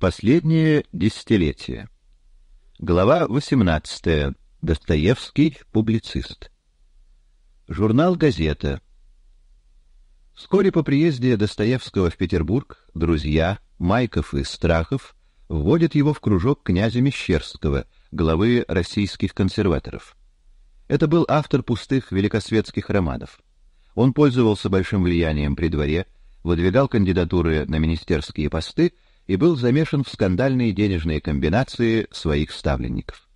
Последнее десятилетие. Глава 18. Достоевский, публицист. Журнал «Газета». Вскоре по приезде Достоевского в Петербург друзья Майков и Страхов вводят его в кружок князя Мещерского, главы российских консерваторов. Это был автор пустых великосветских романов. Он пользовался большим влиянием при дворе, выдвигал кандидатуры на министерские посты – и был замешан в скандальные денежные комбинации своих ставленников.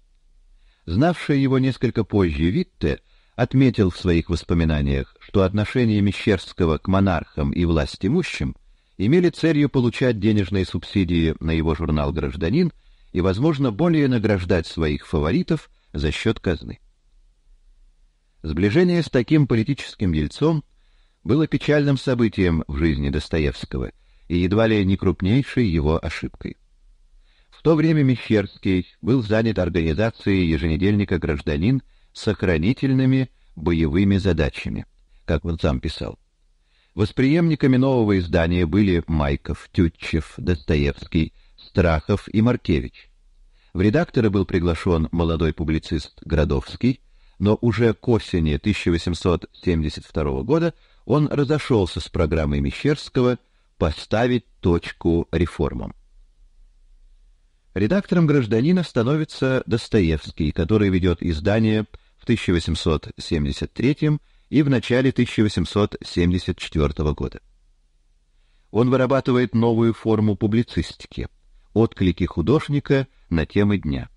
Знавший его несколько позже Витте отметил в своих воспоминаниях, что отношения Мещерского к монархам и властимущим имели целью получать денежные субсидии на его журнал «Гражданин» и, возможно, более награждать своих фаворитов за счет казны. Сближение с таким политическим дельцом было печальным событием в жизни Достоевского – и едва ли не крупнейшей его ошибкой. В то время Мещерский был занят организацией еженедельника «Гражданин» с охранительными боевыми задачами, как он сам писал. Восприемниками нового издания были Майков, Тютчев, Достоевский, Страхов и Маркевич. В редакторы был приглашен молодой публицист Градовский, но уже к осени 1872 года он разошелся с программой Мещерского – поставить точку реформам. Редактором гражданина становится Достоевский, который ведет издание в 1873 и в начале 1874 года. Он вырабатывает новую форму публицистики, отклики художника на темы дня.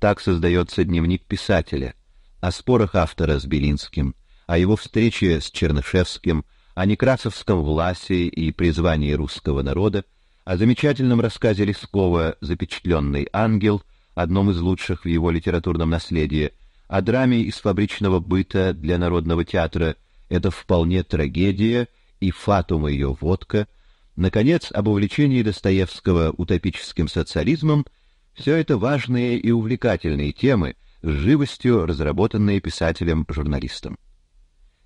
Так создается дневник писателя, о спорах автора с Белинским, о его встрече с Чернышевским, о некрасовском власти и призвании русского народа, о замечательном рассказе Лескова «Запечатленный ангел», одном из лучших в его литературном наследии, о драме из фабричного быта для народного театра «Это вполне трагедия» и «Фатум ее водка», наконец, об увлечении Достоевского утопическим социализмом, все это важные и увлекательные темы, с живостью разработанные писателем-журналистом.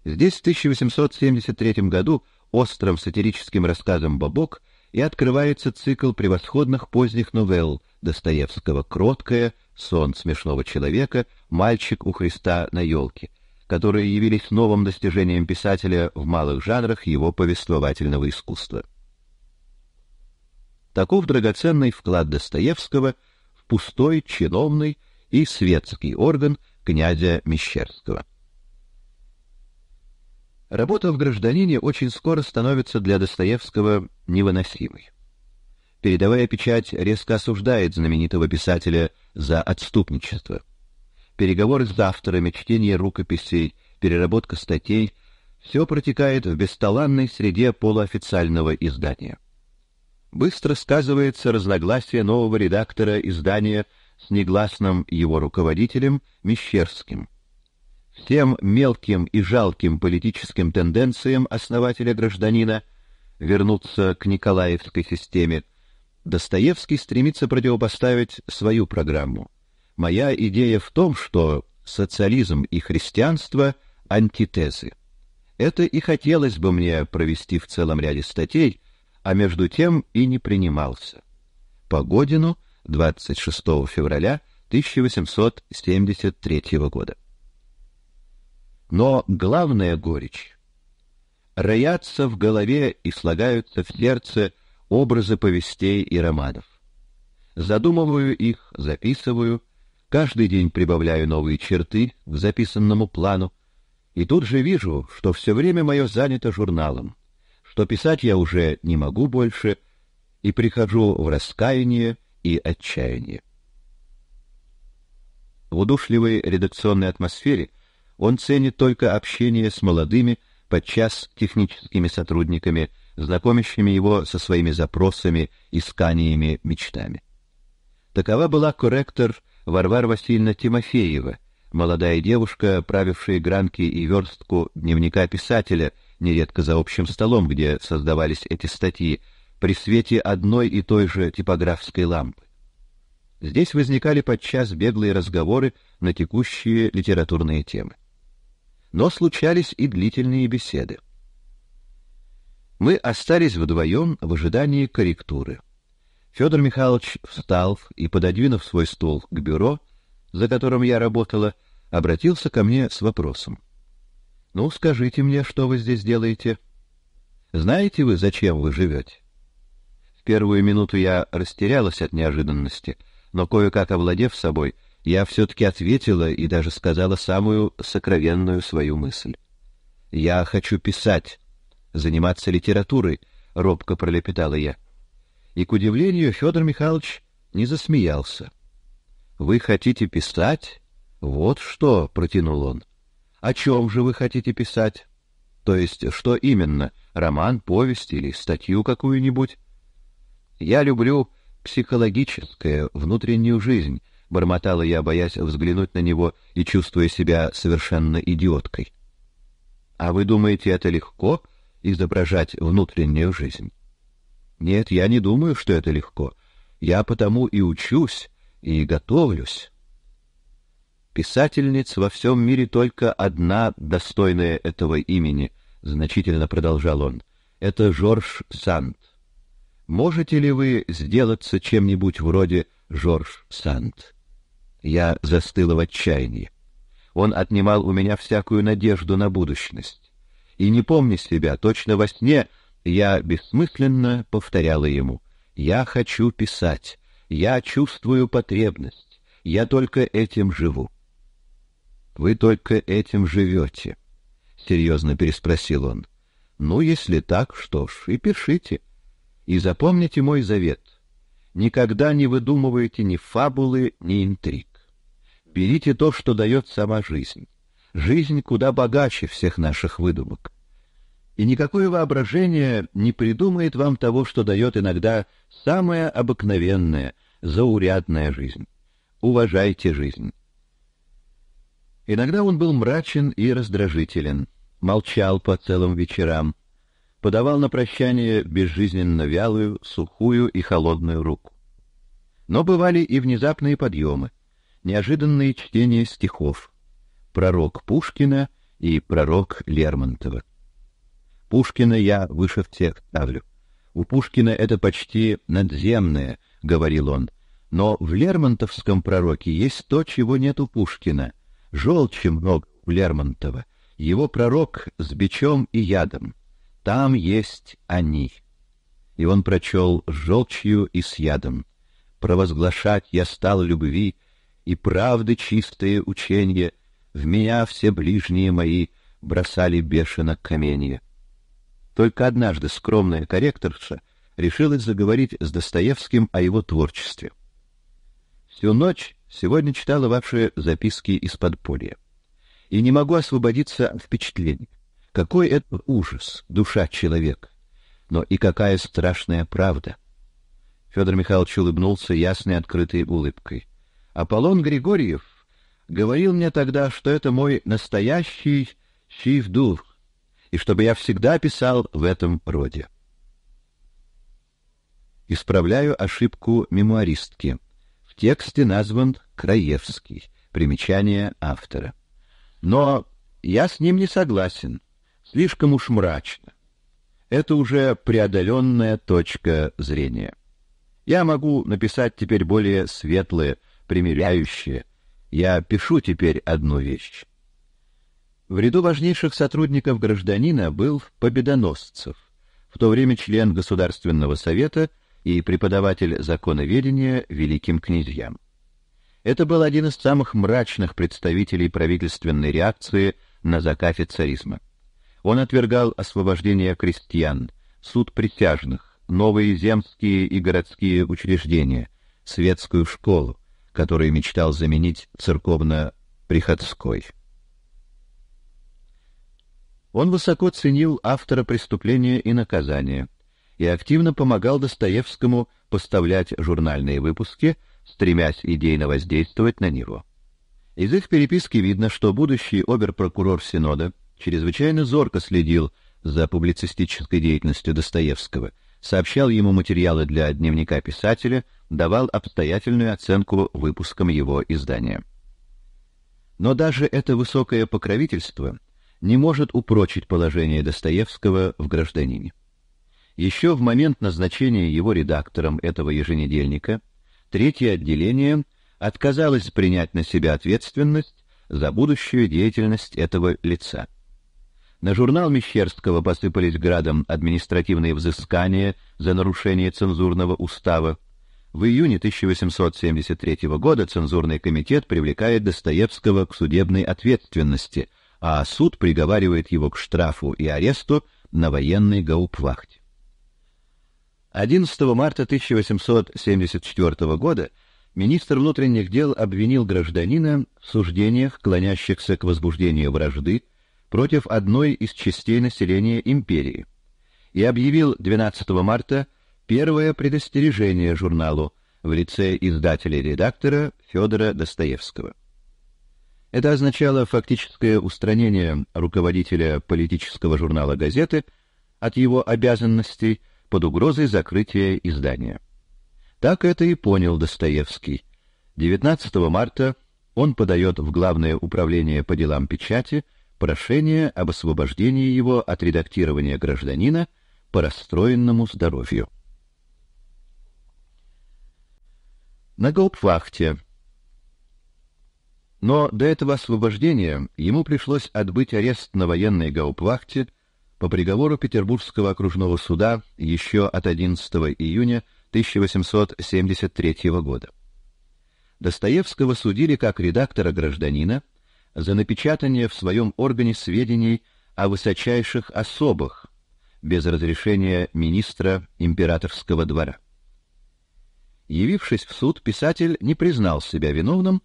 Здесь в 1873 году острым сатирическим рассказом «Бобок» и открывается цикл превосходных поздних новелл Достоевского «Кроткое», «Сон смешного человека», «Мальчик у Христа на елке», которые явились новым достижением писателя в малых жанрах его повествовательного искусства. Таков драгоценный вклад Достоевского в пустой, чиновный и светский орган князя Мещерского. Работа в гражданине очень скоро становится для Достоевского невыносимой. Передовая печать резко осуждает знаменитого писателя за отступничество. Переговоры с авторами, чтение рукописей, переработка статей — все протекает в бесталанной среде полуофициального издания. Быстро сказывается разногласие нового редактора издания с негласным его руководителем Мещерским — тем мелким и жалким политическим тенденциям основателя-гражданина вернуться к Николаевской системе, Достоевский стремится противопоставить свою программу. Моя идея в том, что социализм и христианство — антитезы. Это и хотелось бы мне провести в целом ряде статей, а между тем и не принимался. Погодину, 26 февраля 1873 года. Но главная горечь. Роятся в голове и слагаются в сердце образы повестей и романов. Задумываю их, записываю, каждый день прибавляю новые черты к записанному плану, и тут же вижу, что все время мое занято журналом, что писать я уже не могу больше, и прихожу в раскаяние и отчаяние. В удушливой редакционной атмосфере он ценит только общение с молодыми, подчас техническими сотрудниками, знакомящими его со своими запросами, исканиями, мечтами. Такова была корректор Варвара Васильевна Тимофеева, молодая девушка, правившая гранки и верстку дневника писателя, нередко за общим столом, где создавались эти статьи, при свете одной и той же типографской лампы. Здесь возникали подчас беглые разговоры на текущие литературные темы но случались и длительные беседы. Мы остались вдвоем в ожидании корректуры. Федор Михайлович встал и, пододвинув свой стол к бюро, за которым я работала, обратился ко мне с вопросом. — Ну, скажите мне, что вы здесь делаете? Знаете вы, зачем вы живете? В первую минуту я растерялась от неожиданности, но, кое-как овладев собой, — я все-таки ответила и даже сказала самую сокровенную свою мысль. «Я хочу писать, заниматься литературой», — робко пролепетала я. И, к удивлению, Федор Михайлович не засмеялся. «Вы хотите писать? Вот что!» — протянул он. «О чем же вы хотите писать? То есть что именно? Роман, повесть или статью какую-нибудь?» «Я люблю...» психологическое, внутреннюю жизнь, — бормотала я, боясь взглянуть на него и чувствуя себя совершенно идиоткой. «А вы думаете, это легко — изображать внутреннюю жизнь?» «Нет, я не думаю, что это легко. Я потому и учусь, и готовлюсь». «Писательниц во всем мире только одна, достойная этого имени», — значительно продолжал он. «Это Жорж Санд. Можете ли вы сделаться чем-нибудь вроде Жорж Санд?» Я застыла в отчаянии. Он отнимал у меня всякую надежду на будущность. И не помня себя, точно во сне я бессмысленно повторяла ему: "Я хочу писать. Я чувствую потребность. Я только этим живу". Вы только этим живете? серьезно переспросил он. Ну, если так, что ж, и пишите. И запомните мой завет: никогда не выдумывайте ни фабулы, ни интриг. Берите то, что дает сама жизнь. Жизнь куда богаче всех наших выдумок. И никакое воображение не придумает вам того, что дает иногда самая обыкновенная, заурядная жизнь. Уважайте жизнь. Иногда он был мрачен и раздражителен, молчал по целым вечерам, подавал на прощание безжизненно вялую, сухую и холодную руку. Но бывали и внезапные подъемы — неожиданные чтения стихов «Пророк Пушкина» и «Пророк Лермонтова». Пушкина я выше всех ставлю. У Пушкина это почти надземное, — говорил он, — но в лермонтовском пророке есть то, чего нет у Пушкина. Желчи много у Лермонтова. Его пророк с бичом и ядом. Там есть они. И он прочел с желчью и с ядом. «Провозглашать я стал любви, — и правды чистое учение, в меня все ближние мои бросали бешено камни. Только однажды скромная корректорша решилась заговорить с Достоевским о его творчестве. Всю ночь сегодня читала ваши записки из подполья. И не могу освободиться от впечатлений. Какой это ужас, душа человека. Но и какая страшная правда. Федор Михайлович улыбнулся ясной открытой улыбкой. Аполлон Григорьев говорил мне тогда, что это мой настоящий шифдур, и чтобы я всегда писал в этом роде. Исправляю ошибку мемуаристки. В тексте назван Краевский. Примечание автора. Но я с ним не согласен. Слишком уж мрачно. Это уже преодоленная точка зрения. Я могу написать теперь более светлые примиряющее. Я пишу теперь одну вещь. В ряду важнейших сотрудников гражданина был Победоносцев, в то время член Государственного совета и преподаватель законоведения великим князьям. Это был один из самых мрачных представителей правительственной реакции на закате царизма. Он отвергал освобождение крестьян, суд присяжных, новые земские и городские учреждения, светскую школу который мечтал заменить церковно-приходской. Он высоко ценил автора преступления и наказания и активно помогал Достоевскому поставлять журнальные выпуски, стремясь идейно воздействовать на него. Из их переписки видно, что будущий оберпрокурор Синода чрезвычайно зорко следил за публицистической деятельностью Достоевского – сообщал ему материалы для дневника писателя, давал обстоятельную оценку выпускам его издания. Но даже это высокое покровительство не может упрочить положение Достоевского в гражданине. Еще в момент назначения его редактором этого еженедельника третье отделение отказалось принять на себя ответственность за будущую деятельность этого лица. На журнал Мещерского посыпались градом административные взыскания за нарушение цензурного устава. В июне 1873 года цензурный комитет привлекает Достоевского к судебной ответственности, а суд приговаривает его к штрафу и аресту на военной гаупвахте. 11 марта 1874 года министр внутренних дел обвинил гражданина в суждениях, клонящихся к возбуждению вражды, против одной из частей населения империи и объявил 12 марта первое предостережение журналу в лице издателя-редактора и Федора Достоевского. Это означало фактическое устранение руководителя политического журнала газеты от его обязанностей под угрозой закрытия издания. Так это и понял Достоевский. 19 марта он подает в Главное управление по делам печати прошение об освобождении его от редактирования гражданина по расстроенному здоровью. На гауптвахте. Но до этого освобождения ему пришлось отбыть арест на военной гауптвахте по приговору Петербургского окружного суда еще от 11 июня 1873 года. Достоевского судили как редактора гражданина, за напечатание в своем органе сведений о высочайших особах без разрешения министра императорского двора. Явившись в суд, писатель не признал себя виновным,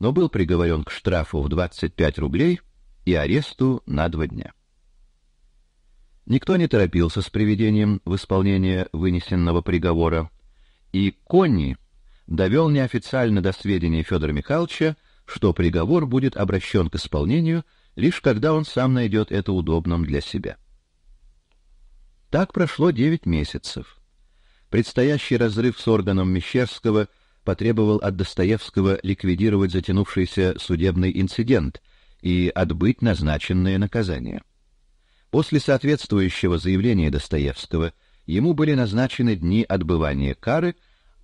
но был приговорен к штрафу в 25 рублей и аресту на два дня. Никто не торопился с приведением в исполнение вынесенного приговора, и Конни довел неофициально до сведения Федора Михайловича что приговор будет обращен к исполнению лишь когда он сам найдет это удобным для себя. Так прошло девять месяцев. Предстоящий разрыв с органом Мещерского потребовал от Достоевского ликвидировать затянувшийся судебный инцидент и отбыть назначенное наказание. После соответствующего заявления Достоевского ему были назначены дни отбывания кары,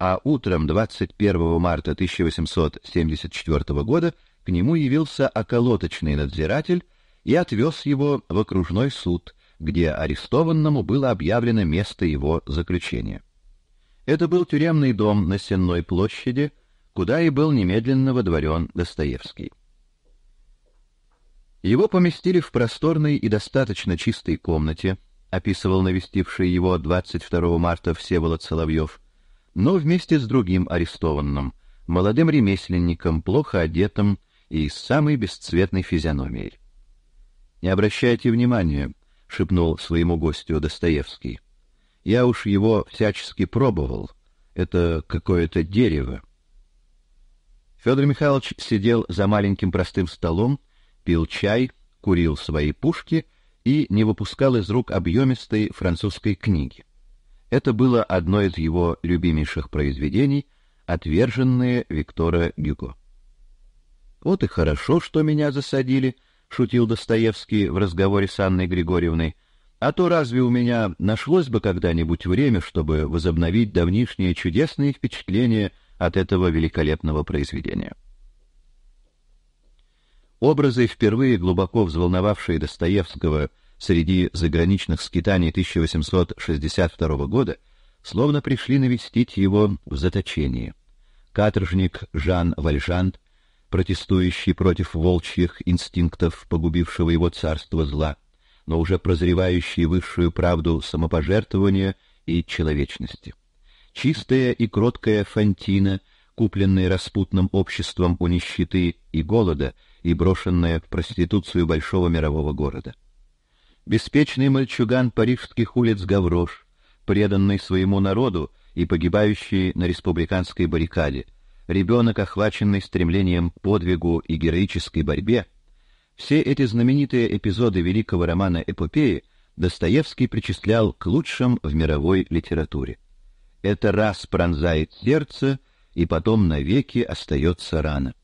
а утром 21 марта 1874 года к нему явился околоточный надзиратель и отвез его в окружной суд, где арестованному было объявлено место его заключения. Это был тюремный дом на Сенной площади, куда и был немедленно водворен Достоевский. Его поместили в просторной и достаточно чистой комнате, описывал навестивший его 22 марта Всеволод Соловьев, но вместе с другим арестованным, молодым ремесленником, плохо одетым и с самой бесцветной физиономией. «Не обращайте внимания», — шепнул своему гостю Достоевский. «Я уж его всячески пробовал. Это какое-то дерево». Федор Михайлович сидел за маленьким простым столом, пил чай, курил свои пушки и не выпускал из рук объемистой французской книги. Это было одно из его любимейших произведений, отверженное Виктора Гюго. Вот и хорошо, что меня засадили, шутил Достоевский в разговоре с Анной Григорьевной. А то разве у меня нашлось бы когда-нибудь время, чтобы возобновить давнишние чудесные впечатления от этого великолепного произведения? Образы, впервые глубоко взволновавшие Достоевского среди заграничных скитаний 1862 года словно пришли навестить его в заточении. Каторжник Жан Вальжант, протестующий против волчьих инстинктов, погубившего его царство зла, но уже прозревающий высшую правду самопожертвования и человечности. Чистая и кроткая Фантина, купленная распутным обществом у нищеты и голода и брошенная в проституцию большого мирового города. Беспечный мальчуган парижских улиц Гаврош, преданный своему народу и погибающий на республиканской баррикаде, ребенок, охваченный стремлением к подвигу и героической борьбе, все эти знаменитые эпизоды великого романа эпопеи Достоевский причислял к лучшим в мировой литературе. Это раз пронзает сердце и потом навеки остается рана.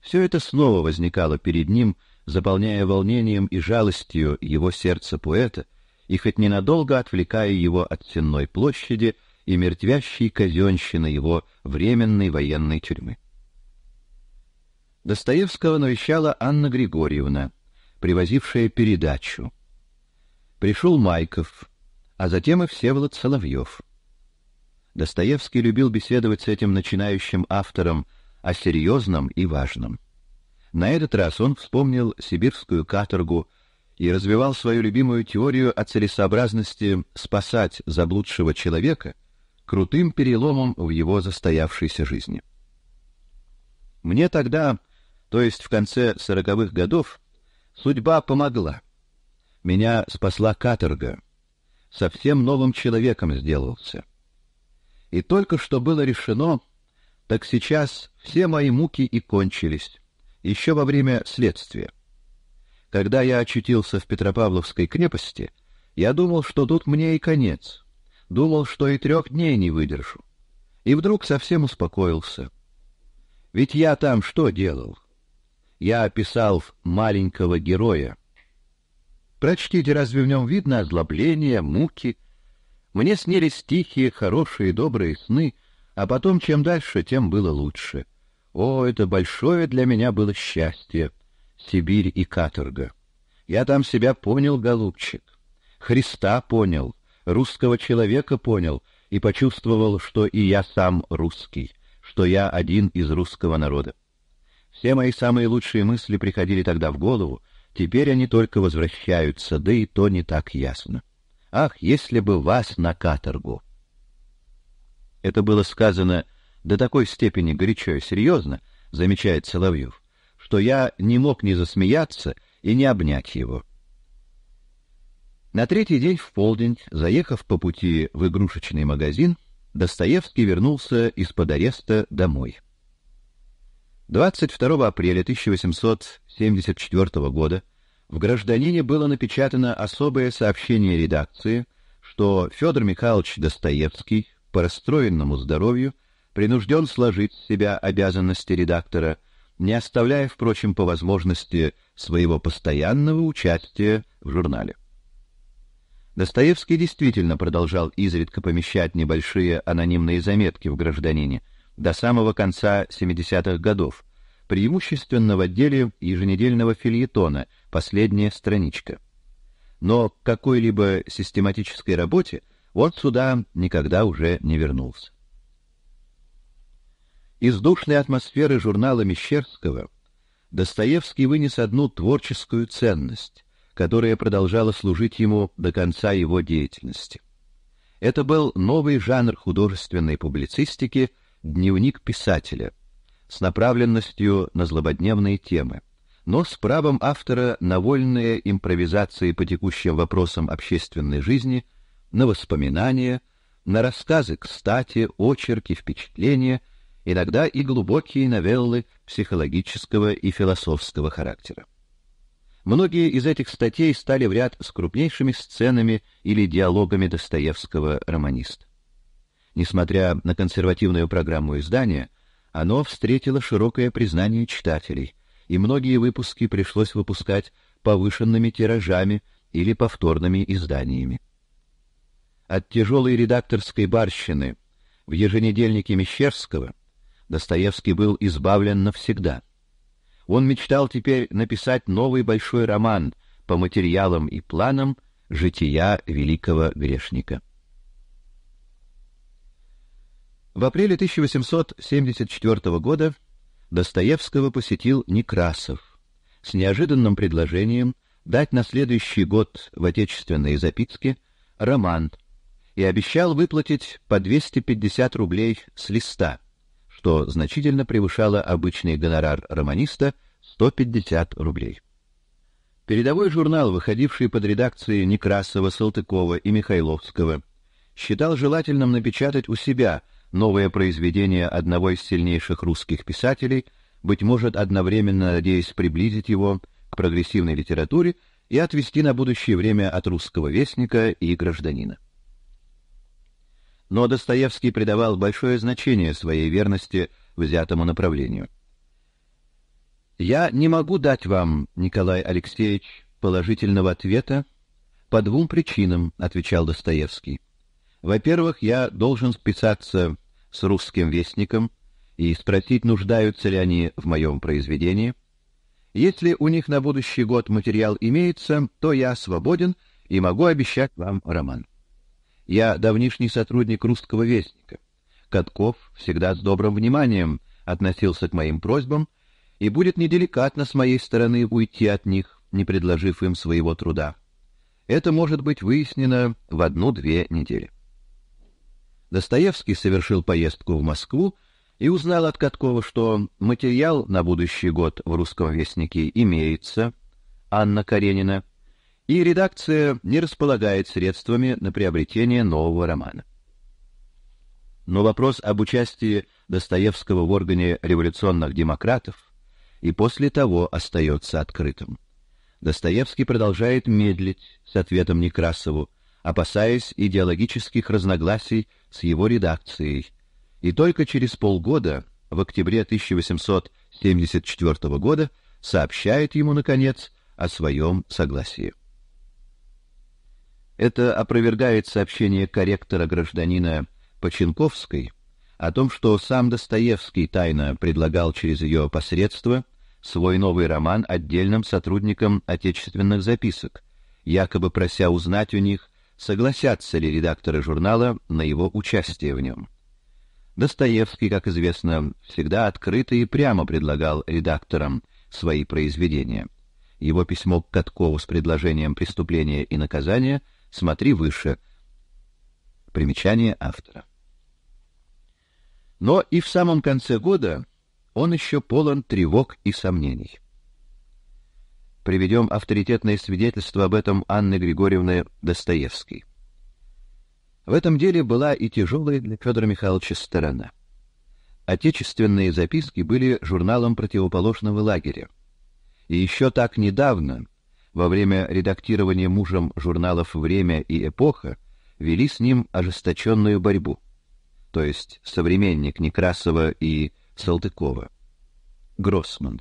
Все это снова возникало перед ним заполняя волнением и жалостью его сердце поэта и хоть ненадолго отвлекая его от Сенной площади и мертвящей казенщины его временной военной тюрьмы. Достоевского навещала Анна Григорьевна, привозившая передачу. Пришел Майков, а затем и Всеволод Соловьев. Достоевский любил беседовать с этим начинающим автором о серьезном и важном. На этот раз он вспомнил сибирскую каторгу и развивал свою любимую теорию о целесообразности спасать заблудшего человека крутым переломом в его застоявшейся жизни. Мне тогда, то есть в конце сороковых годов, судьба помогла. Меня спасла каторга. Совсем новым человеком сделался. И только что было решено, так сейчас все мои муки и кончились еще во время следствия. Когда я очутился в Петропавловской крепости, я думал, что тут мне и конец. Думал, что и трех дней не выдержу. И вдруг совсем успокоился. Ведь я там что делал? Я описал маленького героя. Прочтите, разве в нем видно озлобление, муки? Мне снились тихие, хорошие, добрые сны, а потом чем дальше, тем было лучше. О, это большое для меня было счастье, Сибирь и каторга. Я там себя понял, голубчик. Христа понял, русского человека понял и почувствовал, что и я сам русский, что я один из русского народа. Все мои самые лучшие мысли приходили тогда в голову, теперь они только возвращаются, да и то не так ясно. Ах, если бы вас на каторгу! Это было сказано до такой степени горячо и серьезно, замечает Соловьев, что я не мог не засмеяться и не обнять его. На третий день в полдень, заехав по пути в игрушечный магазин, Достоевский вернулся из-под ареста домой. 22 апреля 1874 года в «Гражданине» было напечатано особое сообщение редакции, что Федор Михайлович Достоевский по расстроенному здоровью – принужден сложить с себя обязанности редактора, не оставляя, впрочем, по возможности своего постоянного участия в журнале. Достоевский действительно продолжал изредка помещать небольшие анонимные заметки в «Гражданине» до самого конца 70-х годов, преимущественно в отделе еженедельного фильетона «Последняя страничка». Но к какой-либо систематической работе он сюда никогда уже не вернулся. Из душной атмосферы журнала Мещерского Достоевский вынес одну творческую ценность, которая продолжала служить ему до конца его деятельности. Это был новый жанр художественной публицистики дневник писателя с направленностью на злободневные темы, но с правом автора на вольные импровизации по текущим вопросам общественной жизни, на воспоминания, на рассказы, кстати, очерки, впечатления иногда и глубокие новеллы психологического и философского характера. Многие из этих статей стали в ряд с крупнейшими сценами или диалогами Достоевского романист. Несмотря на консервативную программу издания, оно встретило широкое признание читателей, и многие выпуски пришлось выпускать повышенными тиражами или повторными изданиями. От тяжелой редакторской барщины в еженедельнике Мещерского Достоевский был избавлен навсегда. Он мечтал теперь написать новый большой роман по материалам и планам жития великого грешника. В апреле 1874 года Достоевского посетил Некрасов с неожиданным предложением дать на следующий год в отечественные записки роман и обещал выплатить по 250 рублей с листа что значительно превышало обычный гонорар романиста 150 рублей. Передовой журнал, выходивший под редакцией Некрасова, Салтыкова и Михайловского, считал желательным напечатать у себя новое произведение одного из сильнейших русских писателей, быть может, одновременно надеясь приблизить его к прогрессивной литературе и отвести на будущее время от русского вестника и гражданина но Достоевский придавал большое значение своей верности взятому направлению. Я не могу дать вам, Николай Алексеевич, положительного ответа по двум причинам, отвечал Достоевский. Во-первых, я должен списаться с русским вестником и спросить, нуждаются ли они в моем произведении. Если у них на будущий год материал имеется, то я свободен и могу обещать вам роман. Я давнишний сотрудник русского вестника. Катков всегда с добрым вниманием относился к моим просьбам, и будет неделикатно с моей стороны уйти от них, не предложив им своего труда. Это может быть выяснено в одну-две недели. Достоевский совершил поездку в Москву и узнал от Каткова, что материал на будущий год в «Русском вестнике» имеется. Анна Каренина и редакция не располагает средствами на приобретение нового романа. Но вопрос об участии Достоевского в органе революционных демократов и после того остается открытым. Достоевский продолжает медлить с ответом Некрасову, опасаясь идеологических разногласий с его редакцией. И только через полгода, в октябре 1874 года, сообщает ему наконец о своем согласии. Это опровергает сообщение корректора гражданина Поченковской о том, что сам Достоевский тайно предлагал через ее посредство свой новый роман отдельным сотрудникам отечественных записок, якобы прося узнать у них, согласятся ли редакторы журнала на его участие в нем. Достоевский, как известно, всегда открыто и прямо предлагал редакторам свои произведения. Его письмо к Каткову с предложением преступления и наказания – Смотри выше. Примечание автора. Но и в самом конце года он еще полон тревог и сомнений. Приведем авторитетное свидетельство об этом Анны Григорьевны Достоевской. В этом деле была и тяжелая для Федора Михайловича сторона. Отечественные записки были журналом противоположного лагеря. И еще так недавно во время редактирования мужем журналов «Время» и «Эпоха» вели с ним ожесточенную борьбу, то есть современник Некрасова и Салтыкова. Гроссман.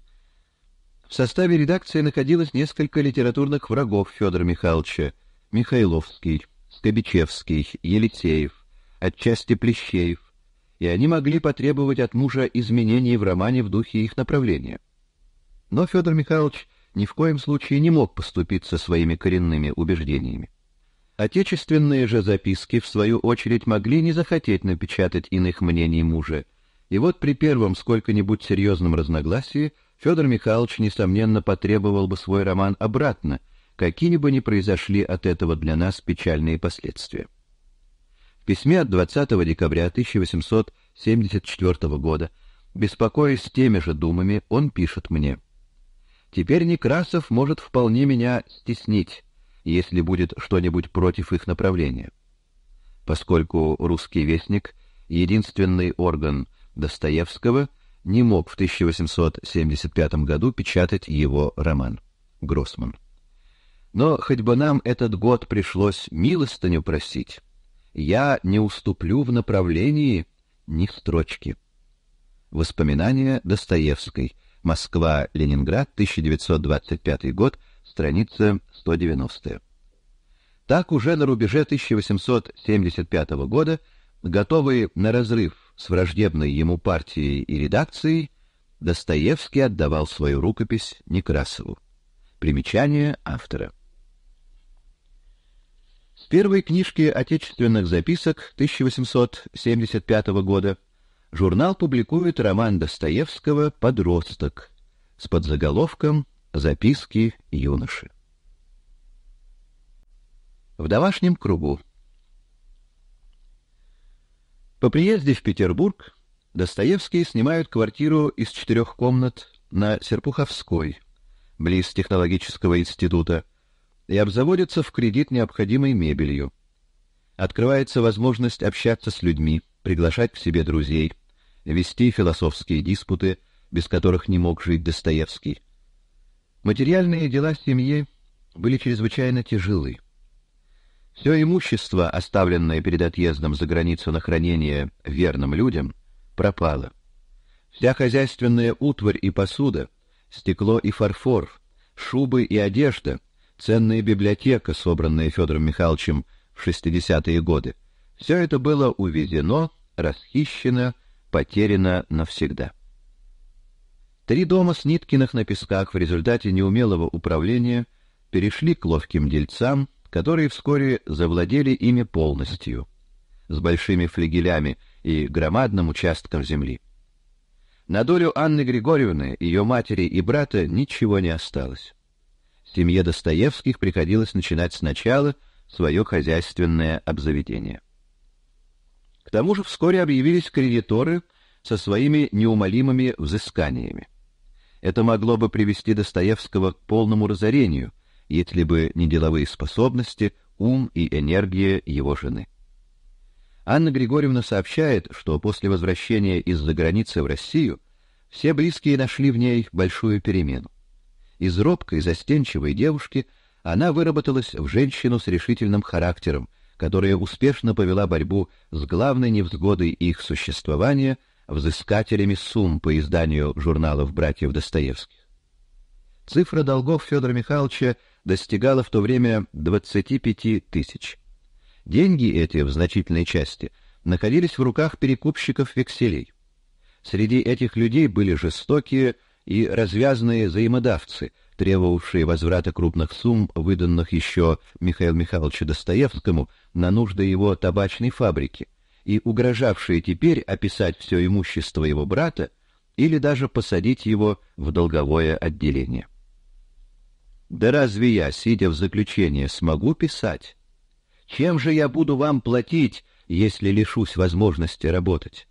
В составе редакции находилось несколько литературных врагов Федора Михайловича, Михайловский, Скобичевский, Елисеев, отчасти Плещеев, и они могли потребовать от мужа изменений в романе в духе их направления. Но Федор Михайлович ни в коем случае не мог поступить со своими коренными убеждениями. Отечественные же записки, в свою очередь, могли не захотеть напечатать иных мнений мужа. И вот при первом сколько-нибудь серьезном разногласии Федор Михайлович, несомненно, потребовал бы свой роман обратно, какие бы ни произошли от этого для нас печальные последствия. В письме от 20 декабря 1874 года, беспокоясь теми же думами, он пишет мне Теперь Некрасов может вполне меня стеснить, если будет что-нибудь против их направления. Поскольку «Русский вестник» — единственный орган Достоевского, не мог в 1875 году печатать его роман «Гроссман». Но хоть бы нам этот год пришлось милостыню просить, я не уступлю в направлении ни строчки. Воспоминания Достоевской — Москва-Ленинград, 1925 год, страница 190. Так уже на рубеже 1875 года, готовый на разрыв с враждебной ему партией и редакцией, Достоевский отдавал свою рукопись Некрасову. Примечание автора. С первой книжки отечественных записок 1875 года журнал публикует роман Достоевского «Подросток» с подзаголовком «Записки юноши». В домашнем кругу. По приезде в Петербург Достоевский снимают квартиру из четырех комнат на Серпуховской, близ технологического института, и обзаводится в кредит необходимой мебелью. Открывается возможность общаться с людьми, приглашать к себе друзей, вести философские диспуты, без которых не мог жить Достоевский. Материальные дела семьи были чрезвычайно тяжелы. Все имущество, оставленное перед отъездом за границу на хранение верным людям, пропало. Вся хозяйственная утварь и посуда, стекло и фарфор, шубы и одежда, ценная библиотека, собранная Федором Михайловичем в 60-е годы, все это было увезено расхищено, потеряно навсегда. Три дома Сниткиных на песках в результате неумелого управления перешли к ловким дельцам, которые вскоре завладели ими полностью, с большими флигелями и громадным участком земли. На долю Анны Григорьевны, ее матери и брата ничего не осталось. Семье Достоевских приходилось начинать сначала свое хозяйственное обзаведение. К тому же вскоре объявились кредиторы со своими неумолимыми взысканиями. Это могло бы привести Достоевского к полному разорению, если бы не деловые способности, ум и энергия его жены. Анна Григорьевна сообщает, что после возвращения из-за границы в Россию все близкие нашли в ней большую перемену. Из робкой, застенчивой девушки она выработалась в женщину с решительным характером, которая успешно повела борьбу с главной невзгодой их существования взыскателями сумм по изданию журналов братьев Достоевских. Цифра долгов Федора Михайловича достигала в то время 25 тысяч. Деньги эти в значительной части находились в руках перекупщиков векселей. Среди этих людей были жестокие и развязные взаимодавцы, требовавшие возврата крупных сумм, выданных еще Михаилу Михайловичу Достоевскому на нужды его табачной фабрики, и угрожавшие теперь описать все имущество его брата или даже посадить его в долговое отделение. Да разве я, сидя в заключении, смогу писать? Чем же я буду вам платить, если лишусь возможности работать?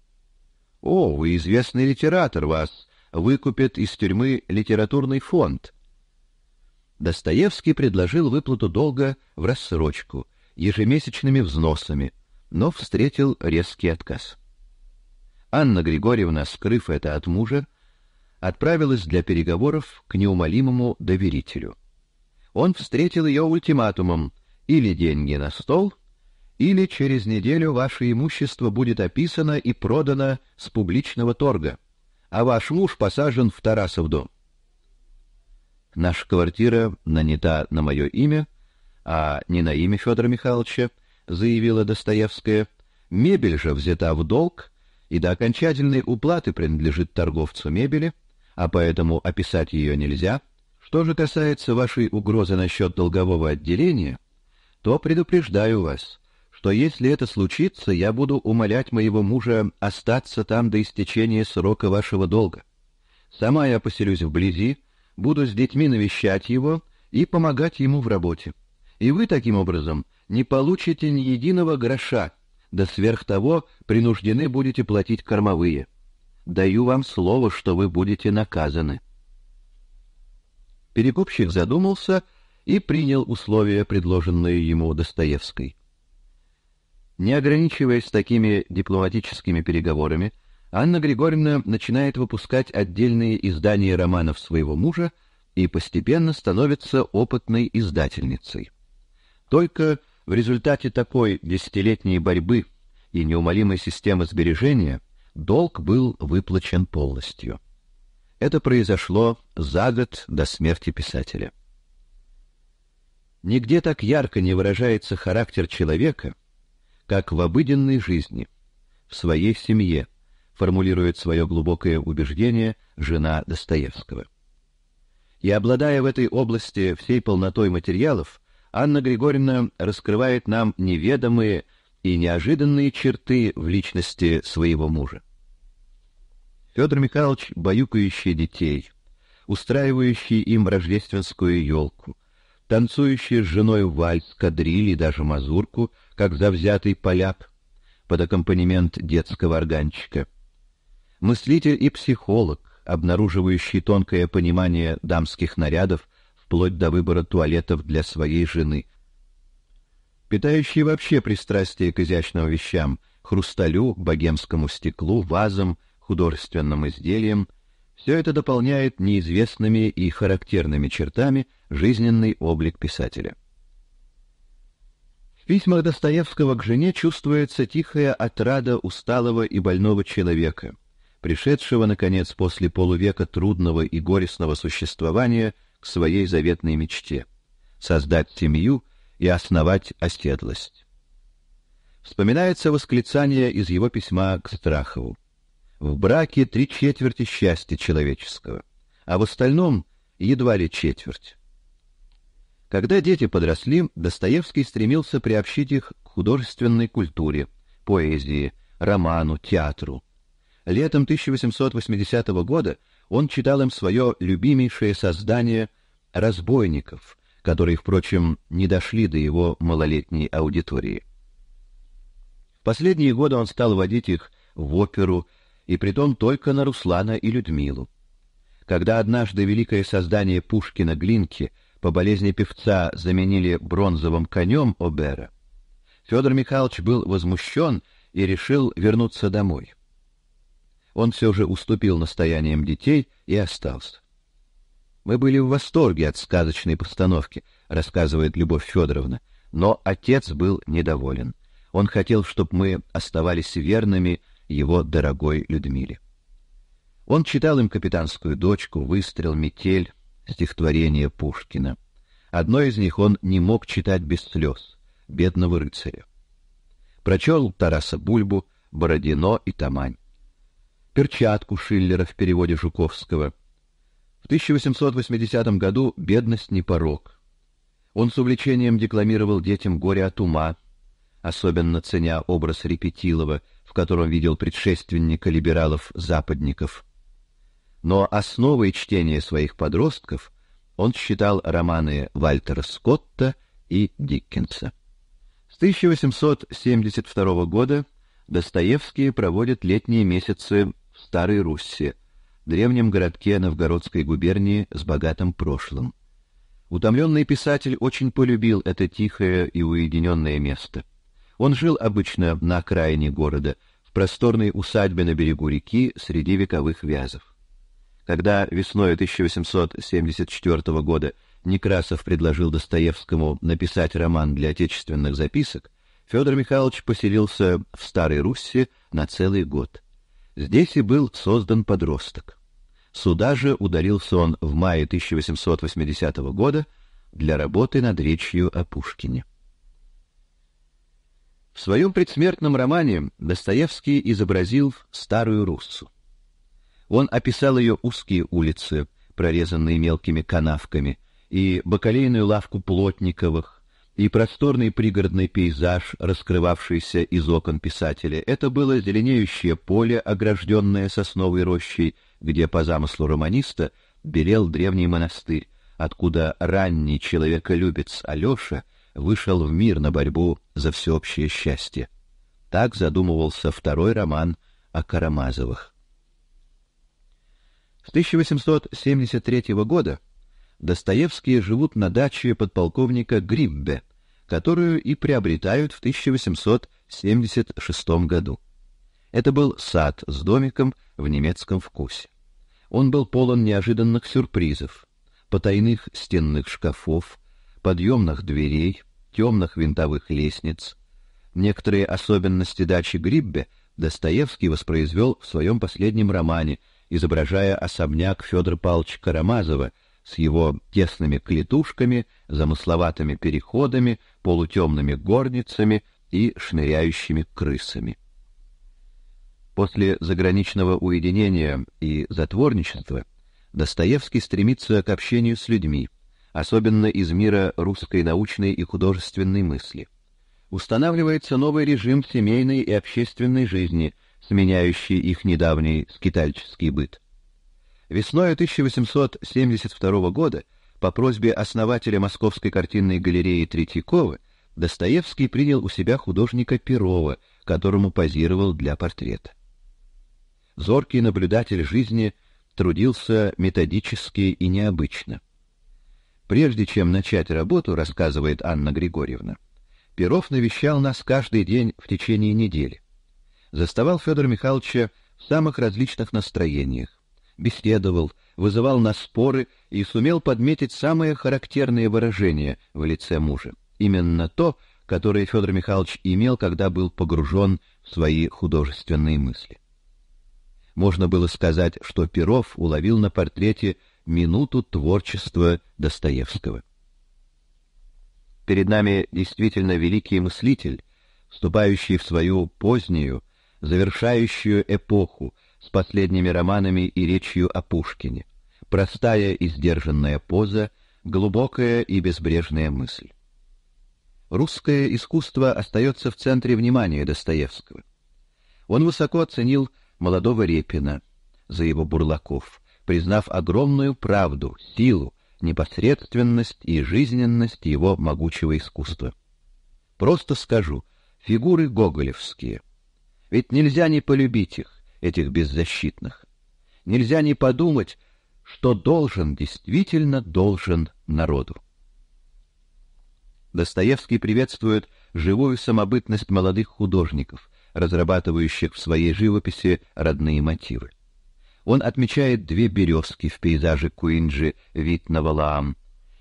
О, вы известный литератор, вас выкупит из тюрьмы литературный фонд, Достоевский предложил выплату долга в рассрочку, ежемесячными взносами, но встретил резкий отказ. Анна Григорьевна, скрыв это от мужа, отправилась для переговоров к неумолимому доверителю. Он встретил ее ультиматумом: или деньги на стол, или через неделю ваше имущество будет описано и продано с публичного торга, а ваш муж посажен в Тарасов дом. Наша квартира нанята на мое имя, а не на имя Федора Михайловича, заявила Достоевская. Мебель же взята в долг и до окончательной уплаты принадлежит торговцу мебели, а поэтому описать ее нельзя. Что же касается вашей угрозы насчет долгового отделения, то предупреждаю вас, что если это случится, я буду умолять моего мужа остаться там до истечения срока вашего долга. Сама я поселюсь вблизи, буду с детьми навещать его и помогать ему в работе. И вы таким образом не получите ни единого гроша, да сверх того принуждены будете платить кормовые. Даю вам слово, что вы будете наказаны. Перекупщик задумался и принял условия, предложенные ему Достоевской. Не ограничиваясь такими дипломатическими переговорами, Анна Григорьевна начинает выпускать отдельные издания романов своего мужа и постепенно становится опытной издательницей. Только в результате такой десятилетней борьбы и неумолимой системы сбережения долг был выплачен полностью. Это произошло за год до смерти писателя. Нигде так ярко не выражается характер человека, как в обыденной жизни, в своей семье, формулирует свое глубокое убеждение жена Достоевского. И обладая в этой области всей полнотой материалов, Анна Григорьевна раскрывает нам неведомые и неожиданные черты в личности своего мужа. Федор Михайлович, баюкающий детей, устраивающий им рождественскую елку, танцующий с женой вальс, кадриль и даже мазурку, как завзятый поляк, под аккомпанемент детского органчика — мыслитель и психолог, обнаруживающий тонкое понимание дамских нарядов вплоть до выбора туалетов для своей жены, питающий вообще пристрастие к изящным вещам, хрусталю, богемскому стеклу, вазам, художественным изделиям, все это дополняет неизвестными и характерными чертами жизненный облик писателя. В письмах Достоевского к жене чувствуется тихая отрада усталого и больного человека — пришедшего, наконец, после полувека трудного и горестного существования к своей заветной мечте — создать семью и основать оседлость. Вспоминается восклицание из его письма к Страхову. «В браке три четверти счастья человеческого, а в остальном едва ли четверть». Когда дети подросли, Достоевский стремился приобщить их к художественной культуре, поэзии, роману, театру — Летом 1880 года он читал им свое любимейшее создание «Разбойников», которые, впрочем, не дошли до его малолетней аудитории. В последние годы он стал водить их в оперу, и притом только на Руслана и Людмилу. Когда однажды великое создание Пушкина Глинки по болезни певца заменили бронзовым конем Обера, Федор Михайлович был возмущен и решил вернуться домой он все же уступил настояниям детей и остался. Мы были в восторге от сказочной постановки, рассказывает Любовь Федоровна, но отец был недоволен. Он хотел, чтобы мы оставались верными его дорогой Людмиле. Он читал им «Капитанскую дочку», «Выстрел», «Метель», стихотворение Пушкина. Одно из них он не мог читать без слез, «Бедного рыцаря». Прочел Тараса Бульбу, Бородино и Тамань перчатку Шиллера в переводе Жуковского. В 1880 году Бедность не порок. Он с увлечением декламировал детям Горе от ума, особенно ценя образ Репетилова, в котором видел предшественника либералов-западников. Но основой чтения своих подростков он считал романы Вальтера Скотта и Диккенса. С 1872 года Достоевский проводит летние месяцы Старой Руссе, древнем городке Новгородской губернии с богатым прошлым. Утомленный писатель очень полюбил это тихое и уединенное место. Он жил обычно на окраине города, в просторной усадьбе на берегу реки среди вековых вязов. Когда весной 1874 года Некрасов предложил Достоевскому написать роман для отечественных записок, Федор Михайлович поселился в Старой Руссе на целый год. Здесь и был создан подросток. Сюда же ударился он в мае 1880 года для работы над речью о Пушкине. В своем предсмертном романе Достоевский изобразил старую руссу. Он описал ее узкие улицы, прорезанные мелкими канавками, и бакалейную лавку Плотниковых, и просторный пригородный пейзаж, раскрывавшийся из окон писателя. Это было зеленеющее поле, огражденное сосновой рощей, где по замыслу романиста берел древний монастырь, откуда ранний человеколюбец Алёша вышел в мир на борьбу за всеобщее счастье. Так задумывался второй роман о Карамазовых. С 1873 года Достоевские живут на даче подполковника Гриббе, которую и приобретают в 1876 году. Это был сад с домиком в немецком вкусе. Он был полон неожиданных сюрпризов, потайных стенных шкафов, подъемных дверей, темных винтовых лестниц. Некоторые особенности дачи Гриббе Достоевский воспроизвел в своем последнем романе, изображая особняк Федора Павловича Карамазова — с его тесными клетушками, замысловатыми переходами, полутемными горницами и шныряющими крысами. После заграничного уединения и затворничества Достоевский стремится к общению с людьми, особенно из мира русской научной и художественной мысли. Устанавливается новый режим семейной и общественной жизни, сменяющий их недавний скитальческий быт. Весной 1872 года по просьбе основателя Московской картинной галереи Третьякова Достоевский принял у себя художника Перова, которому позировал для портрета. Зоркий наблюдатель жизни трудился методически и необычно. Прежде чем начать работу, рассказывает Анна Григорьевна, Перов навещал нас каждый день в течение недели. Заставал Федора Михайловича в самых различных настроениях беседовал, вызывал на споры и сумел подметить самые характерные выражения в лице мужа, именно то, которое Федор Михайлович имел, когда был погружен в свои художественные мысли. Можно было сказать, что Перов уловил на портрете минуту творчества Достоевского. Перед нами действительно великий мыслитель, вступающий в свою позднюю, завершающую эпоху, с последними романами и речью о Пушкине. Простая и сдержанная поза, глубокая и безбрежная мысль. Русское искусство остается в центре внимания Достоевского. Он высоко оценил молодого Репина за его бурлаков, признав огромную правду, силу, непосредственность и жизненность его могучего искусства. Просто скажу, фигуры гоголевские. Ведь нельзя не полюбить их, этих беззащитных. Нельзя не подумать, что должен, действительно должен народу. Достоевский приветствует живую самобытность молодых художников, разрабатывающих в своей живописи родные мотивы. Он отмечает две березки в пейзаже Куинджи «Вид на Валаам»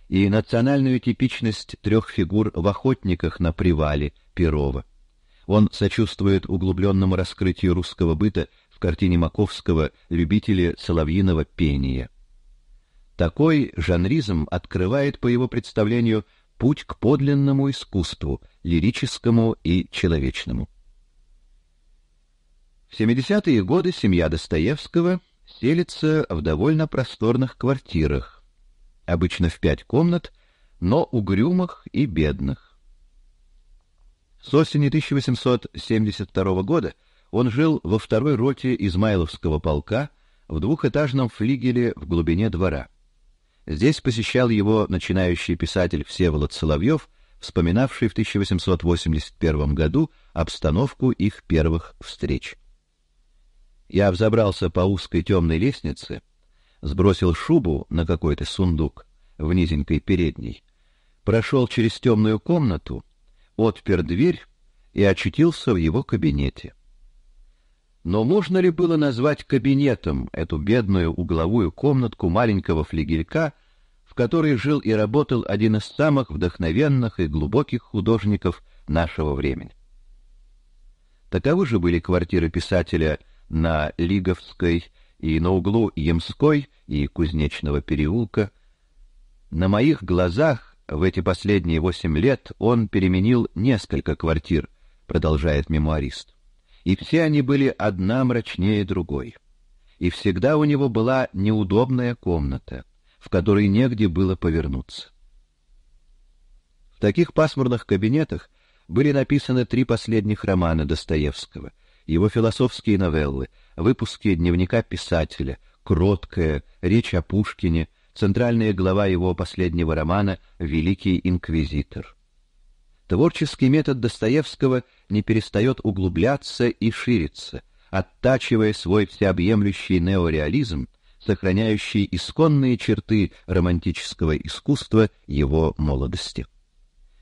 и национальную типичность трех фигур в охотниках на привале Перова. Он сочувствует углубленному раскрытию русского быта в картине Маковского «Любители соловьиного пения». Такой жанризм открывает, по его представлению, путь к подлинному искусству, лирическому и человечному. В 70-е годы семья Достоевского селится в довольно просторных квартирах, обычно в пять комнат, но угрюмых и бедных. С осени 1872 года он жил во второй роте Измайловского полка в двухэтажном флигеле в глубине двора. Здесь посещал его начинающий писатель Всеволод Соловьев, вспоминавший в 1881 году обстановку их первых встреч. Я взобрался по узкой темной лестнице, сбросил шубу на какой-то сундук в низенькой передней, прошел через темную комнату, отпер дверь и очутился в его кабинете. Но можно ли было назвать кабинетом эту бедную угловую комнатку маленького флигелька, в которой жил и работал один из самых вдохновенных и глубоких художников нашего времени? Таковы же были квартиры писателя на Лиговской и на углу Емской и Кузнечного переулка. На моих глазах в эти последние восемь лет он переменил несколько квартир, продолжает мемуарист и все они были одна мрачнее другой. И всегда у него была неудобная комната, в которой негде было повернуться. В таких пасмурных кабинетах были написаны три последних романа Достоевского, его философские новеллы, выпуски дневника писателя, кроткая речь о Пушкине, центральная глава его последнего романа Великий инквизитор. Творческий метод Достоевского не перестает углубляться и шириться, оттачивая свой всеобъемлющий неореализм, сохраняющий исконные черты романтического искусства его молодости.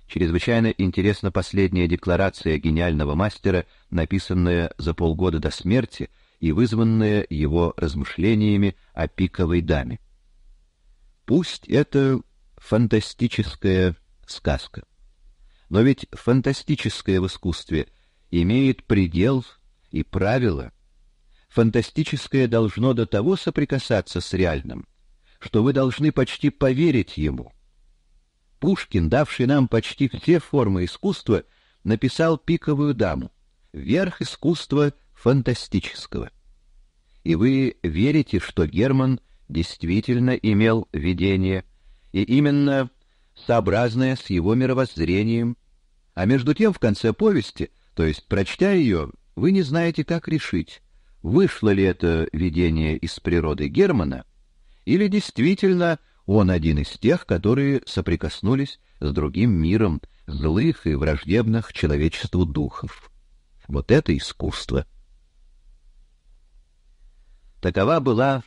Чрезвычайно интересна последняя декларация гениального мастера, написанная за полгода до смерти и вызванная его размышлениями о пиковой даме. Пусть это фантастическая сказка. Но ведь фантастическое в искусстве имеет предел и правила. Фантастическое должно до того соприкасаться с реальным, что вы должны почти поверить ему. Пушкин, давший нам почти все формы искусства, написал «Пиковую даму» — верх искусства фантастического. И вы верите, что Герман действительно имел видение, и именно сообразное с его мировоззрением. А между тем в конце повести, то есть прочтя ее, вы не знаете, как решить, вышло ли это видение из природы Германа или действительно он один из тех, которые соприкоснулись с другим миром злых и враждебных человечеству духов. Вот это искусство. Такова была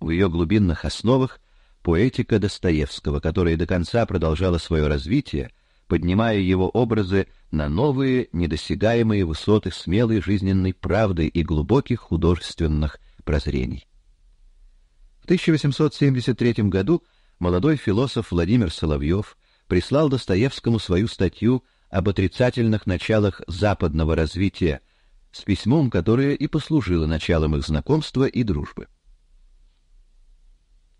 в ее глубинных основах поэтика Достоевского, которая до конца продолжала свое развитие, поднимая его образы на новые, недосягаемые высоты смелой жизненной правды и глубоких художественных прозрений. В 1873 году молодой философ Владимир Соловьев прислал Достоевскому свою статью об отрицательных началах западного развития с письмом, которое и послужило началом их знакомства и дружбы.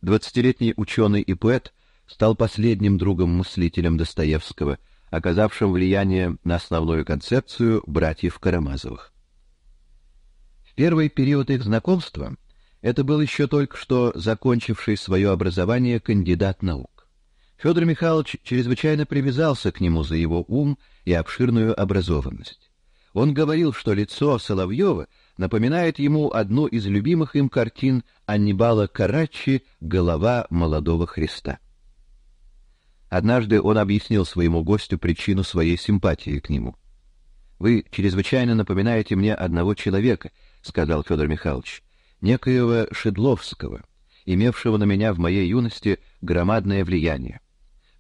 Двадцатилетний ученый и поэт стал последним другом-мыслителем Достоевского, оказавшим влияние на основную концепцию братьев Карамазовых. В первый период их знакомства это был еще только что закончивший свое образование кандидат наук. Федор Михайлович чрезвычайно привязался к нему за его ум и обширную образованность. Он говорил, что лицо Соловьева напоминает ему одну из любимых им картин Аннибала Караччи «Голова молодого Христа». Однажды он объяснил своему гостю причину своей симпатии к нему. «Вы чрезвычайно напоминаете мне одного человека», — сказал Федор Михайлович, — «некоего Шедловского, имевшего на меня в моей юности громадное влияние.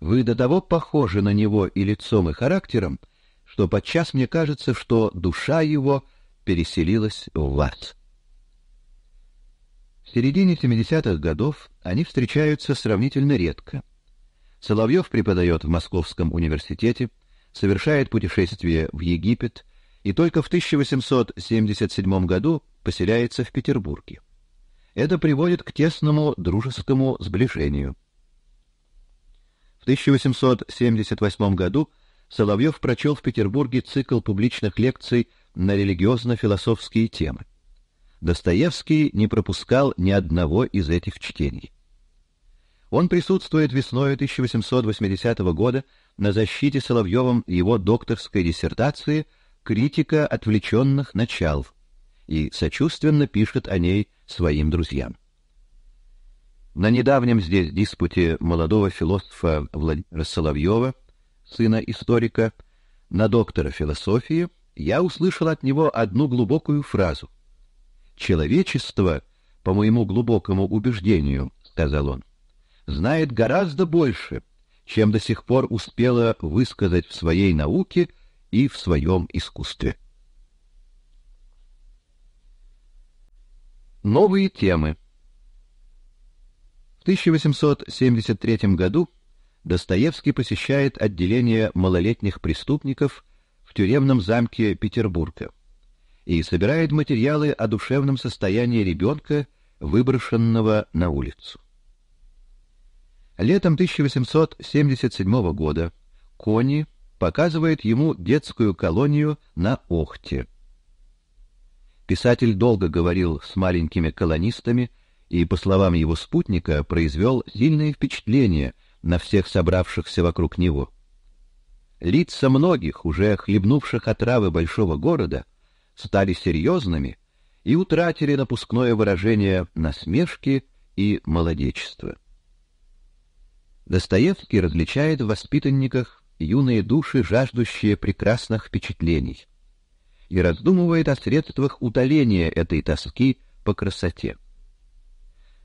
Вы до того похожи на него и лицом, и характером, что подчас мне кажется, что душа его — переселилась в ад. В середине 70-х годов они встречаются сравнительно редко. Соловьев преподает в Московском университете, совершает путешествие в Египет и только в 1877 году поселяется в Петербурге. Это приводит к тесному дружескому сближению. В 1878 году Соловьев прочел в Петербурге цикл публичных лекций на религиозно-философские темы. Достоевский не пропускал ни одного из этих чтений. Он присутствует весной 1880 года на защите Соловьевым его докторской диссертации «Критика отвлеченных начал» и сочувственно пишет о ней своим друзьям. На недавнем здесь диспуте молодого философа Владимира Соловьева, сына историка, на доктора философии – я услышал от него одну глубокую фразу. Человечество, по моему глубокому убеждению, сказал он, знает гораздо больше, чем до сих пор успело высказать в своей науке и в своем искусстве. Новые темы. В 1873 году Достоевский посещает отделение малолетних преступников в тюремном замке Петербурга и собирает материалы о душевном состоянии ребенка, выброшенного на улицу. Летом 1877 года Кони показывает ему детскую колонию на Охте. Писатель долго говорил с маленькими колонистами и, по словам его спутника, произвел сильное впечатление на всех собравшихся вокруг него. Лица многих, уже хлебнувших отравы большого города, стали серьезными и утратили напускное выражение насмешки и молодечества. Достоевский различает в воспитанниках юные души, жаждущие прекрасных впечатлений, и раздумывает о средствах утоления этой тоски по красоте.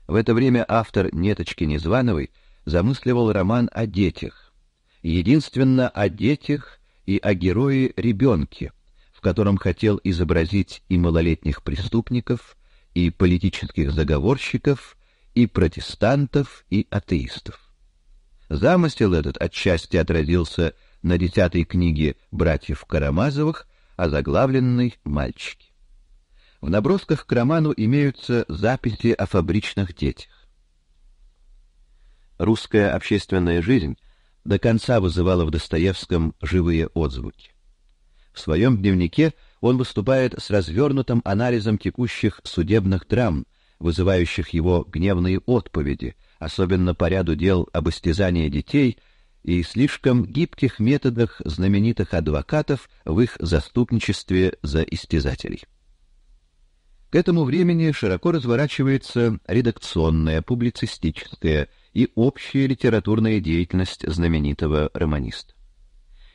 В это время автор Неточки Незвановой замысливал роман о детях, единственно о детях и о герое-ребенке, в котором хотел изобразить и малолетних преступников, и политических заговорщиков, и протестантов, и атеистов. Замысел этот отчасти отразился на десятой книге братьев Карамазовых, озаглавленной «Мальчики». В набросках к роману имеются записи о фабричных детях. Русская общественная жизнь – до конца вызывала в Достоевском живые отзвуки. В своем дневнике он выступает с развернутым анализом текущих судебных драм, вызывающих его гневные отповеди, особенно по ряду дел об истязании детей и слишком гибких методах знаменитых адвокатов в их заступничестве за истязателей. К этому времени широко разворачивается редакционная, публицистическая и общая литературная деятельность знаменитого романиста.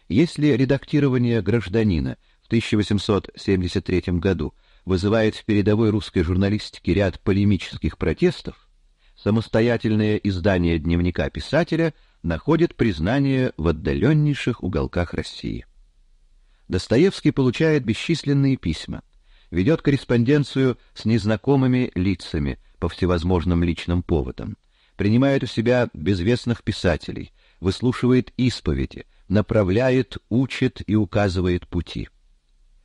Если редактирование «Гражданина» в 1873 году вызывает в передовой русской журналистике ряд полемических протестов, самостоятельное издание дневника писателя находит признание в отдаленнейших уголках России. Достоевский получает бесчисленные письма, ведет корреспонденцию с незнакомыми лицами по всевозможным личным поводам, принимает у себя безвестных писателей, выслушивает исповеди, направляет, учит и указывает пути.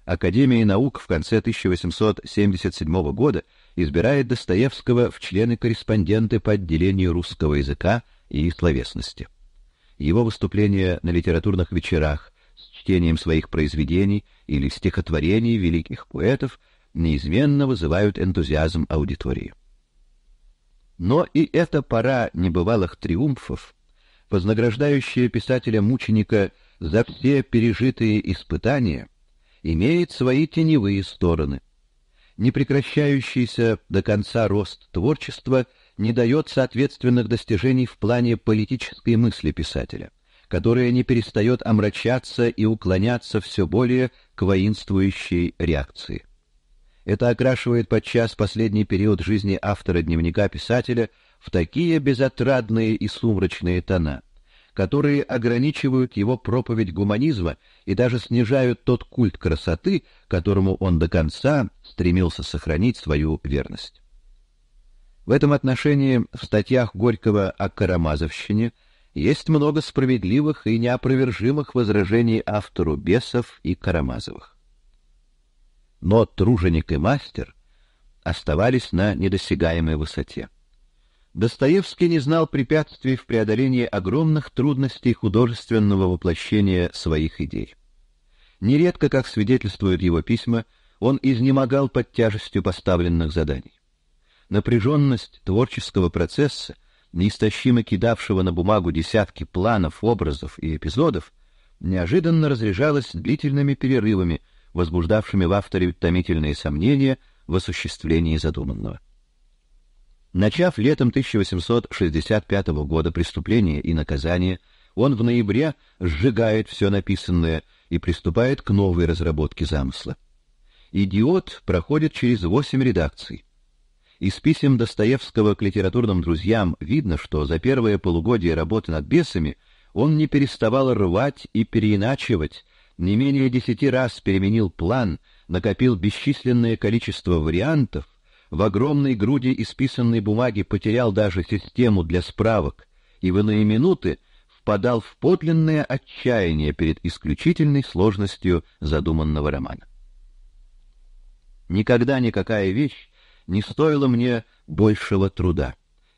Академия наук в конце 1877 года избирает Достоевского в члены-корреспонденты по отделению русского языка и словесности. Его выступления на литературных вечерах, чтением своих произведений или стихотворений великих поэтов неизменно вызывают энтузиазм аудитории. Но и эта пора небывалых триумфов, вознаграждающая писателя-мученика за все пережитые испытания, имеет свои теневые стороны. Непрекращающийся до конца рост творчества не дает соответственных достижений в плане политической мысли писателя которая не перестает омрачаться и уклоняться все более к воинствующей реакции. Это окрашивает подчас последний период жизни автора дневника писателя в такие безотрадные и сумрачные тона, которые ограничивают его проповедь гуманизма и даже снижают тот культ красоты, которому он до конца стремился сохранить свою верность. В этом отношении в статьях Горького о Карамазовщине – есть много справедливых и неопровержимых возражений автору Бесов и Карамазовых. Но труженик и мастер оставались на недосягаемой высоте. Достоевский не знал препятствий в преодолении огромных трудностей художественного воплощения своих идей. Нередко, как свидетельствуют его письма, он изнемогал под тяжестью поставленных заданий. Напряженность творческого процесса неистощимо кидавшего на бумагу десятки планов, образов и эпизодов, неожиданно разряжалось длительными перерывами, возбуждавшими в авторе томительные сомнения в осуществлении задуманного. Начав летом 1865 года преступление и наказание, он в ноябре сжигает все написанное и приступает к новой разработке замысла. Идиот проходит через восемь редакций. Из писем Достоевского к литературным друзьям видно, что за первое полугодие работы над «Бесами» он не переставал рвать и переиначивать, не менее десяти раз переменил план, накопил бесчисленное количество вариантов, в огромной груди исписанной бумаги потерял даже систему для справок и в иные минуты впадал в подлинное отчаяние перед исключительной сложностью задуманного романа. Никогда никакая вещь не стоило мне большего труда,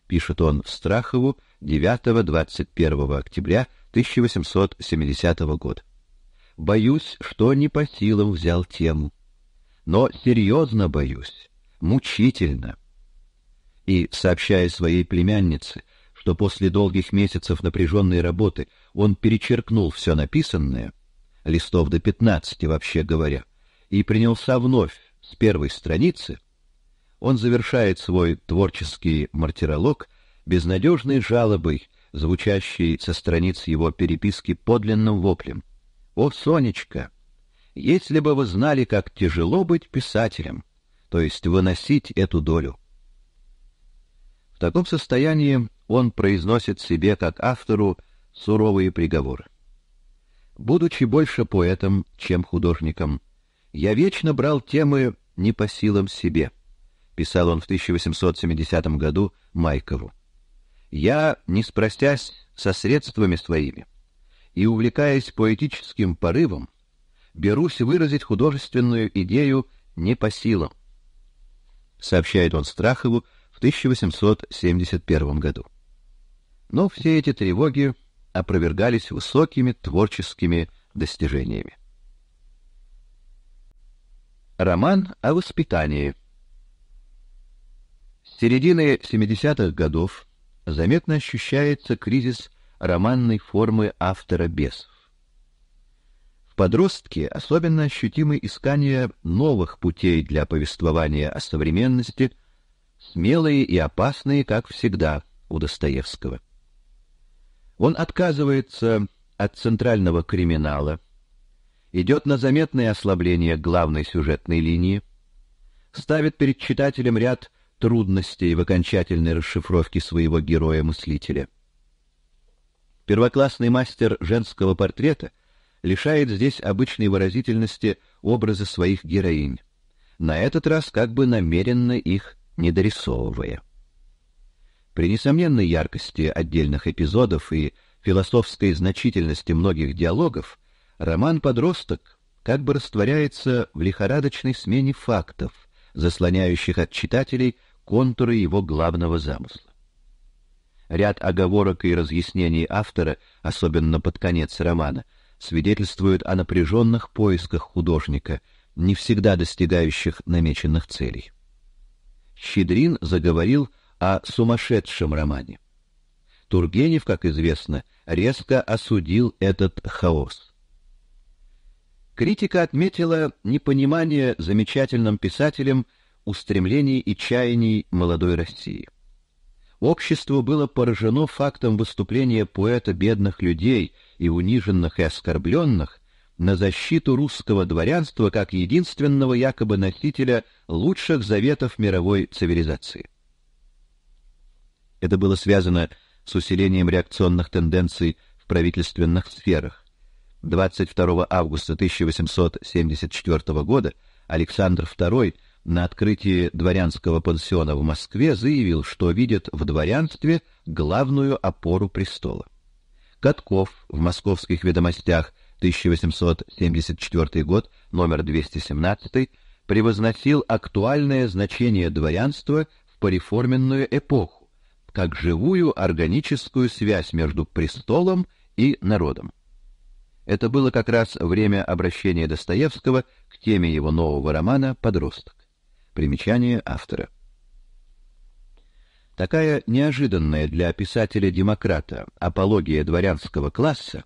пишет он Страхову 9-21 октября 1870 года. Боюсь, что не по силам взял тему, но серьезно боюсь, мучительно. И сообщая своей племяннице, что после долгих месяцев напряженной работы он перечеркнул все написанное, листов до 15, вообще говоря, и принялся вновь с первой страницы, он завершает свой творческий мартиролог безнадежной жалобой, звучащей со страниц его переписки подлинным воплем. «О, Сонечка, если бы вы знали, как тяжело быть писателем, то есть выносить эту долю». В таком состоянии он произносит себе как автору суровые приговоры. Будучи больше поэтом, чем художником, я вечно брал темы не по силам себе — писал он в 1870 году Майкову. Я, не спростясь со средствами своими и увлекаясь поэтическим порывом, берусь выразить художественную идею не по силам, сообщает он Страхову в 1871 году. Но все эти тревоги опровергались высокими творческими достижениями. Роман о воспитании – середины 70-х годов заметно ощущается кризис романной формы автора бесов. В подростке особенно ощутимы искания новых путей для повествования о современности, смелые и опасные, как всегда, у Достоевского. Он отказывается от центрального криминала, идет на заметное ослабление главной сюжетной линии, ставит перед читателем ряд трудностей в окончательной расшифровке своего героя-мыслителя. Первоклассный мастер женского портрета лишает здесь обычной выразительности образы своих героинь, на этот раз как бы намеренно их недорисовывая. При несомненной яркости отдельных эпизодов и философской значительности многих диалогов роман-подросток как бы растворяется в лихорадочной смене фактов, заслоняющих от читателей контуры его главного замысла. Ряд оговорок и разъяснений автора, особенно под конец романа, свидетельствуют о напряженных поисках художника, не всегда достигающих намеченных целей. Щедрин заговорил о сумасшедшем романе. Тургенев, как известно, резко осудил этот хаос. Критика отметила непонимание замечательным писателем устремлений и чаяний молодой России. Общество было поражено фактом выступления поэта бедных людей и униженных и оскорбленных на защиту русского дворянства как единственного якобы носителя лучших заветов мировой цивилизации. Это было связано с усилением реакционных тенденций в правительственных сферах. 22 августа 1874 года Александр II на открытии дворянского пансиона в Москве заявил, что видит в дворянстве главную опору престола. Катков в Московских ведомостях 1874 год, номер 217, превозносил актуальное значение дворянства в пореформенную эпоху, как живую органическую связь между престолом и народом. Это было как раз время обращения Достоевского к теме его нового романа «Подросток». Примечание автора. Такая неожиданная для писателя-демократа апология дворянского класса,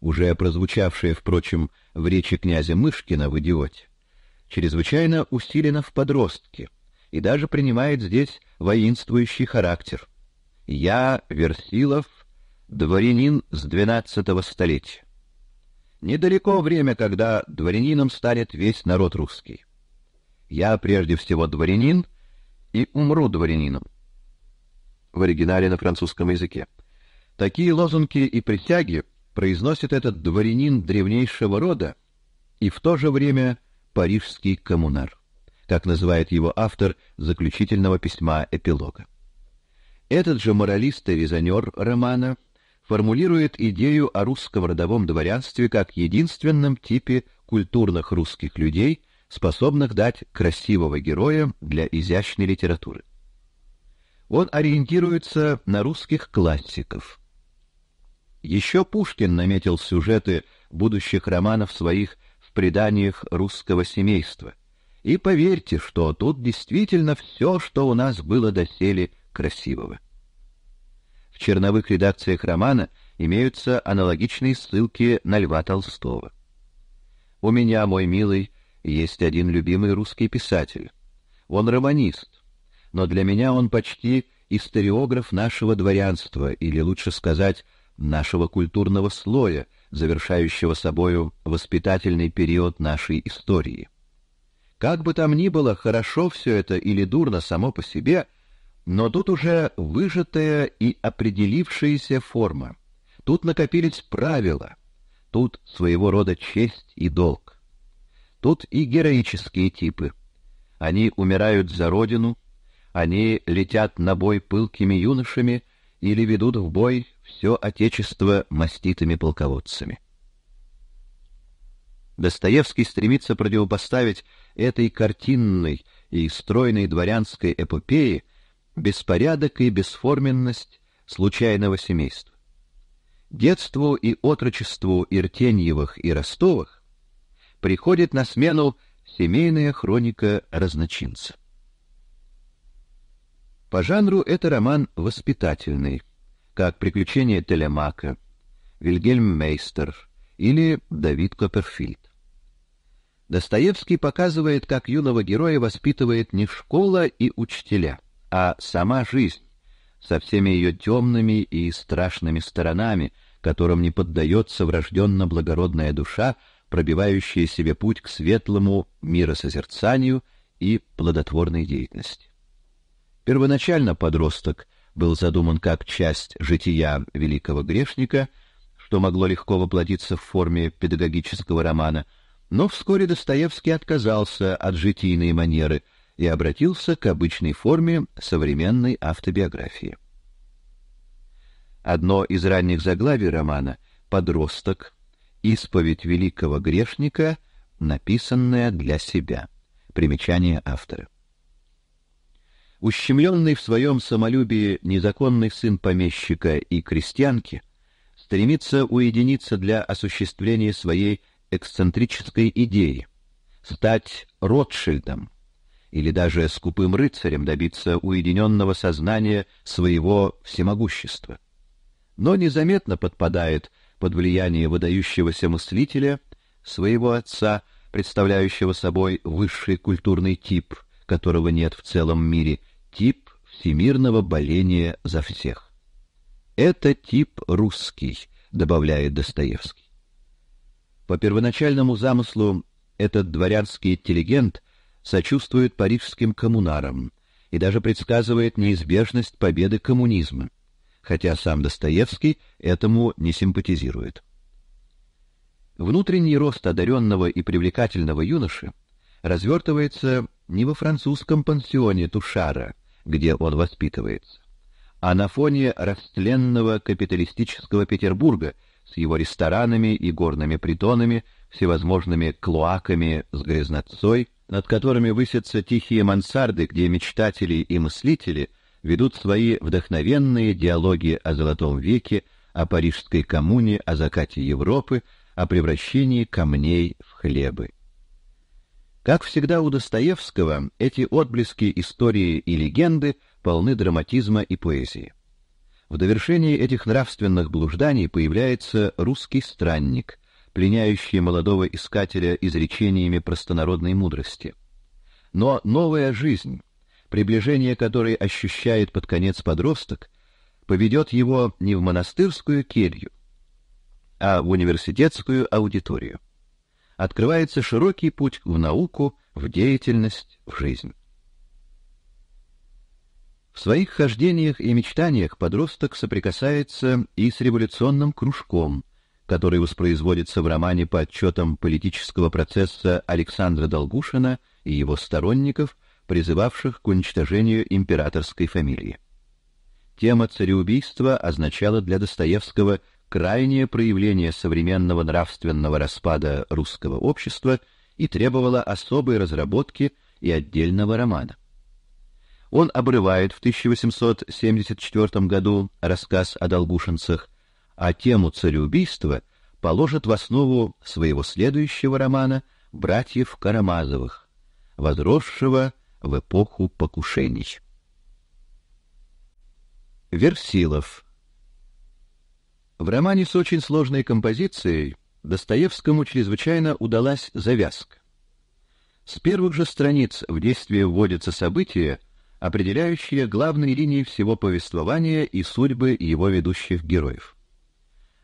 уже прозвучавшая, впрочем, в речи князя Мышкина в «Идиоте», чрезвычайно усилена в подростке и даже принимает здесь воинствующий характер. «Я, Версилов, дворянин с двенадцатого столетия». Недалеко время, когда дворянином станет весь народ русский. Я прежде всего дворянин и умру дворянином. В оригинале на французском языке. Такие лозунги и присяги произносит этот дворянин древнейшего рода и в то же время парижский коммунар, как называет его автор заключительного письма эпилога. Этот же моралист и резонер романа формулирует идею о русском родовом дворянстве как единственном типе культурных русских людей, способных дать красивого героя для изящной литературы. Он ориентируется на русских классиков. Еще Пушкин наметил сюжеты будущих романов своих в преданиях русского семейства. И поверьте, что тут действительно все, что у нас было доселе красивого. В черновых редакциях романа имеются аналогичные ссылки на Льва Толстого. У меня, мой милый, есть один любимый русский писатель. Он романист, но для меня он почти историограф нашего дворянства, или лучше сказать, нашего культурного слоя, завершающего собою воспитательный период нашей истории. Как бы там ни было, хорошо все это или дурно само по себе, но тут уже выжатая и определившаяся форма. Тут накопились правила, тут своего рода честь и долг. Тут и героические типы. Они умирают за родину, они летят на бой пылкими юношами или ведут в бой все отечество маститыми полководцами. Достоевский стремится противопоставить этой картинной и стройной дворянской эпопее беспорядок и бесформенность случайного семейства. Детству и отрочеству Иртеньевых и Ростовых приходит на смену семейная хроника разночинца. По жанру это роман воспитательный, как «Приключения Телемака», «Вильгельм Мейстер» или «Давид Копперфильд». Достоевский показывает, как юного героя воспитывает не школа и учителя, а сама жизнь, со всеми ее темными и страшными сторонами, которым не поддается врожденно благородная душа, пробивающие себе путь к светлому миросозерцанию и плодотворной деятельности. Первоначально подросток был задуман как часть жития великого грешника, что могло легко воплотиться в форме педагогического романа, но вскоре Достоевский отказался от житийной манеры и обратился к обычной форме современной автобиографии. Одно из ранних заглавий романа «Подросток» Исповедь великого грешника, написанная для себя. Примечание автора. Ущемленный в своем самолюбии незаконный сын помещика и крестьянки стремится уединиться для осуществления своей эксцентрической идеи стать Ротшильдом или даже скупым рыцарем добиться уединенного сознания своего всемогущества. Но незаметно подпадает под влияние выдающегося мыслителя, своего отца, представляющего собой высший культурный тип, которого нет в целом мире, тип всемирного боления за всех. Это тип русский, добавляет Достоевский. По первоначальному замыслу этот дворянский интеллигент сочувствует парижским коммунарам и даже предсказывает неизбежность победы коммунизма хотя сам Достоевский этому не симпатизирует. Внутренний рост одаренного и привлекательного юноши развертывается не во французском пансионе Тушара, где он воспитывается, а на фоне растленного капиталистического Петербурга с его ресторанами и горными притонами, всевозможными клоаками с грязнотцой, над которыми высятся тихие мансарды, где мечтатели и мыслители – ведут свои вдохновенные диалоги о Золотом веке, о Парижской коммуне, о закате Европы, о превращении камней в хлебы. Как всегда у Достоевского, эти отблески истории и легенды полны драматизма и поэзии. В довершении этих нравственных блужданий появляется русский странник, пленяющий молодого искателя изречениями простонародной мудрости. Но новая жизнь, приближение которой ощущает под конец подросток, поведет его не в монастырскую келью, а в университетскую аудиторию. Открывается широкий путь в науку, в деятельность, в жизнь. В своих хождениях и мечтаниях подросток соприкасается и с революционным кружком, который воспроизводится в романе по отчетам политического процесса Александра Долгушина и его сторонников – призывавших к уничтожению императорской фамилии. Тема цареубийства означала для Достоевского крайнее проявление современного нравственного распада русского общества и требовала особой разработки и отдельного романа. Он обрывает в 1874 году рассказ о долгушинцах, а тему цареубийства положит в основу своего следующего романа «Братьев Карамазовых», возросшего в эпоху покушений. Версилов В романе с очень сложной композицией Достоевскому чрезвычайно удалась завязка. С первых же страниц в действие вводятся события, определяющие главные линии всего повествования и судьбы его ведущих героев.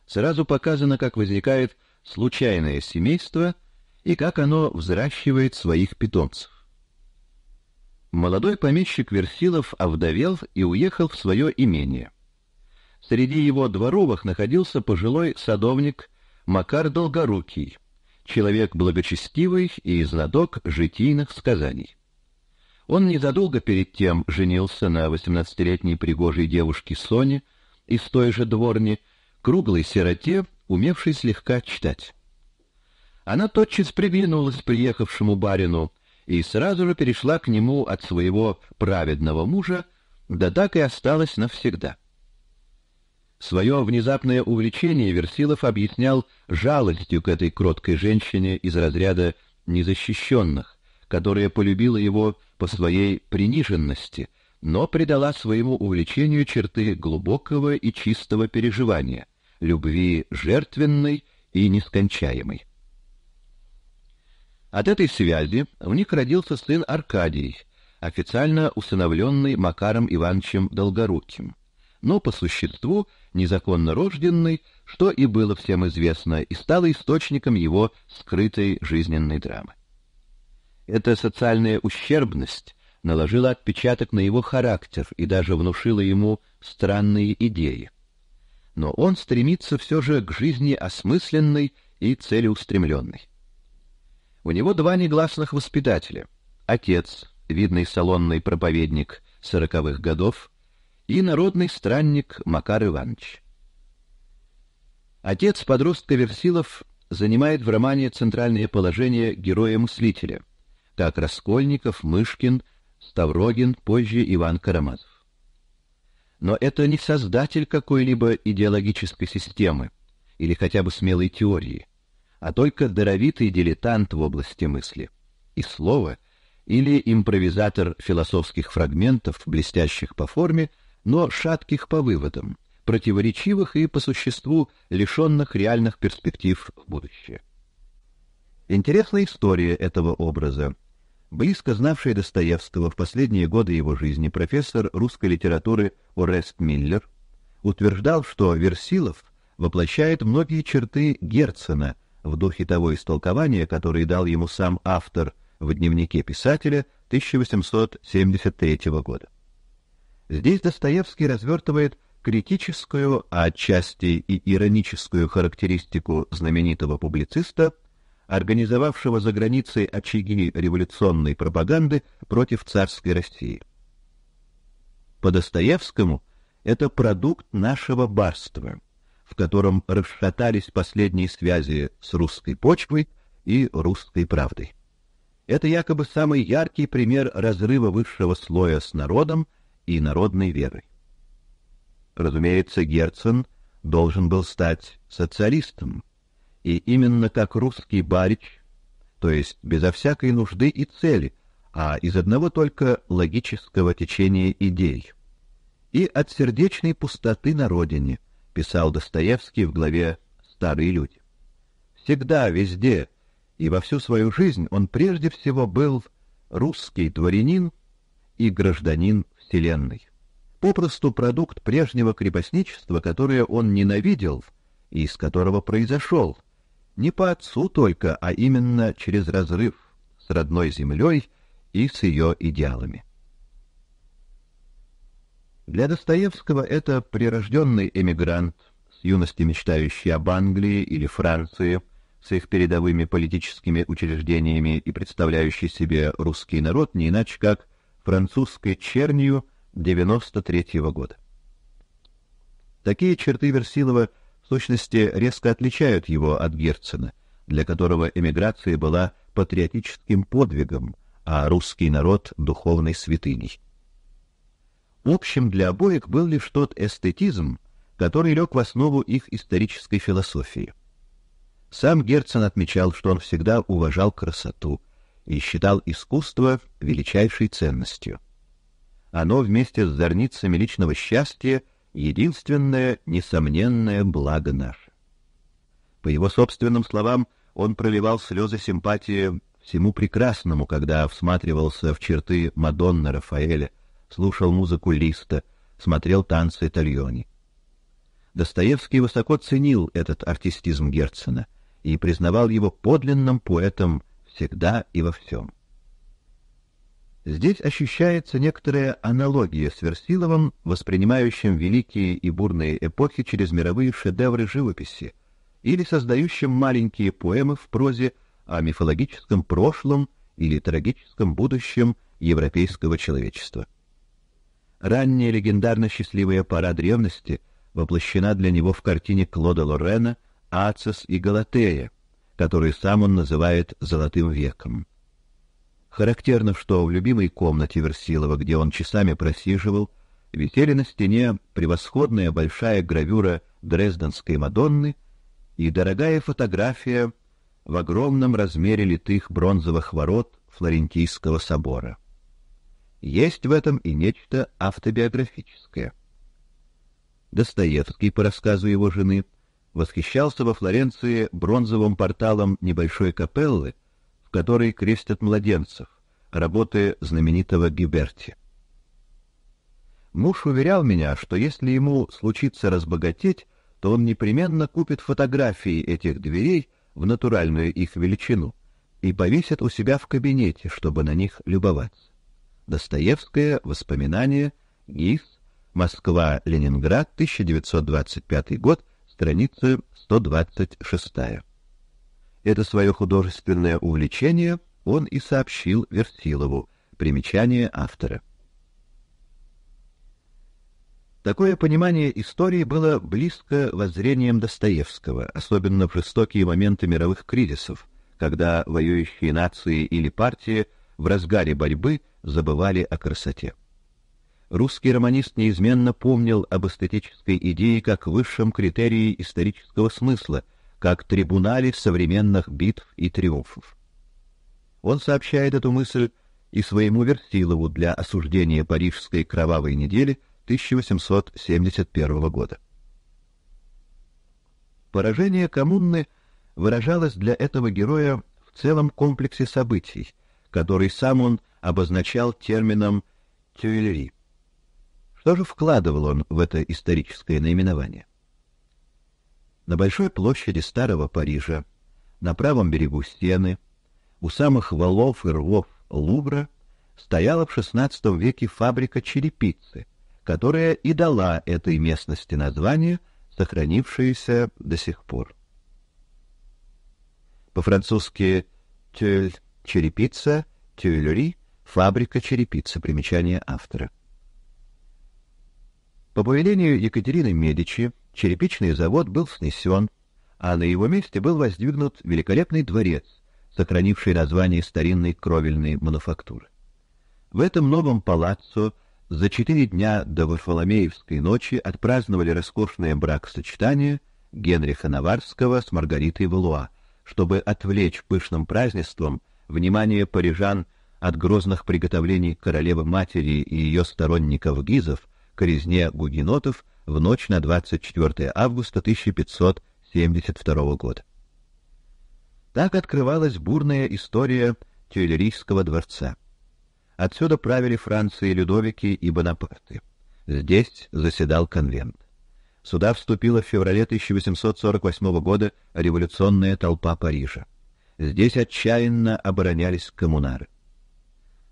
Сразу показано, как возникает случайное семейство и как оно взращивает своих питомцев. Молодой помещик Версилов овдовел и уехал в свое имение. Среди его дворовых находился пожилой садовник Макар Долгорукий, человек благочестивый и знаток житийных сказаний. Он незадолго перед тем женился на восемнадцатилетней пригожей девушке Соне из той же дворни, круглой сироте, умевшей слегка читать. Она тотчас приглянулась приехавшему барину, и сразу же перешла к нему от своего праведного мужа, да так и осталась навсегда. Свое внезапное увлечение Версилов объяснял жалостью к этой кроткой женщине из разряда незащищенных, которая полюбила его по своей приниженности, но придала своему увлечению черты глубокого и чистого переживания, любви жертвенной и нескончаемой. От этой связи у них родился сын Аркадий, официально усыновленный Макаром Ивановичем Долгоруким, но по существу незаконно рожденный, что и было всем известно и стало источником его скрытой жизненной драмы. Эта социальная ущербность наложила отпечаток на его характер и даже внушила ему странные идеи. Но он стремится все же к жизни осмысленной и целеустремленной. У него два негласных воспитателя. Отец, видный салонный проповедник сороковых годов, и народный странник Макар Иванович. Отец подростка Версилов занимает в романе центральное положение героя-мыслителя, как Раскольников, Мышкин, Ставрогин, позже Иван Карамазов. Но это не создатель какой-либо идеологической системы или хотя бы смелой теории – а только даровитый дилетант в области мысли. И слово, или импровизатор философских фрагментов, блестящих по форме, но шатких по выводам, противоречивых и по существу лишенных реальных перспектив в будущее. Интересна история этого образа. Близко знавший Достоевского в последние годы его жизни профессор русской литературы Орест Миллер утверждал, что Версилов воплощает многие черты Герцена – в духе того истолкования, которое дал ему сам автор в дневнике писателя 1873 года. Здесь Достоевский развертывает критическую, а отчасти и ироническую характеристику знаменитого публициста, организовавшего за границей очаги революционной пропаганды против царской России. По Достоевскому это продукт нашего барства – в котором расшатались последние связи с русской почвой и русской правдой. Это якобы самый яркий пример разрыва высшего слоя с народом и народной верой. Разумеется, Герцен должен был стать социалистом, и именно как русский барич, то есть безо всякой нужды и цели, а из одного только логического течения идей и от сердечной пустоты на родине, писал Достоевский в главе «Старые люди». Всегда, везде и во всю свою жизнь он прежде всего был русский дворянин и гражданин Вселенной. Попросту продукт прежнего крепостничества, которое он ненавидел и из которого произошел, не по отцу только, а именно через разрыв с родной землей и с ее идеалами. Для Достоевского это прирожденный эмигрант, с юности мечтающий об Англии или Франции, с их передовыми политическими учреждениями и представляющий себе русский народ не иначе как французской чернью 93 -го года. Такие черты Версилова в сущности резко отличают его от Герцена, для которого эмиграция была патриотическим подвигом, а русский народ — духовной святыней. Общим для обоих был лишь тот эстетизм, который лег в основу их исторической философии. Сам Герцен отмечал, что он всегда уважал красоту и считал искусство величайшей ценностью. Оно вместе с зорницами личного счастья единственное несомненное благо наше. По его собственным словам, он проливал слезы симпатии всему прекрасному, когда всматривался в черты Мадонны Рафаэля, слушал музыку Листа, смотрел танцы Тальони. Достоевский высоко ценил этот артистизм Герцена и признавал его подлинным поэтом всегда и во всем. Здесь ощущается некоторая аналогия с Версиловым, воспринимающим великие и бурные эпохи через мировые шедевры живописи, или создающим маленькие поэмы в прозе о мифологическом прошлом или трагическом будущем европейского человечества. Ранняя легендарно счастливая пора древности воплощена для него в картине Клода Лорена «Ацис и Галатея», который сам он называет «золотым веком». Характерно, что в любимой комнате Версилова, где он часами просиживал, висели на стене превосходная большая гравюра Дрезденской Мадонны и дорогая фотография в огромном размере литых бронзовых ворот Флорентийского собора. Есть в этом и нечто автобиографическое. Достоевский, по рассказу его жены, восхищался во Флоренции бронзовым порталом небольшой капеллы, в которой крестят младенцев, работы знаменитого Гиберти. Муж уверял меня, что если ему случится разбогатеть, то он непременно купит фотографии этих дверей в натуральную их величину и повесит у себя в кабинете, чтобы на них любоваться. Достоевское. Воспоминания. ГИС. Москва, Ленинград, 1925 год, страница 126. Это свое художественное увлечение он и сообщил Версилову. Примечание автора. Такое понимание истории было близко воззрениям Достоевского, особенно в жестокие моменты мировых кризисов, когда воюющие нации или партии в разгаре борьбы забывали о красоте. Русский романист неизменно помнил об эстетической идее как высшем критерии исторического смысла, как трибунале современных битв и триумфов. Он сообщает эту мысль и своему Версилову для осуждения парижской кровавой недели 1871 года. Поражение коммуны выражалось для этого героя в целом комплексе событий, который сам он обозначал термином «тюэлери». Что же вкладывал он в это историческое наименование? На большой площади Старого Парижа, на правом берегу Сены, у самых валов и рвов Лувра, стояла в XVI веке фабрика черепицы, которая и дала этой местности название, сохранившееся до сих пор. По-французски «тюэль» Черепица, Тюильри, фабрика черепицы. Примечание автора. По повелению Екатерины Медичи черепичный завод был снесен, а на его месте был воздвигнут великолепный дворец, сохранивший название старинной кровельной мануфактуры. В этом новом палаццо за четыре дня до Варфоломеевской ночи отпраздновали роскошное бракосочетание Генриха Наварского с Маргаритой Валуа, чтобы отвлечь пышным празднеством внимание парижан от грозных приготовлений королевы-матери и ее сторонников Гизов к резне гугенотов в ночь на 24 августа 1572 года. Так открывалась бурная история Тюильрийского дворца. Отсюда правили Франции Людовики и Бонапарты. Здесь заседал конвент. Сюда вступила в феврале 1848 года революционная толпа Парижа здесь отчаянно оборонялись коммунары.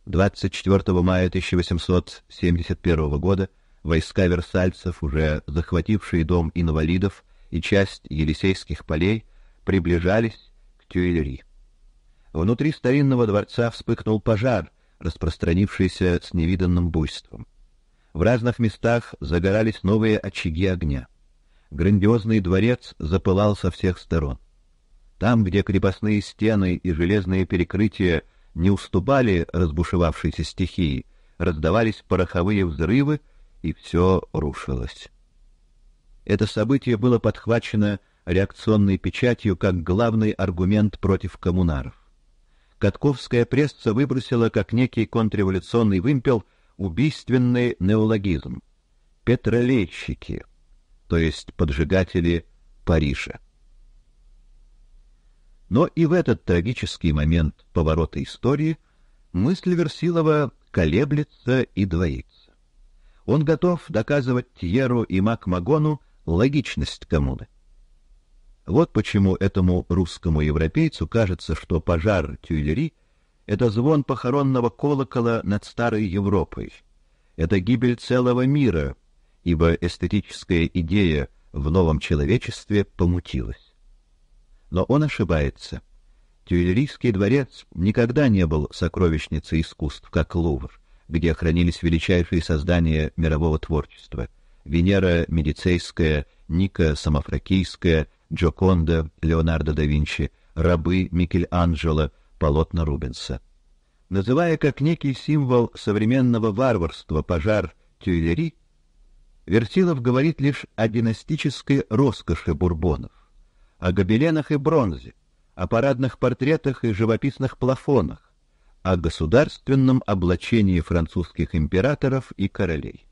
24 мая 1871 года войска версальцев, уже захватившие дом инвалидов и часть Елисейских полей, приближались к Тюильри. Внутри старинного дворца вспыхнул пожар, распространившийся с невиданным буйством. В разных местах загорались новые очаги огня. Грандиозный дворец запылал со всех сторон. Там, где крепостные стены и железные перекрытия не уступали разбушевавшейся стихии, раздавались пороховые взрывы, и все рушилось. Это событие было подхвачено реакционной печатью как главный аргумент против коммунаров. Катковская пресса выбросила как некий контрреволюционный вымпел убийственный неологизм петролейщики, то есть поджигатели Парижа. Но и в этот трагический момент поворота истории мысль Версилова колеблется и двоится. Он готов доказывать Тьеру и Макмагону логичность коммуны. Вот почему этому русскому европейцу кажется, что пожар Тюильри — это звон похоронного колокола над старой Европой. Это гибель целого мира, ибо эстетическая идея в новом человечестве помутилась. Но он ошибается. Тюильрийский дворец никогда не был сокровищницей искусств, как Лувр, где хранились величайшие создания мирового творчества: Венера Медицейская, Ника Самофракийская, Джоконда Леонардо да Винчи, рабы Микеланджело, полотна Рубенса. Называя как некий символ современного варварства пожар Тюильри, Вертилов говорит лишь о династической роскоши бурбонов о гобеленах и бронзе, о парадных портретах и живописных плафонах, о государственном облачении французских императоров и королей.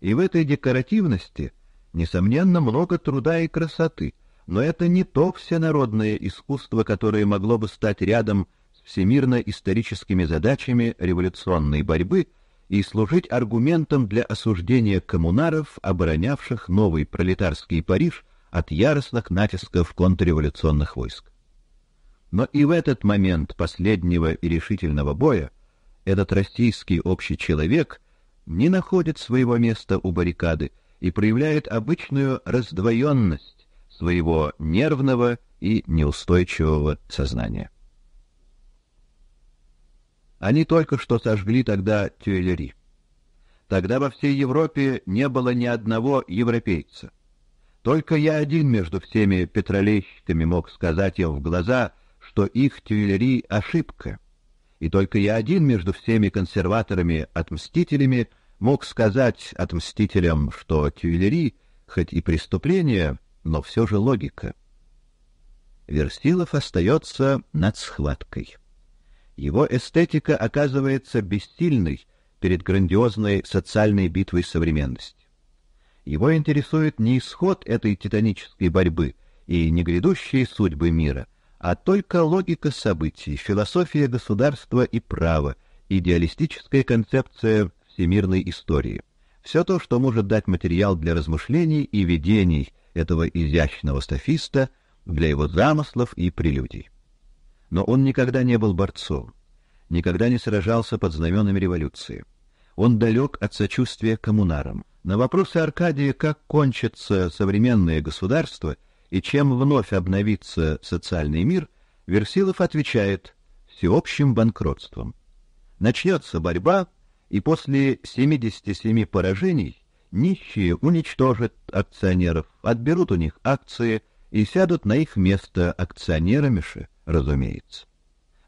И в этой декоративности, несомненно, много труда и красоты, но это не то всенародное искусство, которое могло бы стать рядом с всемирно-историческими задачами революционной борьбы и служить аргументом для осуждения коммунаров, оборонявших новый пролетарский Париж от яростных натисков контрреволюционных войск. Но и в этот момент последнего и решительного боя этот российский общий человек не находит своего места у баррикады и проявляет обычную раздвоенность своего нервного и неустойчивого сознания. Они только что сожгли тогда Тюэллери. Тогда во всей Европе не было ни одного европейца. Только я один между всеми петролейщиками мог сказать им в глаза, что их тюэлери — ошибка. И только я один между всеми консерваторами-отмстителями мог сказать отмстителям, что тюэлери — хоть и преступление, но все же логика. Верстилов остается над схваткой. Его эстетика оказывается бессильной перед грандиозной социальной битвой современности. Его интересует не исход этой титанической борьбы и не грядущие судьбы мира, а только логика событий, философия государства и права, идеалистическая концепция всемирной истории. Все то, что может дать материал для размышлений и видений этого изящного софиста, для его замыслов и прелюдий. Но он никогда не был борцом, никогда не сражался под знаменами революции. Он далек от сочувствия коммунарам. На вопросы Аркадия, как кончится современное государство и чем вновь обновится социальный мир, Версилов отвечает всеобщим банкротством. Начнется борьба, и после 77 поражений нищие уничтожат акционеров, отберут у них акции и сядут на их место акционерами же, разумеется.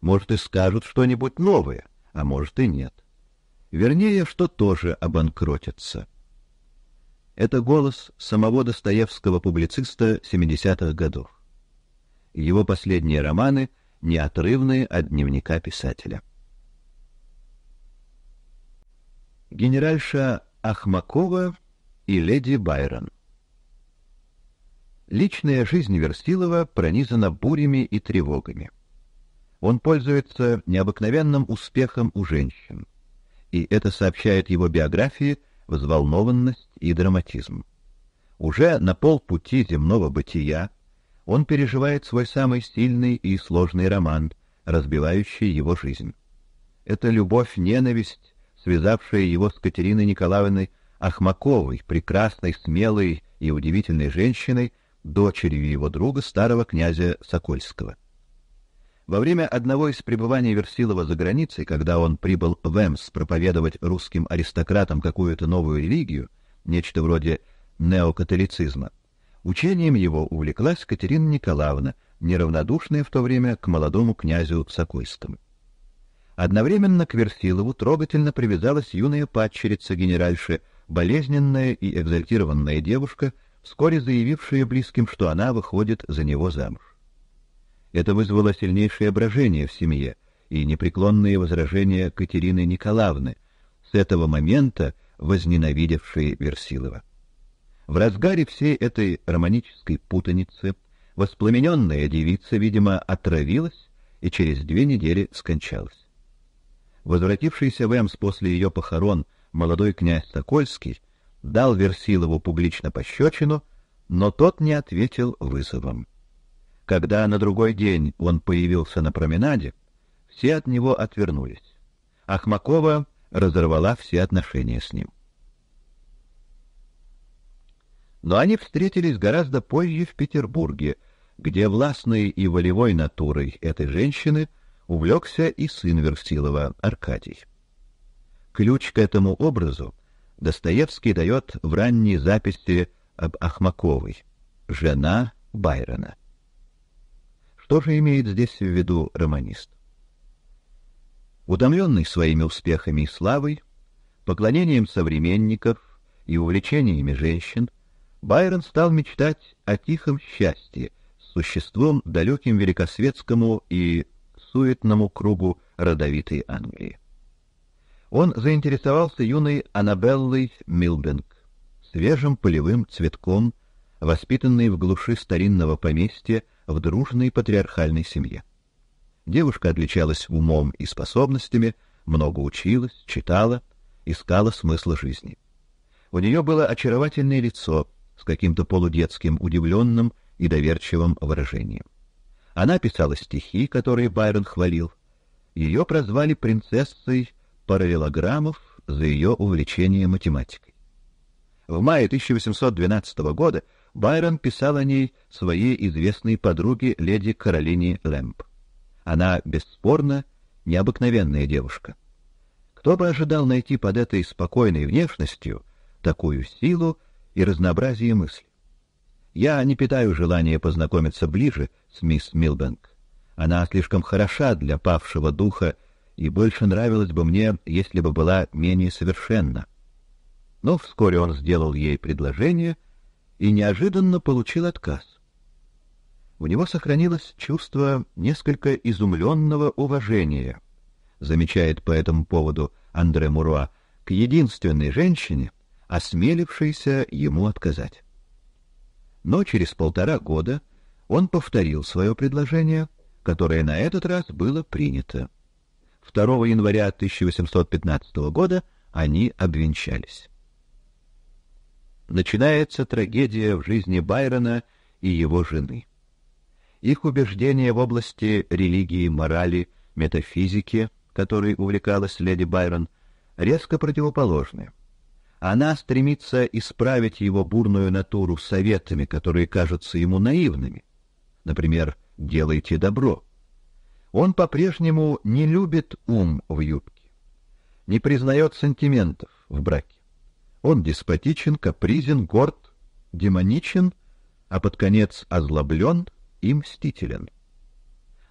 Может и скажут что-нибудь новое, а может и нет. Вернее, что тоже обанкротятся. Это голос самого Достоевского публициста 70-х годов. Его последние романы неотрывны от дневника писателя. Генеральша Ахмакова и леди Байрон. Личная жизнь Верстилова пронизана бурями и тревогами. Он пользуется необыкновенным успехом у женщин, и это сообщает его биографии – взволнованность и драматизм. Уже на полпути земного бытия он переживает свой самый сильный и сложный роман, разбивающий его жизнь. Это любовь-ненависть, связавшая его с Катериной Николаевной Ахмаковой, прекрасной, смелой и удивительной женщиной, дочерью его друга, старого князя Сокольского. Во время одного из пребываний Версилова за границей, когда он прибыл в Эмс проповедовать русским аристократам какую-то новую религию, нечто вроде неокатолицизма, учением его увлеклась Катерина Николаевна, неравнодушная в то время к молодому князю Сокольскому. Одновременно к Версилову трогательно привязалась юная падчерица генеральши, болезненная и экзальтированная девушка, вскоре заявившая близким, что она выходит за него замуж. Это вызвало сильнейшее брожение в семье и непреклонные возражения Катерины Николаевны, с этого момента возненавидевшей Версилова. В разгаре всей этой романтической путаницы воспламененная девица, видимо, отравилась и через две недели скончалась. Возвратившийся в Эмс после ее похорон молодой князь Сокольский дал Версилову публично пощечину, но тот не ответил вызовом. Когда на другой день он появился на променаде, все от него отвернулись. Ахмакова разорвала все отношения с ним. Но они встретились гораздо позже в Петербурге, где властной и волевой натурой этой женщины увлекся и сын Версилова, Аркадий. Ключ к этому образу Достоевский дает в ранней записи об Ахмаковой «Жена Байрона». Что же имеет здесь в виду романист? Утомленный своими успехами и славой, поклонением современников и увлечениями женщин, Байрон стал мечтать о тихом счастье с существом далеким великосветскому и суетному кругу родовитой Англии. Он заинтересовался юной Аннабеллой Милбинг, свежим полевым цветком, воспитанной в глуши старинного поместья в дружной патриархальной семье. Девушка отличалась умом и способностями, много училась, читала, искала смысла жизни. У нее было очаровательное лицо с каким-то полудетским удивленным и доверчивым выражением. Она писала стихи, которые Байрон хвалил. Ее прозвали принцессой параллелограммов за ее увлечение математикой. В мае 1812 года Байрон писал о ней своей известной подруге леди Каролине Лэмп. Она, бесспорно, необыкновенная девушка. Кто бы ожидал найти под этой спокойной внешностью такую силу и разнообразие мыслей? Я не питаю желания познакомиться ближе с мисс Милбенк. Она слишком хороша для павшего духа, и больше нравилось бы мне, если бы была менее совершенна. Но вскоре он сделал ей предложение — и неожиданно получил отказ. У него сохранилось чувство несколько изумленного уважения, замечает по этому поводу Андре Муруа, к единственной женщине, осмелившейся ему отказать. Но через полтора года он повторил свое предложение, которое на этот раз было принято. 2 января 1815 года они обвенчались начинается трагедия в жизни Байрона и его жены. Их убеждения в области религии, морали, метафизики, которой увлекалась леди Байрон, резко противоположны. Она стремится исправить его бурную натуру советами, которые кажутся ему наивными. Например, «делайте добро». Он по-прежнему не любит ум в юбке, не признает сантиментов в браке он деспотичен, капризен, горд, демоничен, а под конец озлоблен и мстителен.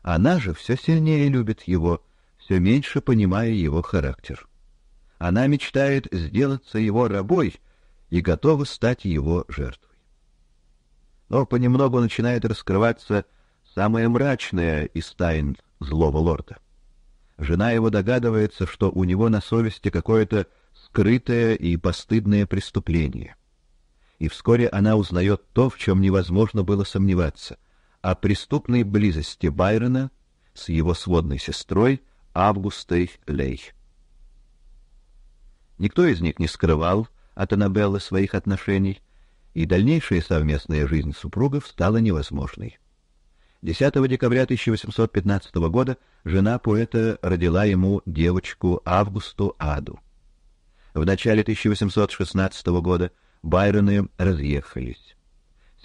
Она же все сильнее любит его, все меньше понимая его характер. Она мечтает сделаться его рабой и готова стать его жертвой. Но понемногу начинает раскрываться самое мрачное из тайн злого лорда. Жена его догадывается, что у него на совести какое-то скрытое и постыдное преступление. И вскоре она узнает то, в чем невозможно было сомневаться, о преступной близости Байрона с его сводной сестрой Августой Лей. Никто из них не скрывал от Аннабеллы своих отношений, и дальнейшая совместная жизнь супругов стала невозможной. 10 декабря 1815 года жена поэта родила ему девочку Августу Аду. В начале 1816 года Байроны разъехались.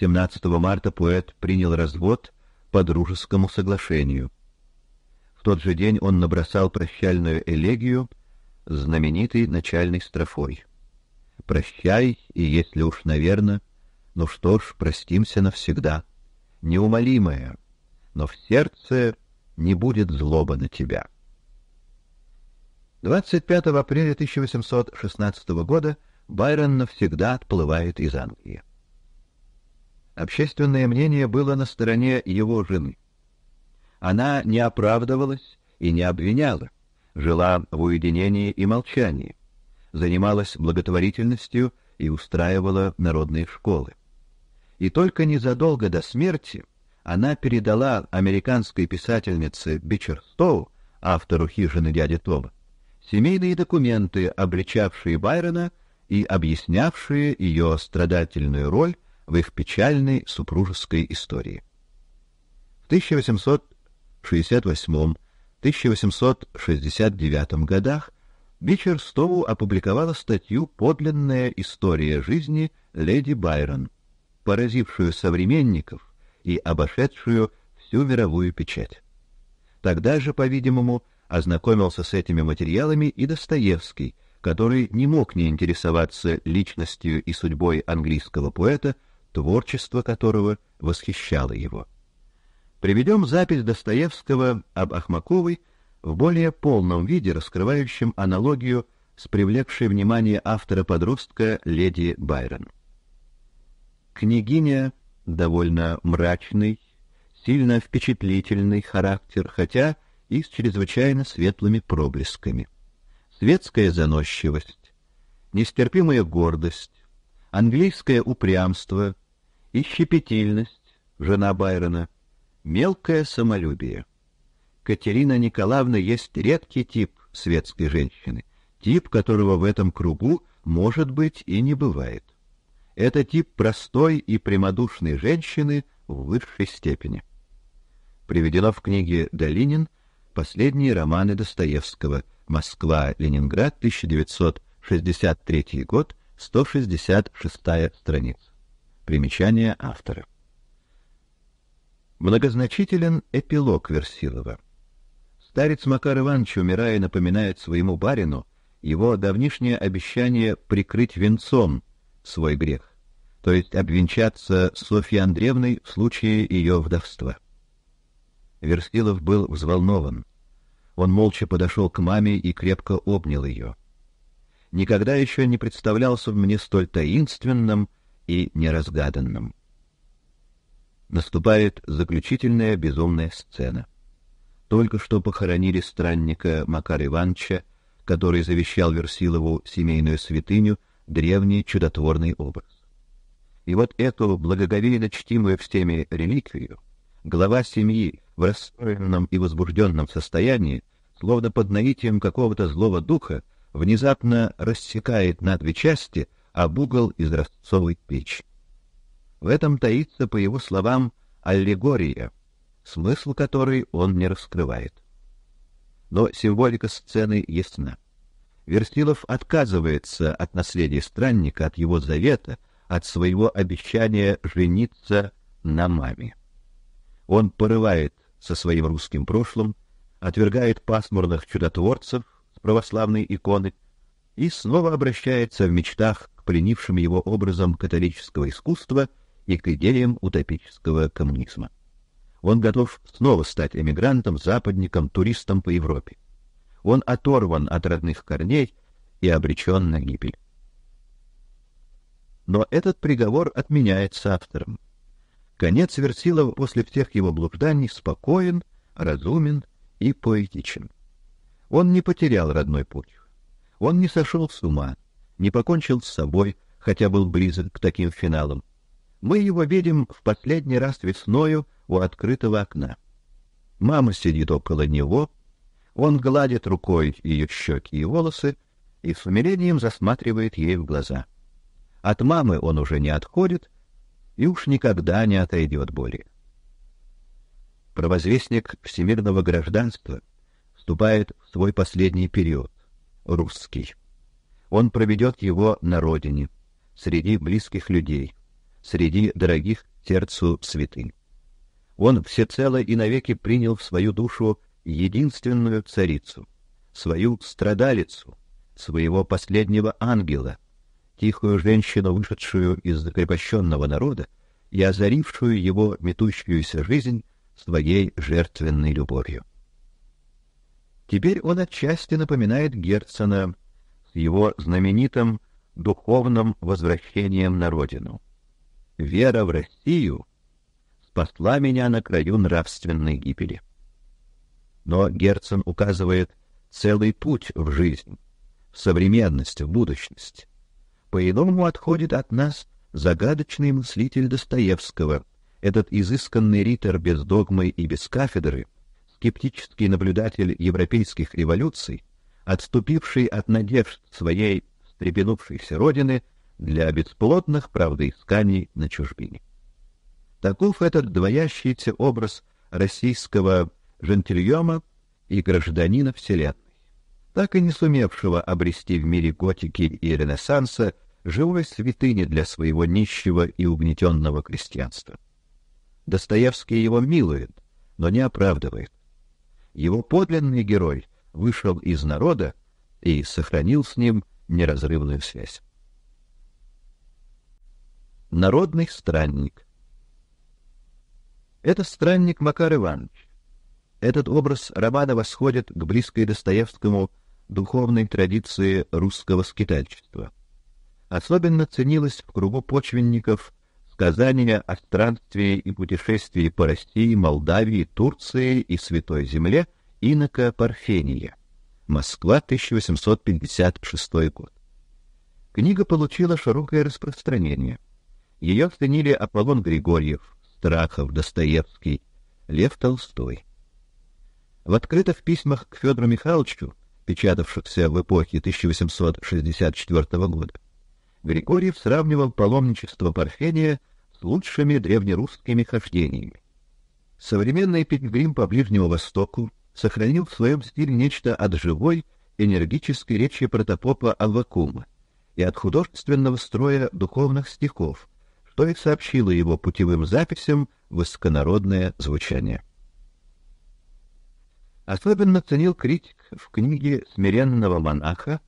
17 марта поэт принял развод по дружескому соглашению. В тот же день он набросал прощальную элегию с знаменитой начальной строфой. «Прощай, и если уж, наверно, ну что ж, простимся навсегда. Неумолимая, но в сердце не будет злоба на тебя». 25 апреля 1816 года Байрон навсегда отплывает из Англии. Общественное мнение было на стороне его жены. Она не оправдывалась и не обвиняла, жила в уединении и молчании, занималась благотворительностью и устраивала народные школы. И только незадолго до смерти она передала американской писательнице Бичерстоу, автору «Хижины дяди Тома», семейные документы, обличавшие Байрона и объяснявшие ее страдательную роль в их печальной супружеской истории. В 1868-1869 годах Бичер Стоу опубликовала статью «Подлинная история жизни леди Байрон», поразившую современников и обошедшую всю мировую печать. Тогда же, по-видимому, ознакомился с этими материалами и Достоевский, который не мог не интересоваться личностью и судьбой английского поэта, творчество которого восхищало его. Приведем запись Достоевского об Ахмаковой в более полном виде, раскрывающем аналогию с привлекшей внимание автора-подростка леди Байрон. Княгиня довольно мрачный, сильно впечатлительный характер, хотя и с чрезвычайно светлыми проблесками. Светская заносчивость, нестерпимая гордость, английское упрямство и щепетильность, жена Байрона, мелкое самолюбие. Катерина Николаевна есть редкий тип светской женщины, тип которого в этом кругу, может быть, и не бывает. Это тип простой и прямодушной женщины в высшей степени. Приведено в книге Долинин Последние романы Достоевского. Москва, Ленинград, 1963 год, 166 страница. Примечание автора. Многозначителен эпилог Версилова. Старец Макар Иванович, умирая, напоминает своему барину его давнишнее обещание прикрыть венцом свой грех, то есть обвенчаться с Софьей Андреевной в случае ее вдовства. Верстилов был взволнован. Он молча подошел к маме и крепко обнял ее. Никогда еще не представлялся мне столь таинственным и неразгаданным. Наступает заключительная безумная сцена. Только что похоронили странника Макар Иванча, который завещал Версилову семейную святыню, древний чудотворный образ. И вот эту благоговейно чтимую всеми реликвию глава семьи, в расстроенном и возбужденном состоянии, словно под наитием какого-то злого духа, внезапно рассекает на две части об угол изразцовой печи. В этом таится, по его словам, аллегория, смысл которой он не раскрывает. Но символика сцены ясна. Верстилов отказывается от наследия странника, от его завета, от своего обещания жениться на маме. Он порывает со своим русским прошлым, отвергает пасмурных чудотворцев с православной иконы и снова обращается в мечтах к пленившим его образом католического искусства и к идеям утопического коммунизма. Он готов снова стать эмигрантом, западником, туристом по Европе. Он оторван от родных корней и обречен на гибель. Но этот приговор отменяется автором. Конец Версилова после всех его блужданий спокоен, разумен и поэтичен. Он не потерял родной путь. Он не сошел с ума, не покончил с собой, хотя был близок к таким финалам. Мы его видим в последний раз весною у открытого окна. Мама сидит около него, он гладит рукой ее щеки и волосы и с умилением засматривает ей в глаза. От мамы он уже не отходит, и уж никогда не отойдет более. Провозвестник всемирного гражданства вступает в свой последний период, русский. Он проведет его на родине, среди близких людей, среди дорогих сердцу святынь. Он всецело и навеки принял в свою душу единственную царицу, свою страдалицу, своего последнего ангела, тихую женщину, вышедшую из закрепощенного народа и озарившую его метущуюся жизнь своей жертвенной любовью. Теперь он отчасти напоминает Герцена с его знаменитым духовным возвращением на родину. Вера в Россию спасла меня на краю нравственной гибели. Но Герцен указывает целый путь в жизнь, в современность, в будущность. По-иному отходит от нас загадочный мыслитель Достоевского, этот изысканный ритор без догмы и без кафедры, скептический наблюдатель европейских революций, отступивший от надежд своей стрепенувшейся родины для бесплодных правдоисканий на чужбине. Таков этот двоящийся образ российского жентильема и гражданина Вселенной, так и не сумевшего обрести в мире готики и ренессанса живой святыни для своего нищего и угнетенного крестьянства. Достоевский его милует, но не оправдывает. Его подлинный герой вышел из народа и сохранил с ним неразрывную связь. Народный странник Это странник Макар Иванович. Этот образ романа восходит к близкой Достоевскому духовной традиции русского скитальчества — Особенно ценилось в кругу почвенников сказание о странстве и путешествии по России, Молдавии, Турции и Святой Земле инока Парфения. Москва, 1856 год. Книга получила широкое распространение. Ее ценили Аполлон Григорьев, Страхов, Достоевский, Лев Толстой. В открытых письмах к Федору Михайловичу, печатавшихся в эпохе 1864 года, Григорьев сравнивал паломничество Парфения с лучшими древнерусскими хождениями. Современный пилигрим по Ближнему Востоку сохранил в своем стиле нечто от живой, энергической речи протопопа Аввакума и от художественного строя духовных стихов, что и сообщило его путевым записям высоконародное звучание. Особенно ценил критик в книге «Смиренного монаха»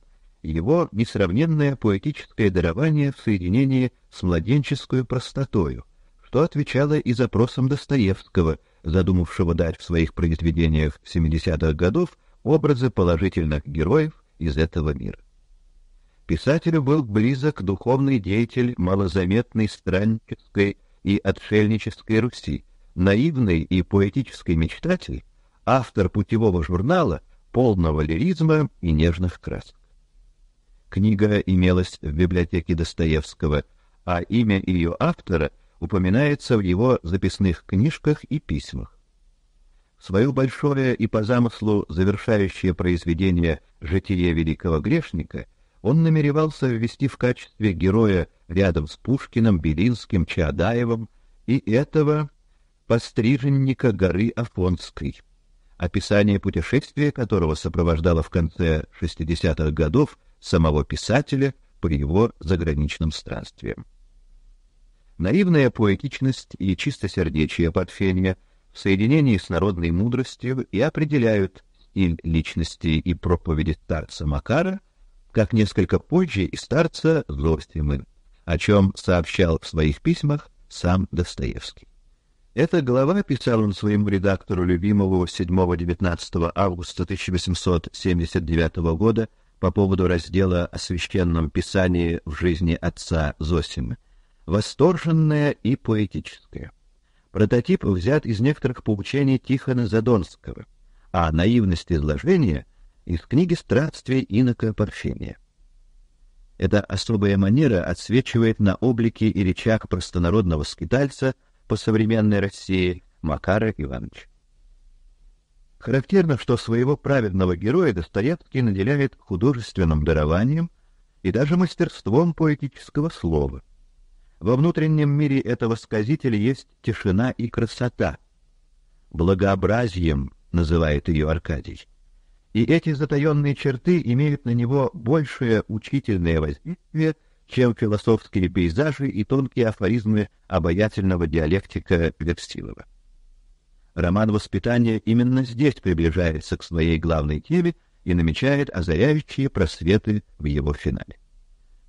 его несравненное поэтическое дарование в соединении с младенческую простотою, что отвечало и запросам Достоевского, задумавшего дать в своих произведениях 70-х годов образы положительных героев из этого мира. Писателю был близок духовный деятель малозаметной страннической и отшельнической Руси, наивный и поэтический мечтатель, автор путевого журнала, полного лиризма и нежных красок. Книга имелась в библиотеке Достоевского, а имя ее автора упоминается в его записных книжках и письмах. Своё большое и по замыслу завершающее произведение Житие великого грешника он намеревался ввести в качестве героя рядом с Пушкиным, Белинским, Чаадаевым и этого постриженника горы Афонской, описание путешествия которого сопровождало в конце 60-х годов самого писателя по его заграничным странствиям. Наивная поэтичность и чистосердечие Портфения в соединении с народной мудростью и определяют стиль личности и проповеди старца Макара, как несколько позже и старца Зостимы, о чем сообщал в своих письмах сам Достоевский. Эта глава, писал он своему редактору любимого 7-19 августа 1879 года, по поводу раздела о священном писании в жизни отца Зосимы восторженное и поэтическое. Прототип взят из некоторых поучений Тихона Задонского, а наивность изложения из книги «Странствие инока Парфения». Эта особая манера отсвечивает на облике и речах простонародного скитальца по современной России Макара Ивановича. Характерно, что своего праведного героя Достоевский наделяет художественным дарованием и даже мастерством поэтического слова. Во внутреннем мире этого сказителя есть тишина и красота. Благообразием называет ее Аркадий. И эти затаенные черты имеют на него большее учительное воздействие, чем философские пейзажи и тонкие афоризмы обаятельного диалектика Версилова. Роман воспитания именно здесь приближается к своей главной теме и намечает озаряющие просветы в его финале.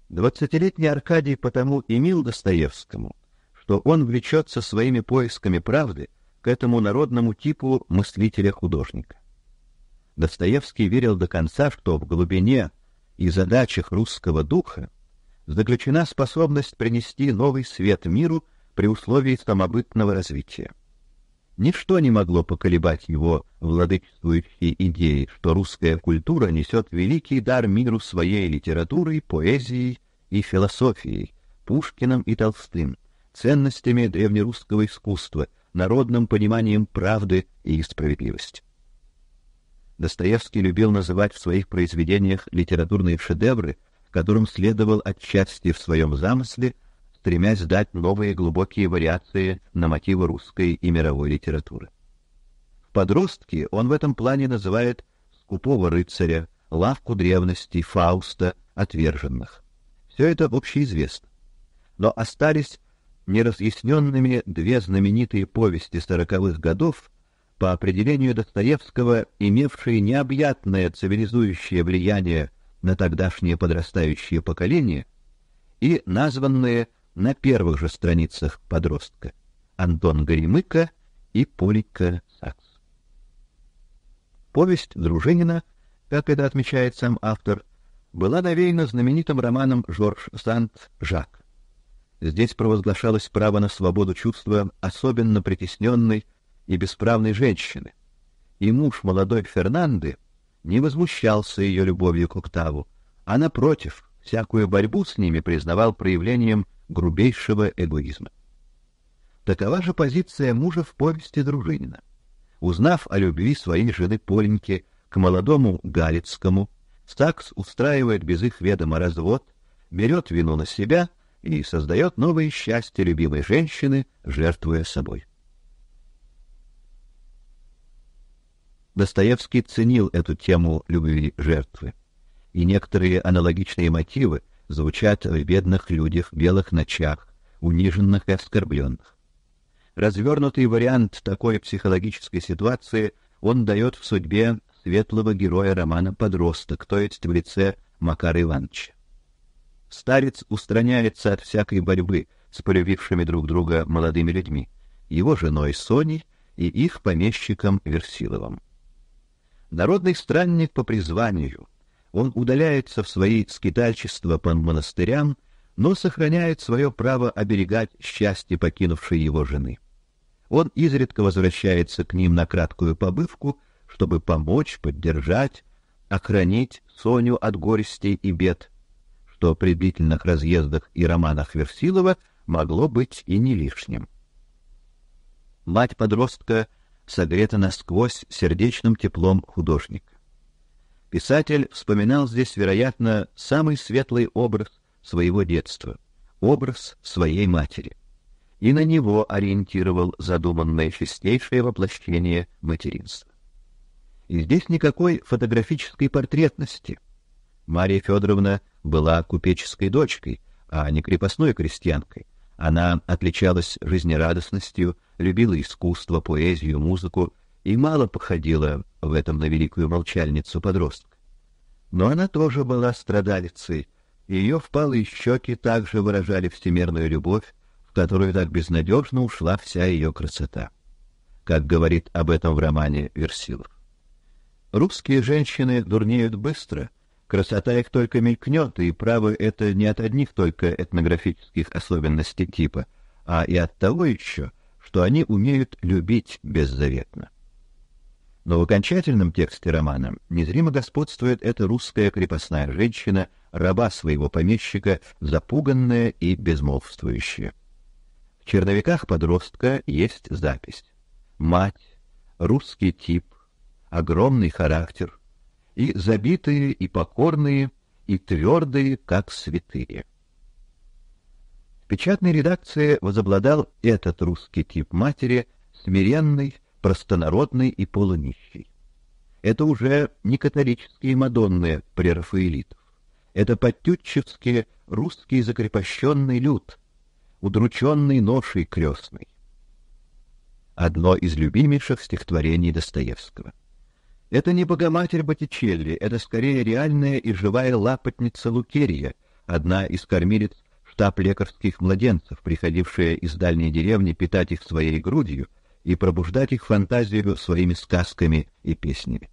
Двадцатилетний Аркадий потому и мил Достоевскому, что он влечется своими поисками правды к этому народному типу мыслителя-художника. Достоевский верил до конца, что в глубине и задачах русского духа заключена способность принести новый свет миру при условии самобытного развития. Ничто не могло поколебать его владычествующей идеи, что русская культура несет великий дар миру своей литературой, поэзией и философией, Пушкиным и Толстым, ценностями древнерусского искусства, народным пониманием правды и справедливости. Достоевский любил называть в своих произведениях литературные шедевры, которым следовал отчасти в своем замысле – стремясь дать новые глубокие вариации на мотивы русской и мировой литературы. В подростке он в этом плане называет «Скупого рыцаря», «Лавку древности», «Фауста», «Отверженных». Все это общеизвестно. Но остались неразъясненными две знаменитые повести сороковых годов, по определению Достоевского имевшие необъятное цивилизующее влияние на тогдашнее подрастающее поколение и названные на первых же страницах подростка Антон Горемыка и Полика Сакс. Повесть Дружинина, как это отмечает сам автор, была навеяна знаменитым романом Жорж Санд жак Здесь провозглашалось право на свободу чувства особенно притесненной и бесправной женщины. И муж молодой Фернанды не возмущался ее любовью к Октаву, а напротив, всякую борьбу с ними признавал проявлением грубейшего эгоизма. Такова же позиция мужа в повести Дружинина. Узнав о любви своей жены Поленьки к молодому Галицкому, Стакс устраивает без их ведома развод, берет вину на себя и создает новое счастье любимой женщины, жертвуя собой. Достоевский ценил эту тему любви жертвы, и некоторые аналогичные мотивы звучат в бедных людях, белых ночах, униженных и оскорбленных. Развернутый вариант такой психологической ситуации он дает в судьбе светлого героя романа «Подросток», то есть в лице Макара Ивановича. Старец устраняется от всякой борьбы с полюбившими друг друга молодыми людьми, его женой Соней и их помещиком Версиловым. Народный странник по призванию — он удаляется в свои скитальчества по монастырям, но сохраняет свое право оберегать счастье покинувшей его жены. Он изредка возвращается к ним на краткую побывку, чтобы помочь, поддержать, охранить Соню от горестей и бед, что при длительных разъездах и романах Версилова могло быть и не лишним. Мать подростка согрета насквозь сердечным теплом художника. Писатель вспоминал здесь, вероятно, самый светлый образ своего детства, образ своей матери. И на него ориентировал задуманное чистейшее воплощение материнства. И здесь никакой фотографической портретности. Мария Федоровна была купеческой дочкой, а не крепостной крестьянкой. Она отличалась жизнерадостностью, любила искусство, поэзию, музыку и мало походила в этом на великую молчальницу подростка. Но она тоже была страдалицей, и ее впалые щеки также выражали всемирную любовь, в которую так безнадежно ушла вся ее красота. Как говорит об этом в романе Версилов. Русские женщины дурнеют быстро, красота их только мелькнет, и право это не от одних только этнографических особенностей типа, а и от того еще, что они умеют любить беззаветно. Но в окончательном тексте романа незримо господствует эта русская крепостная женщина, раба своего помещика, запуганная и безмолвствующая. В черновиках подростка есть запись. Мать, русский тип, огромный характер, и забитые, и покорные, и твердые, как святые. В печатной редакции возобладал этот русский тип матери, смиренный, простонародный и полунищий. Это уже не католические мадонны прерафаэлитов. Это подтютчевские русский закрепощенный люд, удрученный ношей крестной. Одно из любимейших стихотворений Достоевского. Это не богоматерь Боттичелли, это скорее реальная и живая лапотница Лукерия, одна из кормилец штаб лекарских младенцев, приходившая из дальней деревни питать их своей грудью, и пробуждать их фантазию своими сказками и песнями.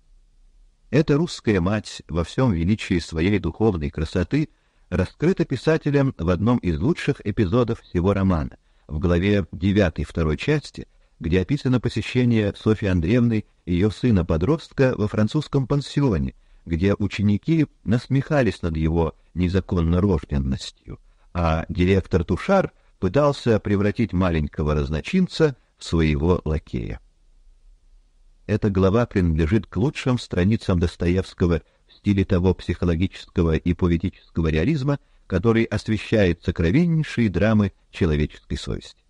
Эта русская мать во всем величии своей духовной красоты раскрыта писателем в одном из лучших эпизодов всего романа, в главе 9 второй части, где описано посещение Софьи Андреевны и ее сына-подростка во французском пансионе, где ученики насмехались над его незаконно рожденностью, а директор Тушар пытался превратить маленького разночинца своего лакея. Эта глава принадлежит к лучшим страницам Достоевского в стиле того психологического и поэтического реализма, который освещает сокровеннейшие драмы человеческой совести.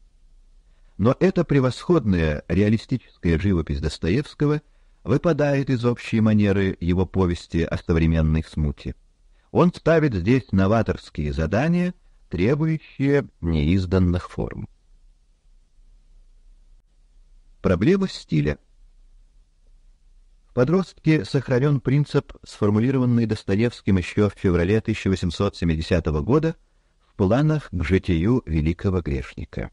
Но эта превосходная реалистическая живопись Достоевского выпадает из общей манеры его повести о современной смуте. Он ставит здесь новаторские задания, требующие неизданных форм. Проблема стиля. В подростке сохранен принцип, сформулированный Достоевским еще в феврале 1870 года в планах к житию великого грешника.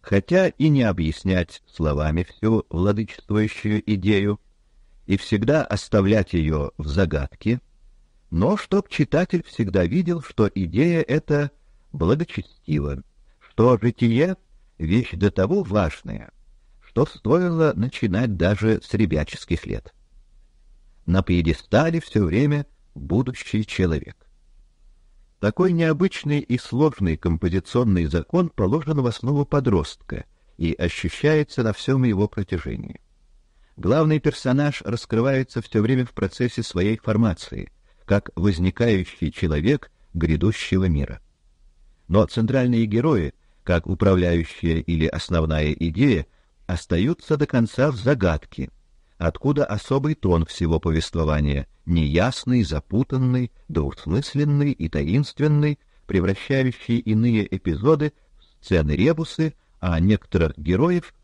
Хотя и не объяснять словами всю владычествующую идею, и всегда оставлять ее в загадке, но чтоб читатель всегда видел, что идея эта благочестива, что житие — вещь до того важная, что стоило начинать даже с ребяческих лет. На пьедестале все время будущий человек. Такой необычный и сложный композиционный закон проложен в основу подростка и ощущается на всем его протяжении. Главный персонаж раскрывается все время в процессе своей формации, как возникающий человек грядущего мира. Но центральные герои, как управляющая или основная идея, остаются до конца в загадке, откуда особый тон всего повествования, неясный, запутанный, двусмысленный и таинственный, превращающий иные эпизоды в сцены-ребусы, а некоторых героев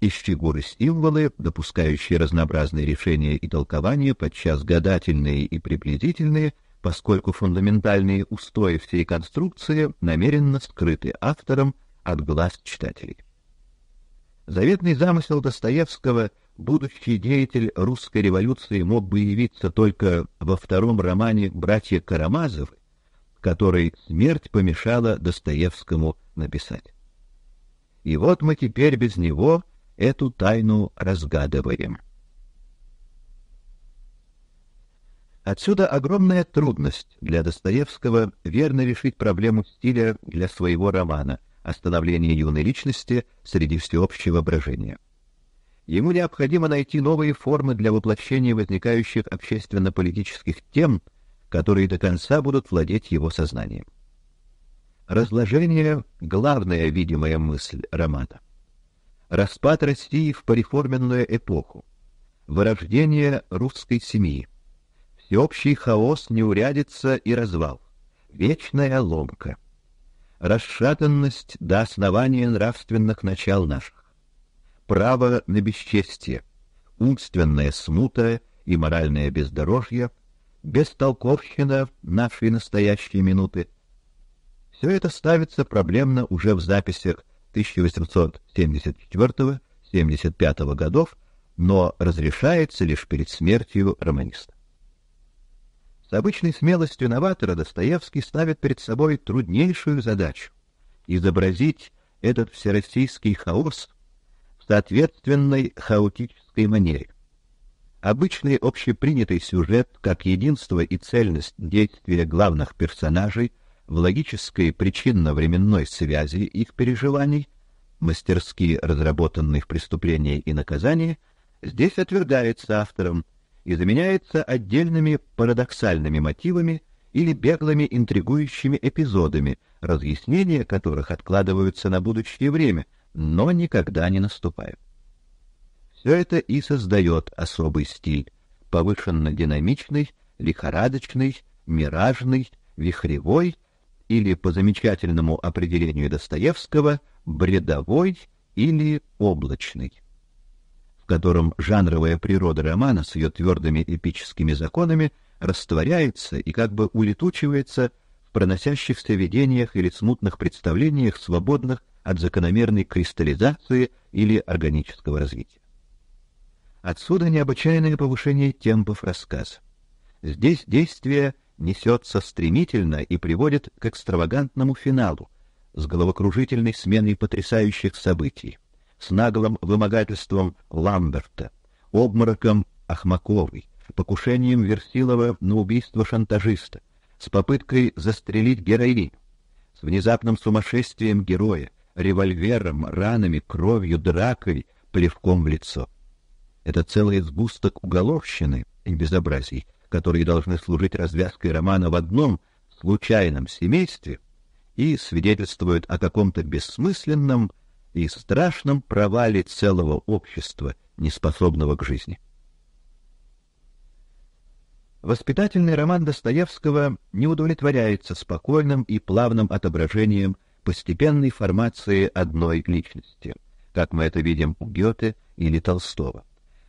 из фигуры символы, допускающие разнообразные решения и толкования, подчас гадательные и приблизительные, поскольку фундаментальные устои всей конструкции намеренно скрыты автором от глаз читателей. Заветный замысел Достоевского будущий деятель русской революции мог бы явиться только во втором романе «Братья Карамазовы», который смерть помешала Достоевскому написать. И вот мы теперь без него эту тайну разгадываем. Отсюда огромная трудность для Достоевского верно решить проблему стиля для своего романа — о становлении юной личности среди всеобщего брожения. Ему необходимо найти новые формы для воплощения возникающих общественно-политических тем, которые до конца будут владеть его сознанием. Разложение — главная видимая мысль романа. Распад России в пореформенную эпоху, вырождение русской семьи, всеобщий хаос, неурядица и развал, вечная ломка расшатанность до основания нравственных начал наших, право на бесчестие, умственная смута и моральное бездорожье, бестолковщина нашей настоящей минуты. Все это ставится проблемно уже в записях 1874-75 годов, но разрешается лишь перед смертью романиста. С обычной смелостью новатора Достоевский ставит перед собой труднейшую задачу — изобразить этот всероссийский хаос в соответственной хаотической манере. Обычный общепринятый сюжет как единство и цельность действия главных персонажей в логической причинно-временной связи их переживаний, мастерски разработанных в «Преступлении и наказании», здесь отвергается автором, и заменяется отдельными парадоксальными мотивами или беглыми интригующими эпизодами, разъяснения которых откладываются на будущее время, но никогда не наступают. Все это и создает особый стиль, повышенно динамичный, лихорадочный, миражный, вихревой или, по замечательному определению Достоевского, бредовой или облачный в котором жанровая природа романа с ее твердыми эпическими законами растворяется и как бы улетучивается в проносящихся видениях или смутных представлениях, свободных от закономерной кристаллизации или органического развития. Отсюда необычайное повышение темпов рассказа. Здесь действие несется стремительно и приводит к экстравагантному финалу, с головокружительной сменой потрясающих событий с наглым вымогательством Ламберта, обмороком Ахмаковой, покушением Версилова на убийство шантажиста, с попыткой застрелить героиню, с внезапным сумасшествием героя, револьвером, ранами, кровью, дракой, плевком в лицо. Это целый сгусток уголовщины и безобразий, которые должны служить развязкой романа в одном случайном семействе и свидетельствуют о каком-то бессмысленном, и страшном провале целого общества, неспособного к жизни. Воспитательный роман Достоевского не удовлетворяется спокойным и плавным отображением постепенной формации одной личности, как мы это видим у Гёте или Толстого.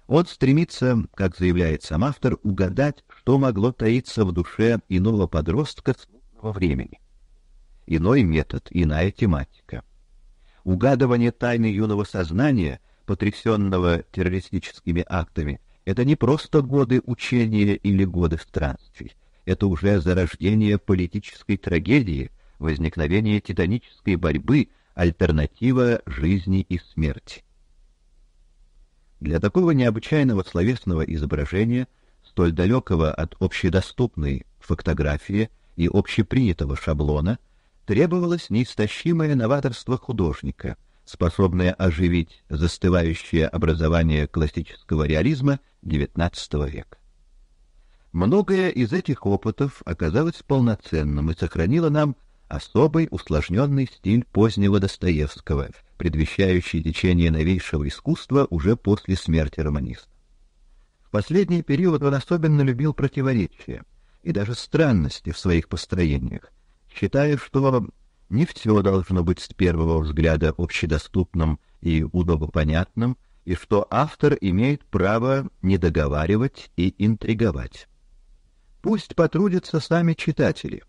Он стремится, как заявляет сам автор, угадать, что могло таиться в душе иного подростка смутного времени. Иной метод, иная тематика — Угадывание тайны юного сознания, потрясенного террористическими актами, это не просто годы учения или годы странствий. Это уже зарождение политической трагедии, возникновение титанической борьбы, альтернатива жизни и смерти. Для такого необычайного словесного изображения, столь далекого от общедоступной фотографии и общепринятого шаблона – требовалось неистощимое новаторство художника, способное оживить застывающее образование классического реализма XIX века. Многое из этих опытов оказалось полноценным и сохранило нам особый усложненный стиль позднего Достоевского, предвещающий течение новейшего искусства уже после смерти романиста. В последний период он особенно любил противоречия и даже странности в своих построениях, считаю, что не все должно быть с первого взгляда общедоступным и удобопонятным, и что автор имеет право не договаривать и интриговать. Пусть потрудятся сами читатели,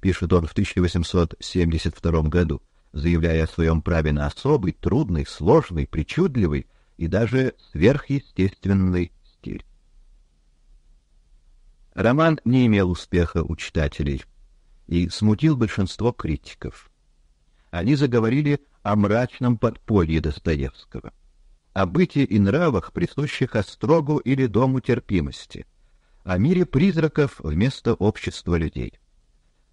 пишет он в 1872 году, заявляя о своем праве на особый, трудный, сложный, причудливый и даже сверхъестественный стиль. Роман не имел успеха у читателей и смутил большинство критиков. Они заговорили о мрачном подполье Достоевского, о бытии и нравах, присущих острогу или дому терпимости, о мире призраков вместо общества людей.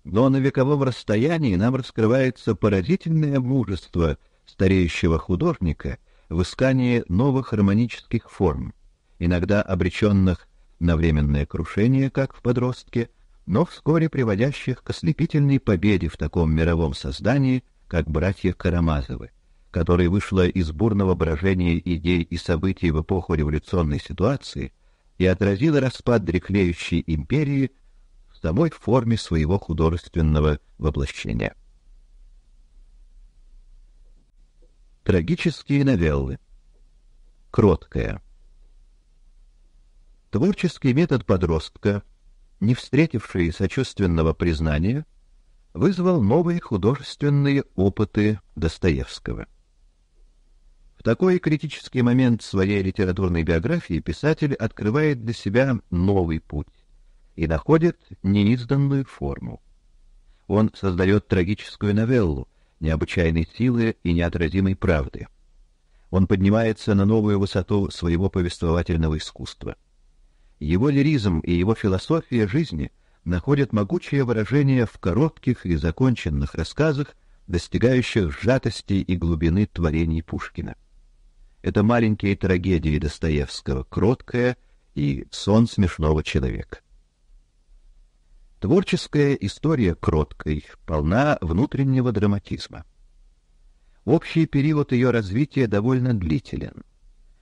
Но на вековом расстоянии нам раскрывается поразительное мужество стареющего художника в искании новых harmoniических форм, иногда обреченных на временное крушение, как в подростке, но вскоре приводящих к ослепительной победе в таком мировом создании, как братья Карамазовы, которое вышло из бурного брожения идей и событий в эпоху революционной ситуации и отразило распад дряхлеющей империи в самой форме своего художественного воплощения. Трагические новеллы. Кроткая. Творческий метод подростка не встретивший сочувственного признания, вызвал новые художественные опыты Достоевского. В такой критический момент своей литературной биографии писатель открывает для себя новый путь и находит неизданную форму. Он создает трагическую новеллу необычайной силы и неотразимой правды. Он поднимается на новую высоту своего повествовательного искусства. Его лиризм и его философия жизни находят могучее выражение в коротких и законченных рассказах, достигающих сжатости и глубины творений Пушкина. Это маленькие трагедии Достоевского, кроткая и сон смешного человека. Творческая история кроткой полна внутреннего драматизма. Общий период ее развития довольно длителен.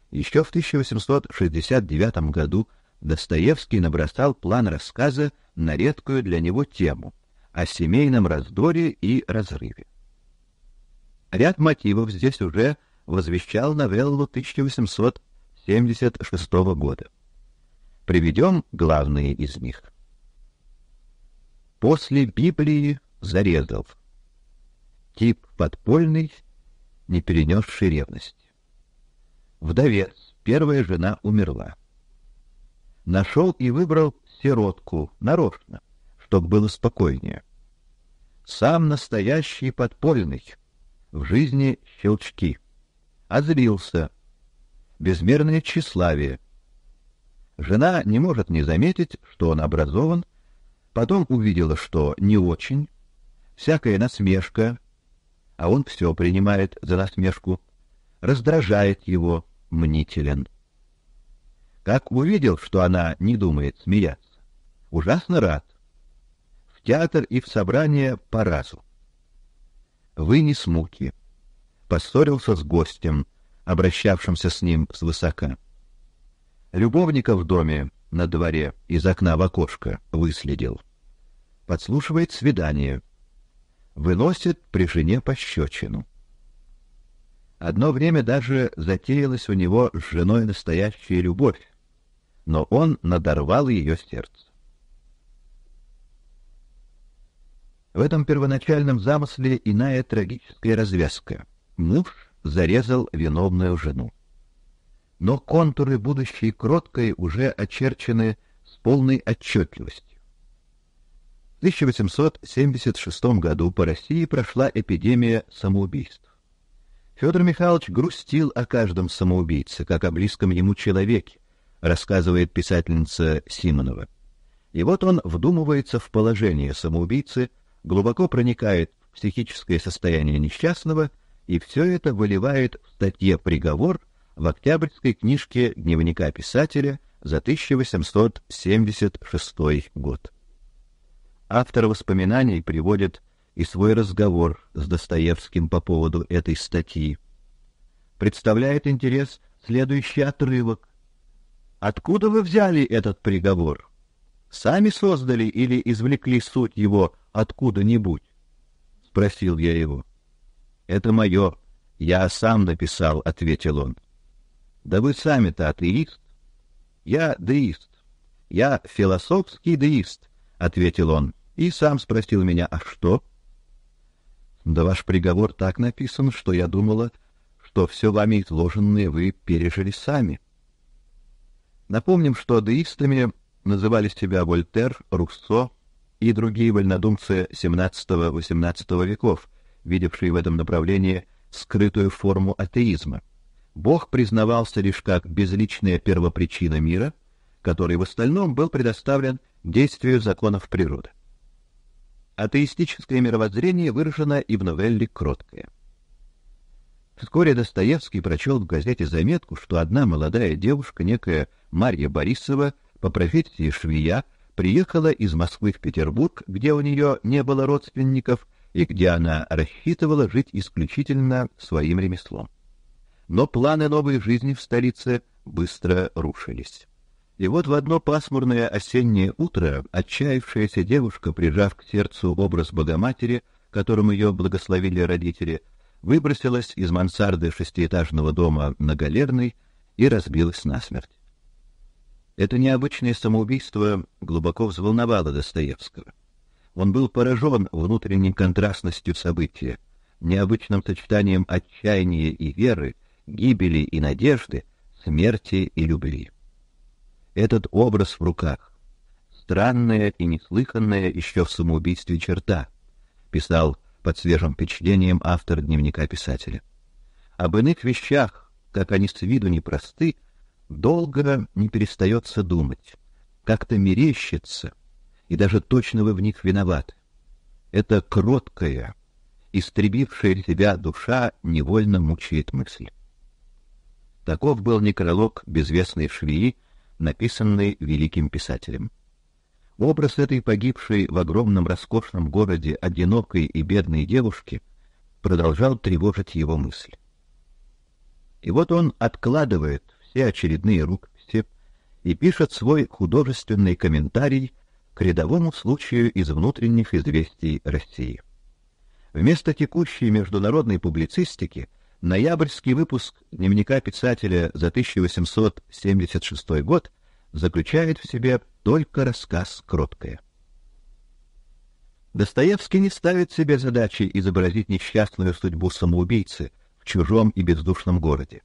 Еще в 1869 году Достоевский набросал план рассказа на редкую для него тему о семейном раздоре и разрыве. Ряд мотивов здесь уже возвещал новеллу 1876 года. Приведем главные из них. После Библии зарезал. Тип подпольный, не перенесший ревности. Вдовец, первая жена умерла нашел и выбрал сиротку нарочно, чтоб было спокойнее. Сам настоящий подпольный, в жизни щелчки. Озлился. Безмерное тщеславие. Жена не может не заметить, что он образован, потом увидела, что не очень, всякая насмешка, а он все принимает за насмешку, раздражает его, мнителен как увидел, что она не думает смеяться. Ужасно рад. В театр и в собрание по разу. Вы не смуки. Поссорился с гостем, обращавшимся с ним свысока. Любовника в доме на дворе из окна в окошко выследил. Подслушивает свидание. Выносит при жене пощечину. Одно время даже затеялась у него с женой настоящая любовь, но он надорвал ее сердце. В этом первоначальном замысле иная трагическая развязка. Муж зарезал виновную жену. Но контуры будущей кроткой уже очерчены с полной отчетливостью. В 1876 году по России прошла эпидемия самоубийств. Федор Михайлович грустил о каждом самоубийце, как о близком ему человеке, рассказывает писательница Симонова. И вот он вдумывается в положение самоубийцы, глубоко проникает в психическое состояние несчастного, и все это выливает в статье «Приговор» в октябрьской книжке дневника писателя за 1876 год. Автор воспоминаний приводит и свой разговор с Достоевским по поводу этой статьи. Представляет интерес следующий отрывок, Откуда вы взяли этот приговор? Сами создали или извлекли суть его откуда-нибудь? спросил я его. Это мое, я сам написал, ответил он. Да вы сами-то атеист? Я деист. Я философский деист, ответил он и сам спросил меня: "А что?" Да ваш приговор так написан, что я думала, что все вами изложенное вы пережили сами. Напомним, что деистами называли себя Вольтер, Руссо и другие вольнодумцы XVII-XVIII веков, видевшие в этом направлении скрытую форму атеизма. Бог признавался лишь как безличная первопричина мира, который в остальном был предоставлен действию законов природы. Атеистическое мировоззрение выражено и в новелле «Кроткое». Вскоре Достоевский прочел в газете заметку, что одна молодая девушка, некая Марья Борисова, по профессии швея, приехала из Москвы в Петербург, где у нее не было родственников и где она рассчитывала жить исключительно своим ремеслом. Но планы новой жизни в столице быстро рушились. И вот в одно пасмурное осеннее утро отчаявшаяся девушка, прижав к сердцу образ Богоматери, которым ее благословили родители, выбросилась из мансарды шестиэтажного дома на Галерной и разбилась насмерть. Это необычное самоубийство глубоко взволновало Достоевского. Он был поражен внутренней контрастностью события, необычным сочетанием отчаяния и веры, гибели и надежды, смерти и любви. Этот образ в руках, странная и неслыханная еще в самоубийстве черта, писал под свежим впечатлением автор дневника писателя. Об иных вещах, как они с виду непросты, долго не перестается думать, как-то мерещится, и даже точно вы в них виноваты. Это кроткая, истребившая тебя душа невольно мучает мысль. Таков был некролог безвестной швеи, написанный великим писателем. Образ этой погибшей в огромном роскошном городе одинокой и бедной девушки продолжал тревожить его мысль. И вот он откладывает все очередные рукописи и пишет свой художественный комментарий к рядовому случаю из внутренних известий России. Вместо текущей международной публицистики ноябрьский выпуск дневника писателя за 1876 год заключает в себе только рассказ кроткое. Достоевский не ставит себе задачи изобразить несчастную судьбу самоубийцы в чужом и бездушном городе.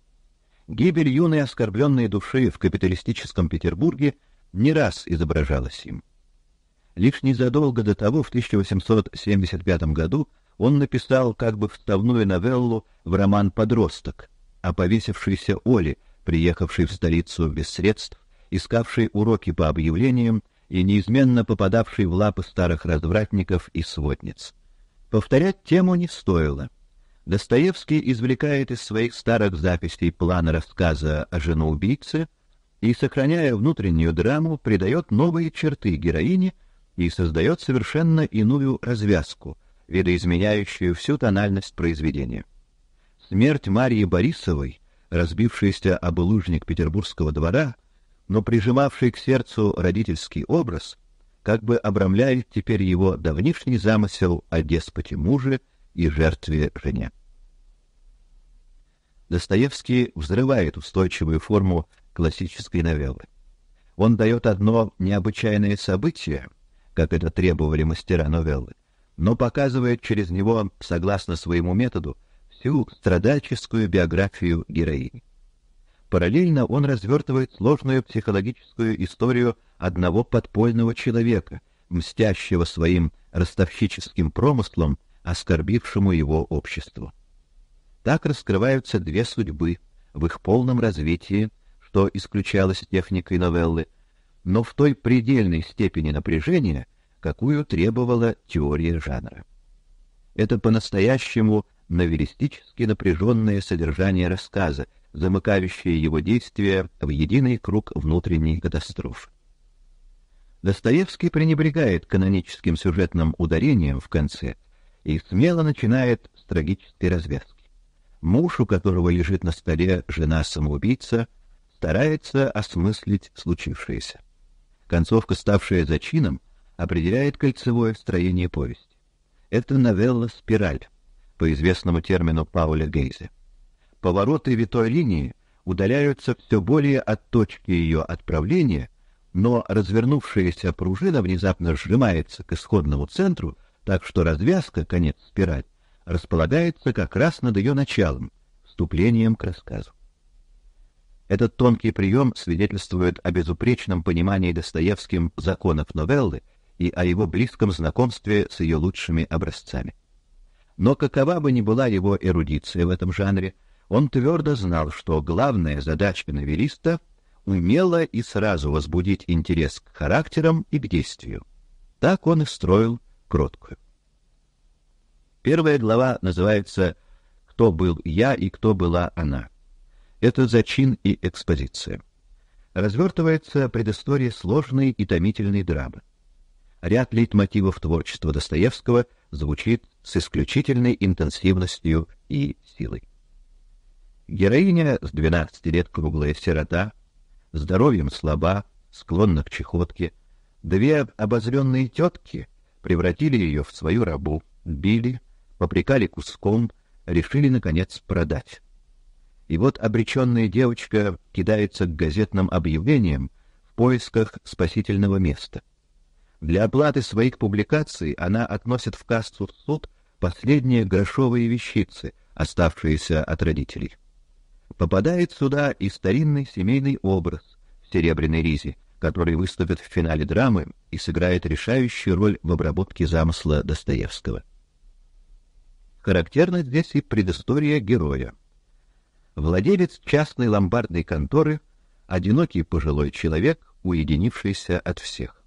Гибель юной оскорбленной души в капиталистическом Петербурге не раз изображалась им. Лишь незадолго до того, в 1875 году, он написал как бы вставную новеллу в роман «Подросток» о повесившейся Оле, приехавшей в столицу без средств искавший уроки по объявлениям и неизменно попадавший в лапы старых развратников и сводниц. Повторять тему не стоило. Достоевский извлекает из своих старых записей план рассказа о женоубийце и, сохраняя внутреннюю драму, придает новые черты героине и создает совершенно иную развязку, видоизменяющую всю тональность произведения. Смерть Марии Борисовой, разбившаяся об улужник петербургского двора, но прижимавший к сердцу родительский образ как бы обрамляет теперь его давнишний замысел о деспоте муже и жертве жене. Достоевский взрывает устойчивую форму классической новеллы. Он дает одно необычайное событие, как это требовали мастера новеллы, но показывает через него, согласно своему методу, всю страдальческую биографию героини. Параллельно он развертывает сложную психологическую историю одного подпольного человека, мстящего своим ростовщическим промыслом, оскорбившему его обществу. Так раскрываются две судьбы в их полном развитии, что исключалось техникой новеллы, но в той предельной степени напряжения, какую требовала теория жанра. Это по-настоящему новеллистически напряженное содержание рассказа, замыкающие его действия в единый круг внутренней катастроф. Достоевский пренебрегает каноническим сюжетным ударением в конце и смело начинает с трагической развязки. Муж, у которого лежит на столе жена-самоубийца, старается осмыслить случившееся. Концовка, ставшая зачином, определяет кольцевое строение повести. Это новелла «Спираль» по известному термину Пауля Гейзе. Повороты витой линии удаляются все более от точки ее отправления, но развернувшаяся пружина внезапно сжимается к исходному центру, так что развязка, конец спираль, располагается как раз над ее началом, вступлением к рассказу. Этот тонкий прием свидетельствует о безупречном понимании Достоевским законов новеллы и о его близком знакомстве с ее лучшими образцами. Но какова бы ни была его эрудиция в этом жанре, он твердо знал, что главная задача новелиста — умело и сразу возбудить интерес к характерам и к действию. Так он и строил кроткую. Первая глава называется «Кто был я и кто была она». Это зачин и экспозиция. Развертывается предыстория сложной и томительной драмы. Ряд лейтмотивов творчества Достоевского звучит с исключительной интенсивностью и силой. Героиня с 12 лет круглая сирота, здоровьем слаба, склонна к чехотке. Две обозленные тетки превратили ее в свою рабу, били, попрекали куском, решили, наконец, продать. И вот обречённая девочка кидается к газетным объявлениям в поисках спасительного места. Для оплаты своих публикаций она относит в кассу суд последние грошовые вещицы, оставшиеся от родителей. Попадает сюда и старинный семейный образ в «Серебряной ризе», который выступит в финале драмы и сыграет решающую роль в обработке замысла Достоевского. Характерна здесь и предыстория героя. Владелец частной ломбардной конторы — одинокий пожилой человек, уединившийся от всех.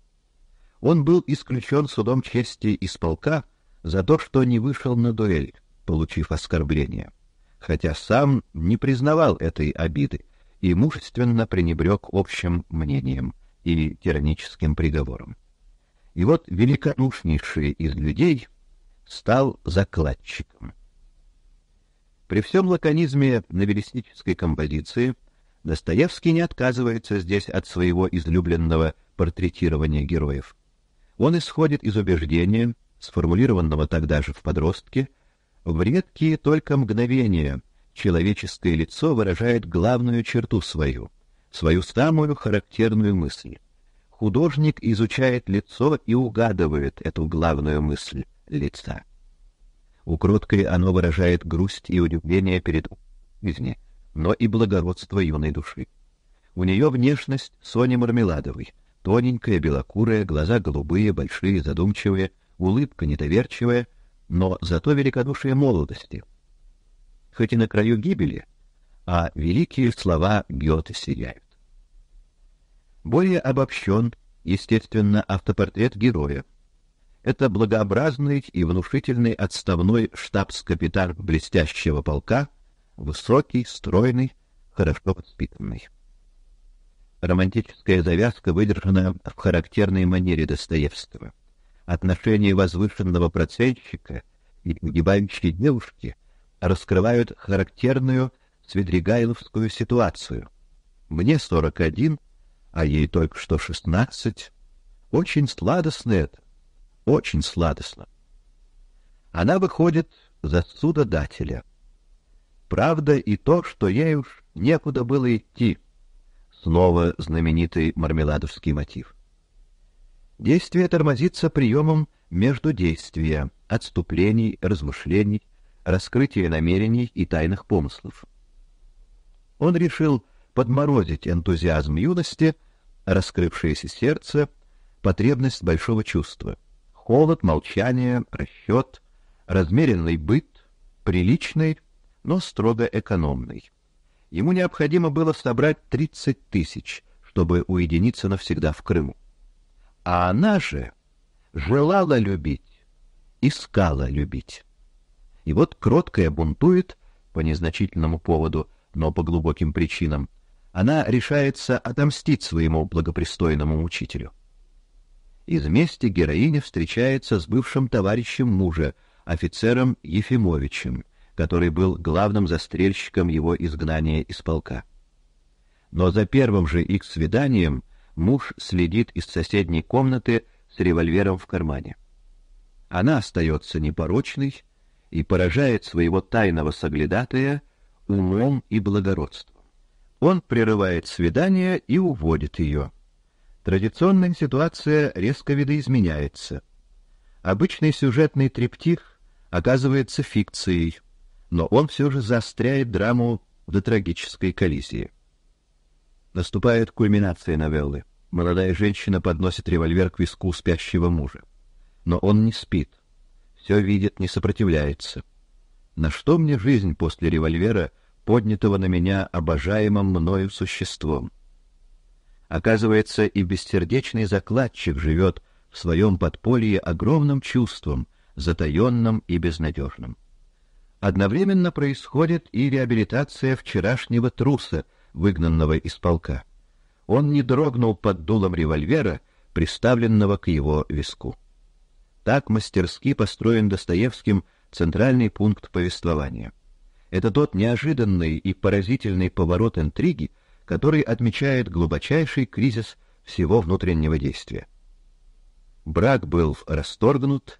Он был исключен судом чести из полка за то, что не вышел на дуэль, получив оскорбление хотя сам не признавал этой обиды и мужественно пренебрег общим мнением и тираническим приговором. И вот великодушнейший из людей стал закладчиком. При всем лаконизме новеллистической композиции Достоевский не отказывается здесь от своего излюбленного портретирования героев. Он исходит из убеждения, сформулированного тогда же в подростке, в редкие только мгновения человеческое лицо выражает главную черту свою, свою самую характерную мысль. Художник изучает лицо и угадывает эту главную мысль лица. У кроткой оно выражает грусть и удивление перед жизнью, но и благородство юной души. У нее внешность Сони Мармеладовой, тоненькая, белокурая, глаза голубые, большие, задумчивые, улыбка недоверчивая — но зато великодушие молодости. Хоть и на краю гибели, а великие слова Гёте сияют. Более обобщен, естественно, автопортрет героя. Это благообразный и внушительный отставной штабс-капитан блестящего полка, высокий, стройный, хорошо воспитанный. Романтическая завязка выдержана в характерной манере Достоевского. Отношения возвышенного процентщика и погибающей девушки раскрывают характерную свидригайловскую ситуацию. Мне 41, а ей только что 16. Очень сладостно это, очень сладостно. Она выходит за судодателя. Правда и то, что ей уж некуда было идти. Снова знаменитый мармеладовский мотив. Действие тормозится приемом междудействия, отступлений, размышлений, раскрытия намерений и тайных помыслов. Он решил подморозить энтузиазм юности, раскрывшееся сердце, потребность большого чувства, холод, молчание, расчёт, размеренный быт, приличный, но строго экономный. Ему необходимо было собрать 30 тысяч, чтобы уединиться навсегда в Крыму. А она же желала любить, искала любить. И вот кроткая бунтует по незначительному поводу, но по глубоким причинам. Она решается отомстить своему благопристойному учителю. Из мести героиня встречается с бывшим товарищем мужа, офицером Ефимовичем, который был главным застрельщиком его изгнания из полка. Но за первым же их свиданием Муж следит из соседней комнаты с револьвером в кармане. Она остается непорочной и поражает своего тайного соглядатая умом и благородством. Он прерывает свидание и уводит ее. Традиционная ситуация резко видоизменяется. Обычный сюжетный триптих оказывается фикцией, но он все же заостряет драму до трагической коллизии. Наступает кульминация новеллы. Молодая женщина подносит револьвер к виску спящего мужа. Но он не спит. Все видит, не сопротивляется. На что мне жизнь после револьвера, поднятого на меня обожаемым мною существом? Оказывается, и бессердечный закладчик живет в своем подполье огромным чувством, затаенным и безнадежным. Одновременно происходит и реабилитация вчерашнего труса — выгнанного из полка. Он не дрогнул под дулом револьвера, приставленного к его виску. Так мастерски построен Достоевским центральный пункт повествования. Это тот неожиданный и поразительный поворот интриги, который отмечает глубочайший кризис всего внутреннего действия. Брак был расторгнут,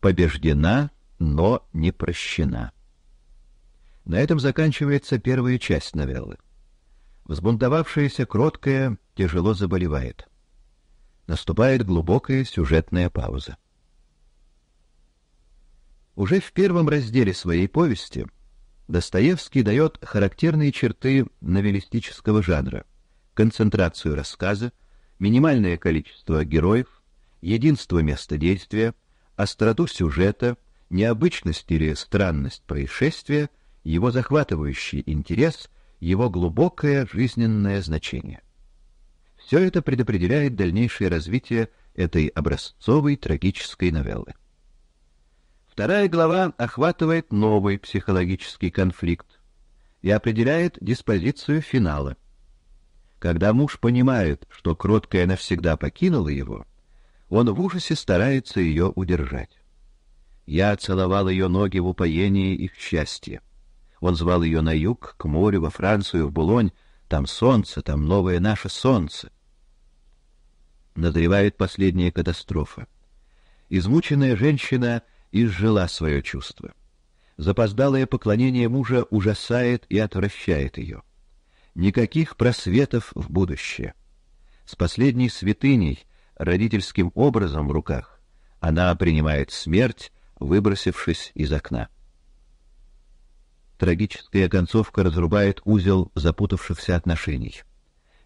побеждена, но не прощена. На этом заканчивается первая часть новеллы. Взбунтовавшаяся кроткая тяжело заболевает. Наступает глубокая сюжетная пауза. Уже в первом разделе своей повести Достоевский дает характерные черты новеллистического жанра: концентрацию рассказа, минимальное количество героев, единство места действия, остроту сюжета, необычность или странность происшествия его захватывающий интерес, его глубокое жизненное значение. Все это предопределяет дальнейшее развитие этой образцовой трагической новеллы. Вторая глава охватывает новый психологический конфликт и определяет диспозицию финала. Когда муж понимает, что кроткая навсегда покинула его, он в ужасе старается ее удержать. Я целовал ее ноги в упоении их счастья. Он звал ее на юг, к морю, во Францию, в Булонь. Там солнце, там новое наше солнце. Назревает последняя катастрофа. Измученная женщина изжила свое чувство. Запоздалое поклонение мужа ужасает и отвращает ее. Никаких просветов в будущее. С последней святыней, родительским образом в руках, она принимает смерть, выбросившись из окна. Трагическая концовка разрубает узел запутавшихся отношений.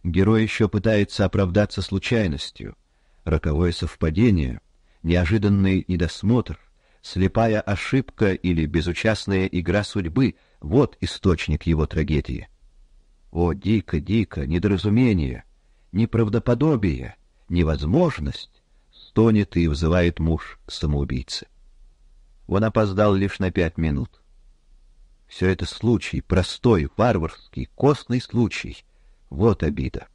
Герой еще пытается оправдаться случайностью, роковое совпадение, неожиданный недосмотр, слепая ошибка или безучастная игра судьбы — вот источник его трагедии. О, дико, дико, недоразумение, неправдоподобие, невозможность, стонет и взывает муж самоубийцы. Он опоздал лишь на пять минут. Все это случай, простой, варварский, костный случай. Вот обида.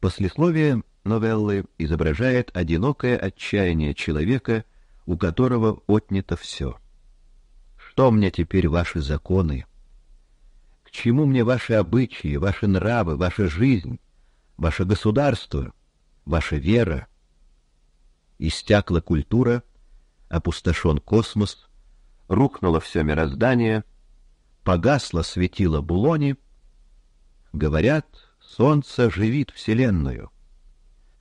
Послесловие новеллы изображает одинокое отчаяние человека, у которого отнято все. Что мне теперь ваши законы? К чему мне ваши обычаи, ваши нравы, ваша жизнь, ваше государство, ваша вера? Истякла культура, опустошен космос, рухнуло все мироздание, погасло светило Булони. Говорят, солнце живит вселенную.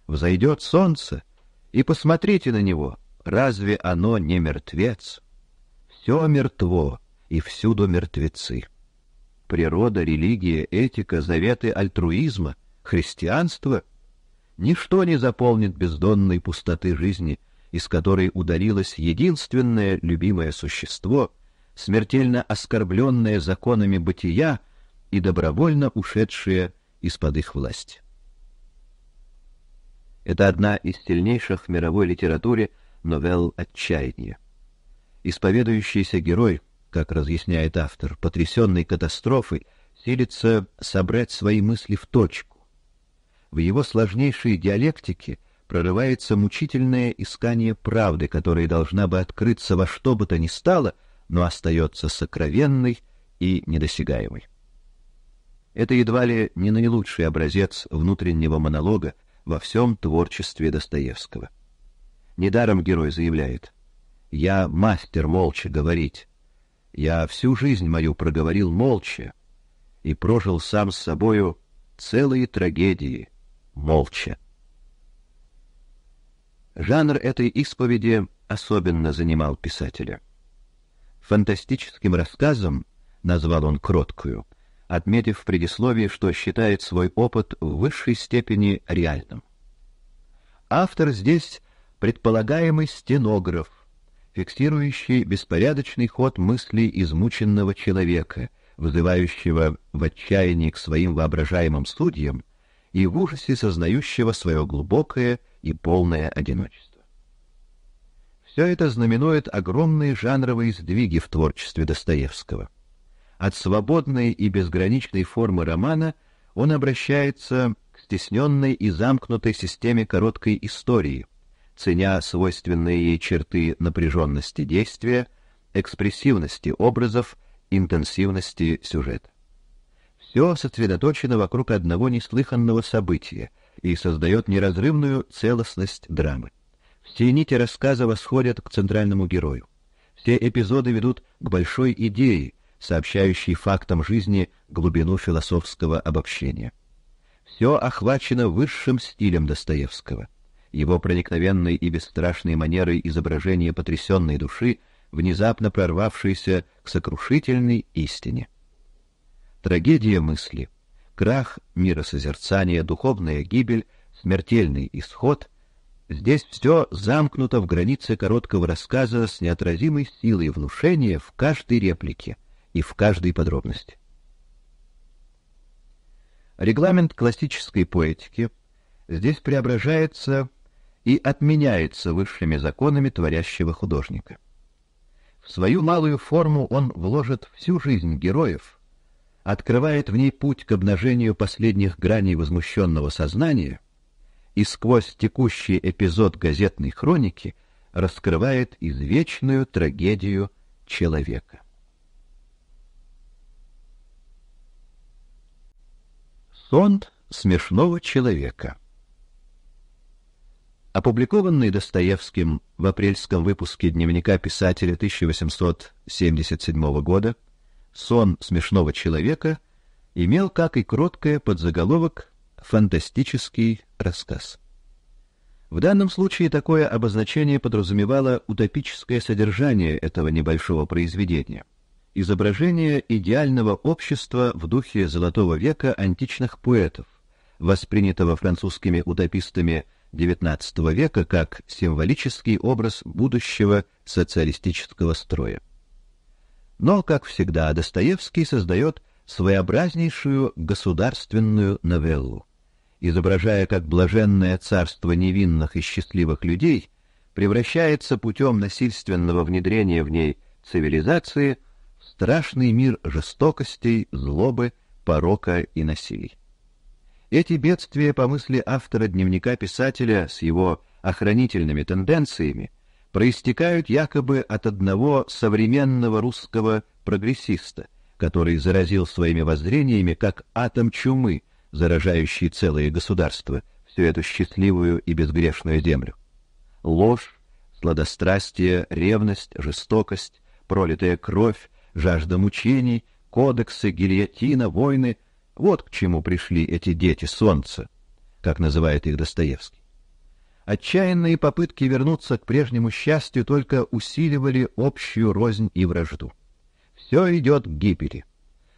Взойдет солнце, и посмотрите на него, разве оно не мертвец? Все мертво, и всюду мертвецы. Природа, религия, этика, заветы альтруизма, христианство — ничто не заполнит бездонной пустоты жизни из которой ударилось единственное любимое существо, смертельно оскорбленное законами бытия и добровольно ушедшее из-под их власти. Это одна из сильнейших в мировой литературе новелл отчаяния. Исповедующийся герой, как разъясняет автор, потрясенный катастрофой, силится собрать свои мысли в точку. В его сложнейшей диалектике – прорывается мучительное искание правды, которая должна бы открыться во что бы то ни стало, но остается сокровенной и недосягаемой. Это едва ли не наилучший образец внутреннего монолога во всем творчестве Достоевского. Недаром герой заявляет «Я мастер молча говорить. Я всю жизнь мою проговорил молча и прожил сам с собою целые трагедии молча». Жанр этой исповеди особенно занимал писателя. Фантастическим рассказом назвал он кроткую, отметив в предисловии, что считает свой опыт в высшей степени реальным. Автор здесь предполагаемый стенограф, фиксирующий беспорядочный ход мыслей измученного человека, вызывающего в отчаянии к своим воображаемым судьям и в ужасе сознающего свое глубокое и полное одиночество. Все это знаменует огромные жанровые сдвиги в творчестве Достоевского. От свободной и безграничной формы романа он обращается к стесненной и замкнутой системе короткой истории, ценя свойственные ей черты напряженности действия, экспрессивности образов, интенсивности сюжета. Все сосредоточено вокруг одного неслыханного события — и создает неразрывную целостность драмы. Все нити рассказа восходят к центральному герою. Все эпизоды ведут к большой идее, сообщающей фактам жизни глубину философского обобщения. Все охвачено высшим стилем Достоевского. Его проникновенной и бесстрашной манерой изображения потрясенной души, внезапно прорвавшейся к сокрушительной истине. Трагедия мысли — крах миросозерцания, духовная гибель, смертельный исход — здесь все замкнуто в границе короткого рассказа с неотразимой силой внушения в каждой реплике и в каждой подробности. Регламент классической поэтики здесь преображается и отменяется высшими законами творящего художника. В свою малую форму он вложит всю жизнь героев — открывает в ней путь к обнажению последних граней возмущенного сознания и сквозь текущий эпизод газетной хроники раскрывает извечную трагедию человека. Сон смешного человека. Опубликованный Достоевским в апрельском выпуске дневника писателя 1877 года Сон смешного человека имел, как и кроткое подзаголовок, фантастический рассказ. В данном случае такое обозначение подразумевало утопическое содержание этого небольшого произведения. Изображение идеального общества в духе золотого века античных поэтов, воспринятого французскими утопистами XIX века как символический образ будущего социалистического строя. Но, как всегда, Достоевский создает своеобразнейшую государственную новеллу. Изображая, как блаженное царство невинных и счастливых людей превращается путем насильственного внедрения в ней цивилизации в страшный мир жестокостей, злобы, порока и насилий. Эти бедствия, по мысли автора дневника писателя с его охранительными тенденциями, проистекают якобы от одного современного русского прогрессиста, который заразил своими воззрениями как атом чумы, заражающий целые государства, всю эту счастливую и безгрешную землю. Ложь, сладострастие, ревность, жестокость, пролитая кровь, жажда мучений, кодексы, гильотина, войны — вот к чему пришли эти дети солнца, как называет их Достоевский. Отчаянные попытки вернуться к прежнему счастью только усиливали общую рознь и вражду. Все идет к гибели.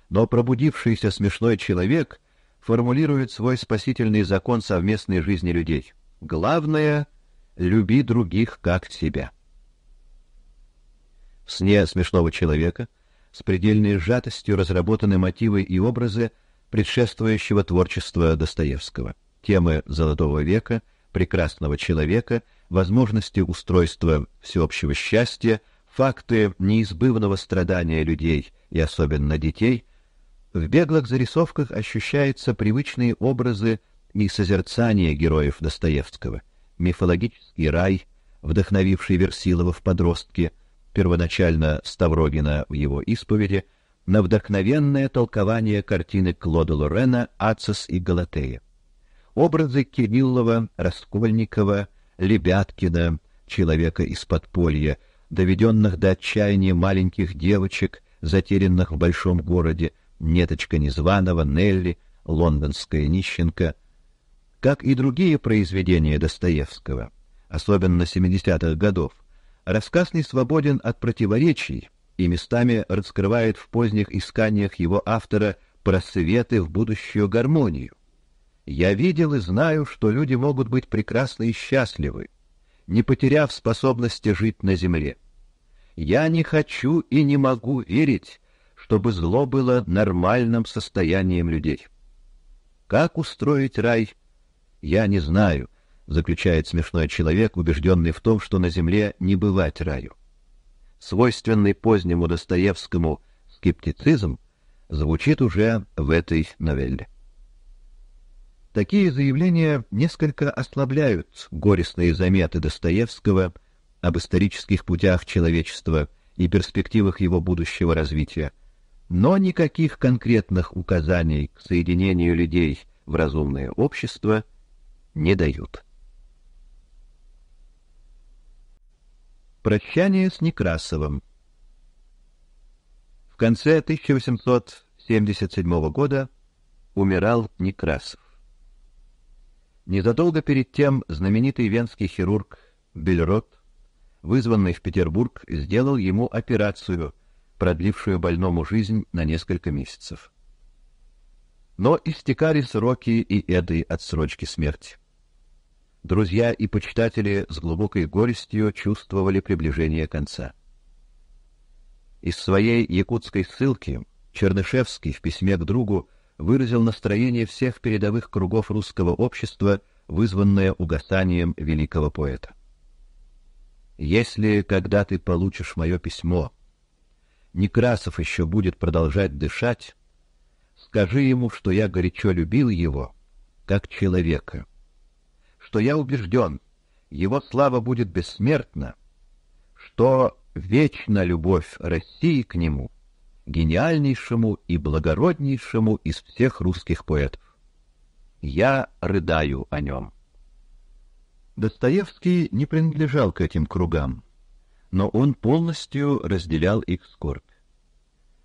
Но пробудившийся смешной человек формулирует свой спасительный закон совместной жизни людей. Главное люби других как себя. В сне смешного человека с предельной сжатостью разработаны мотивы и образы предшествующего творчества Достоевского, темы Золотого века — прекрасного человека, возможности устройства всеобщего счастья, факты неизбывного страдания людей и особенно детей, в беглых зарисовках ощущаются привычные образы и созерцания героев Достоевского, мифологический рай, вдохновивший Версилова в подростке, первоначально Ставрогина в его исповеди, на вдохновенное толкование картины Клода Лорена «Ацис и Галатея» образы Кириллова, Раскольникова, Лебяткина, человека из подполья, доведенных до отчаяния маленьких девочек, затерянных в большом городе, Неточка Незваного, Нелли, Лондонская нищенка, как и другие произведения Достоевского, особенно 70-х годов. Рассказ не свободен от противоречий и местами раскрывает в поздних исканиях его автора просветы в будущую гармонию. Я видел и знаю, что люди могут быть прекрасны и счастливы, не потеряв способности жить на земле. Я не хочу и не могу верить, чтобы зло было нормальным состоянием людей. Как устроить рай, я не знаю, заключает смешной человек, убежденный в том, что на земле не бывать раю. Свойственный позднему Достоевскому скептицизм звучит уже в этой новелле. Такие заявления несколько ослабляют горестные заметы Достоевского об исторических путях человечества и перспективах его будущего развития, но никаких конкретных указаний к соединению людей в разумное общество не дают. Прощание с Некрасовым В конце 1877 года умирал Некрасов. Незадолго перед тем знаменитый венский хирург Бельрот, вызванный в Петербург, сделал ему операцию, продлившую больному жизнь на несколько месяцев. Но истекали сроки и этой отсрочки смерти. Друзья и почитатели с глубокой горестью чувствовали приближение конца. Из своей якутской ссылки Чернышевский в письме к другу выразил настроение всех передовых кругов русского общества, вызванное угасанием великого поэта. «Если, когда ты получишь мое письмо, Некрасов еще будет продолжать дышать, скажи ему, что я горячо любил его, как человека, что я убежден, его слава будет бессмертна, что вечна любовь России к нему — гениальнейшему и благороднейшему из всех русских поэтов. Я рыдаю о нем. Достоевский не принадлежал к этим кругам, но он полностью разделял их скорбь.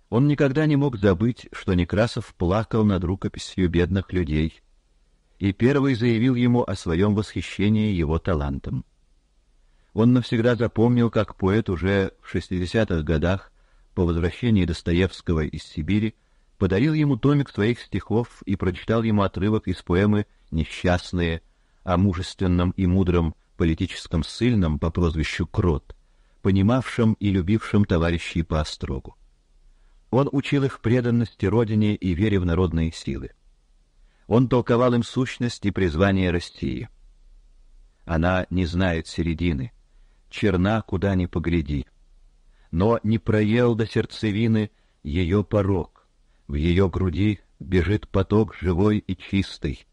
Он никогда не мог забыть, что Некрасов плакал над рукописью бедных людей и первый заявил ему о своем восхищении его талантом. Он навсегда запомнил, как поэт уже в 60-х годах по возвращении Достоевского из Сибири, подарил ему томик своих стихов и прочитал ему отрывок из поэмы «Несчастные» о мужественном и мудром политическом сыльном по прозвищу Крот, понимавшем и любившем товарищей по острогу. Он учил их преданности родине и вере в народные силы. Он толковал им сущность и призвание России. Она не знает середины, черна куда ни погляди но не проел до сердцевины ее порог. В ее груди бежит поток живой и чистый,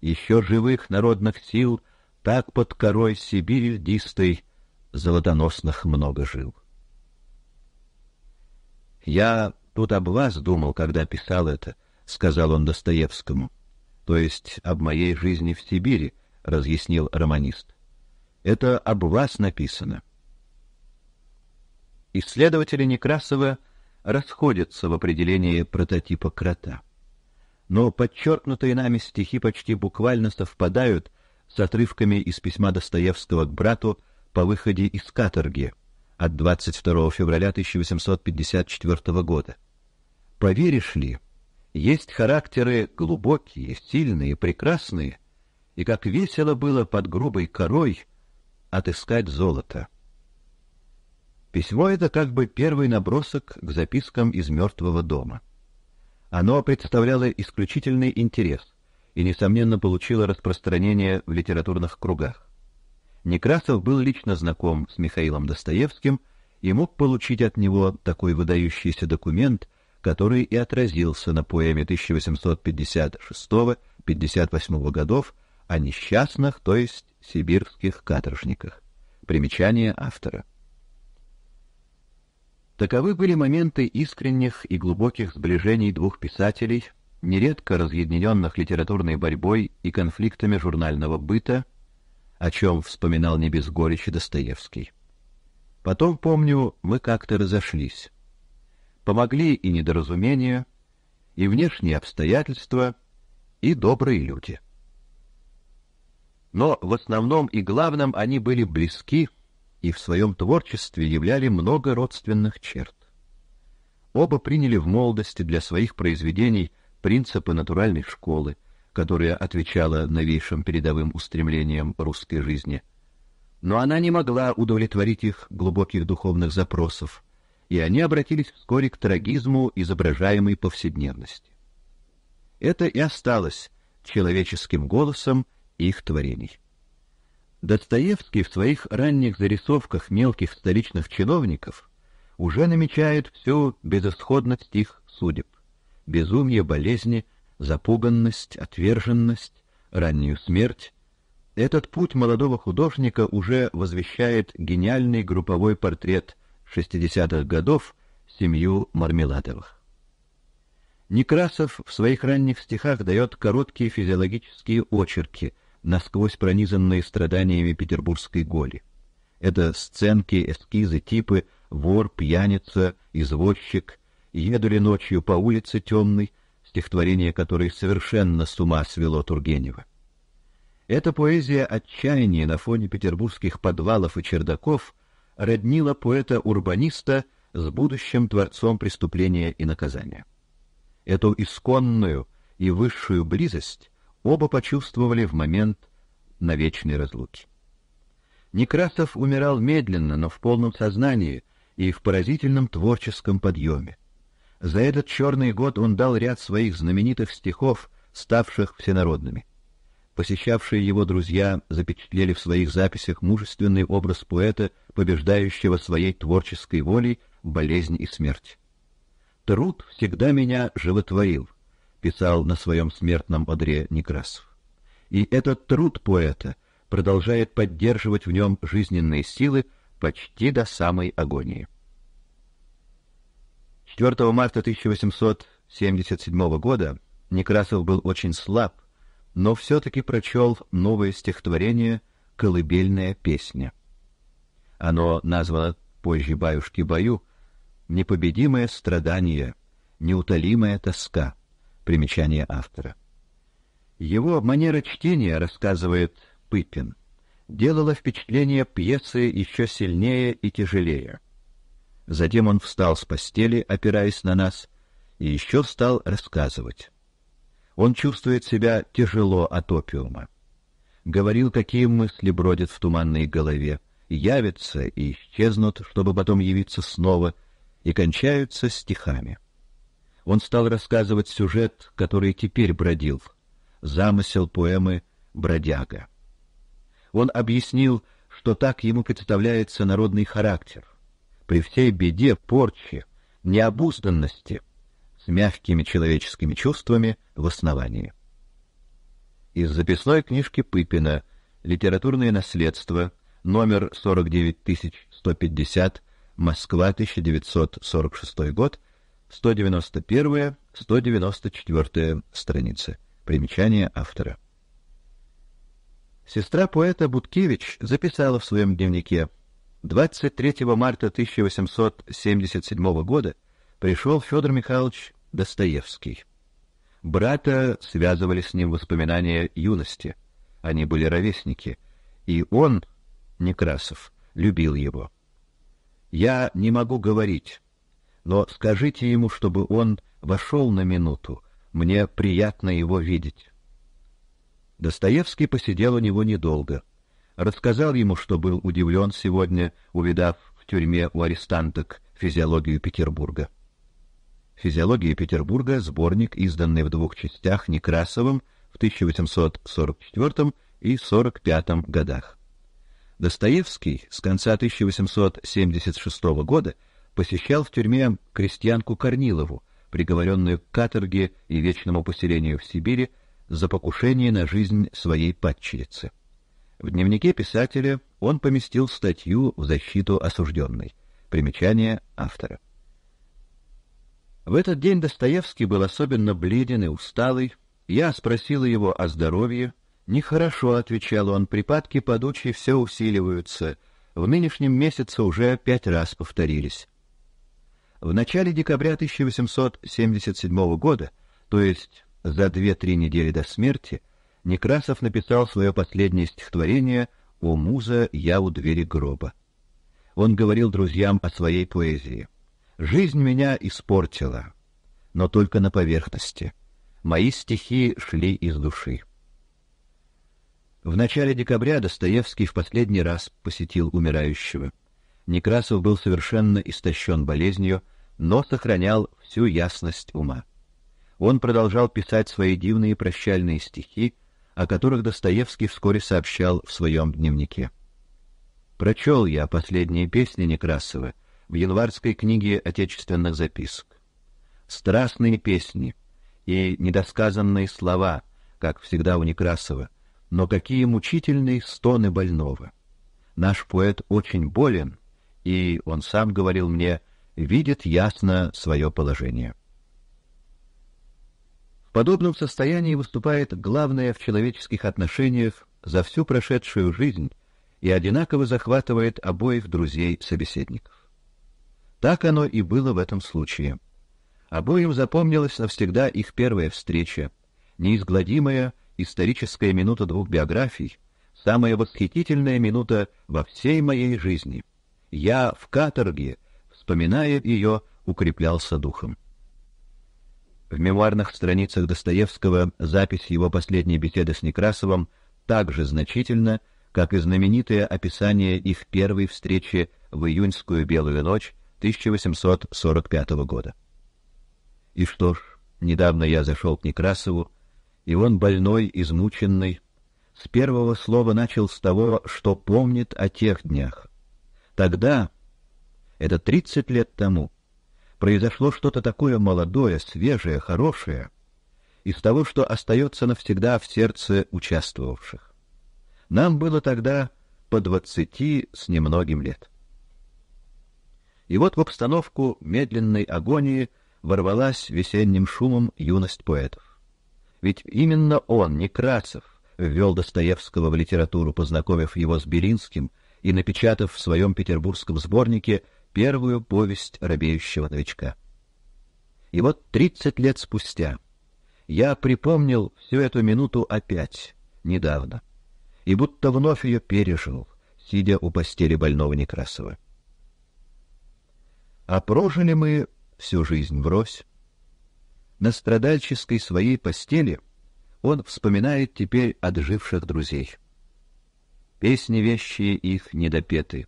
еще живых народных сил, так под корой Сибири льдистой золотоносных много жил. Я тут об вас думал, когда писал это, сказал он Достоевскому. То есть об моей жизни в Сибири, разъяснил романист. Это об вас написано. Исследователи Некрасова расходятся в определении прототипа крота. Но подчеркнутые нами стихи почти буквально совпадают с отрывками из письма Достоевского к брату по выходе из каторги от 22 февраля 1854 года. Поверишь ли, есть характеры глубокие, сильные, прекрасные, и как весело было под грубой корой отыскать золото. Письмо это как бы первый набросок к запискам из мертвого дома. Оно представляло исключительный интерес и, несомненно, получило распространение в литературных кругах. Некрасов был лично знаком с Михаилом Достоевским и мог получить от него такой выдающийся документ, который и отразился на поэме 1856-58 годов о несчастных, то есть сибирских каторжниках. Примечание автора. Таковы были моменты искренних и глубоких сближений двух писателей, нередко разъединенных литературной борьбой и конфликтами журнального быта, о чем вспоминал не без горечи Достоевский. Потом, помню, мы как-то разошлись. Помогли и недоразумения, и внешние обстоятельства, и добрые люди. Но в основном и главном они были близки и в своем творчестве являли много родственных черт. Оба приняли в молодости для своих произведений принципы натуральной школы, которая отвечала новейшим передовым устремлениям русской жизни. Но она не могла удовлетворить их глубоких духовных запросов, и они обратились вскоре к трагизму изображаемой повседневности. Это и осталось человеческим голосом их творений. Достоевский в своих ранних зарисовках мелких столичных чиновников уже намечает всю безысходность их судеб. Безумие, болезни, запуганность, отверженность, раннюю смерть. Этот путь молодого художника уже возвещает гениальный групповой портрет шестидесятых годов семью Мармеладовых. Некрасов в своих ранних стихах дает короткие физиологические очерки – насквозь пронизанные страданиями петербургской голи. Это сценки, эскизы, типы «Вор», «Пьяница», «Извозчик», «Еду ли ночью по улице темной», стихотворение которой совершенно с ума свело Тургенева. Эта поэзия отчаяния на фоне петербургских подвалов и чердаков роднила поэта-урбаниста с будущим творцом преступления и наказания. Эту исконную и высшую близость оба почувствовали в момент навечной разлуки. Некрасов умирал медленно, но в полном сознании и в поразительном творческом подъеме. За этот черный год он дал ряд своих знаменитых стихов, ставших всенародными. Посещавшие его друзья запечатлели в своих записях мужественный образ поэта, побеждающего своей творческой волей болезнь и смерть. Труд всегда меня животворил писал на своем смертном одре Некрасов. И этот труд поэта продолжает поддерживать в нем жизненные силы почти до самой агонии. 4 марта 1877 года Некрасов был очень слаб, но все таки прочел новое стихотворение Колыбельная песня. Оно названо позже Баюшки баю непобедимое страдание, неутолимая тоска. Примечание автора. Его манера чтения, рассказывает Пыпин, делала впечатление пьесы еще сильнее и тяжелее. Затем он встал с постели, опираясь на нас, и еще стал рассказывать. Он чувствует себя тяжело от опиума. Говорил, какие мысли бродят в туманной голове, явятся и исчезнут, чтобы потом явиться снова, и кончаются стихами он стал рассказывать сюжет, который теперь бродил, замысел поэмы «Бродяга». Он объяснил, что так ему представляется народный характер. При всей беде, порче, необузданности, с мягкими человеческими чувствами в основании. Из записной книжки Пыпина «Литературное наследство», номер 49150, Москва, 1946 год, 191-194 страницы. Примечание автора. Сестра поэта Буткевич записала в своем дневнике 23 марта 1877 года пришел Федор Михайлович Достоевский. Брата связывали с ним воспоминания юности. Они были ровесники, и он, Некрасов, любил его. Я не могу говорить, но скажите ему, чтобы он вошел на минуту. Мне приятно его видеть. Достоевский посидел у него недолго. Рассказал ему, что был удивлен сегодня, увидав в тюрьме у арестанток физиологию Петербурга. Физиология Петербурга сборник, изданный в двух частях Некрасовым в 1844 и 45 годах. Достоевский с конца 1876 года посещал в тюрьме крестьянку Корнилову, приговоренную к каторге и вечному поселению в Сибири за покушение на жизнь своей падчерицы. В дневнике писателя он поместил статью в защиту осужденной. Примечание автора. В этот день Достоевский был особенно бледен и усталый. Я спросил его о здоровье. Нехорошо, отвечал он, припадки подучи все усиливаются. В нынешнем месяце уже пять раз повторились. В начале декабря 1877 года, то есть за две-три недели до смерти, Некрасов написал свое последнее стихотворение «О муза, я у двери гроба». Он говорил друзьям о своей поэзии. «Жизнь меня испортила, но только на поверхности. Мои стихи шли из души». В начале декабря Достоевский в последний раз посетил умирающего. Некрасов был совершенно истощен болезнью, но сохранял всю ясность ума. Он продолжал писать свои дивные прощальные стихи, о которых Достоевский вскоре сообщал в своем дневнике. Прочел я последние песни Некрасова в январской книге отечественных записок. Страстные песни и недосказанные слова, как всегда у Некрасова, но какие мучительные стоны больного. Наш поэт очень болен, и он сам говорил мне, видит ясно свое положение. В подобном состоянии выступает главное в человеческих отношениях за всю прошедшую жизнь и одинаково захватывает обоих друзей-собеседников. Так оно и было в этом случае. Обоим запомнилась навсегда их первая встреча, неизгладимая историческая минута двух биографий, самая восхитительная минута во всей моей жизни — я в каторге, вспоминая ее, укреплялся духом. В мемуарных страницах Достоевского запись его последней беседы с Некрасовым так же значительна, как и знаменитое описание их первой встречи в июньскую белую ночь 1845 года. И что ж, недавно я зашел к Некрасову, и он больной, измученный, с первого слова начал с того, что помнит о тех днях, Тогда, это тридцать лет тому, произошло что-то такое молодое, свежее, хорошее, из того, что остается навсегда в сердце участвовавших. Нам было тогда по двадцати с немногим лет. И вот в обстановку медленной агонии ворвалась весенним шумом юность поэтов. Ведь именно он, Некрасов, ввел Достоевского в литературу, познакомив его с Беринским и напечатав в своем петербургском сборнике первую повесть рабеющего новичка. И вот 30 лет спустя я припомнил всю эту минуту опять, недавно, и будто вновь ее пережил, сидя у постели больного Некрасова. А прожили мы всю жизнь врозь. На страдальческой своей постели он вспоминает теперь отживших друзей — песни вещие их недопеты.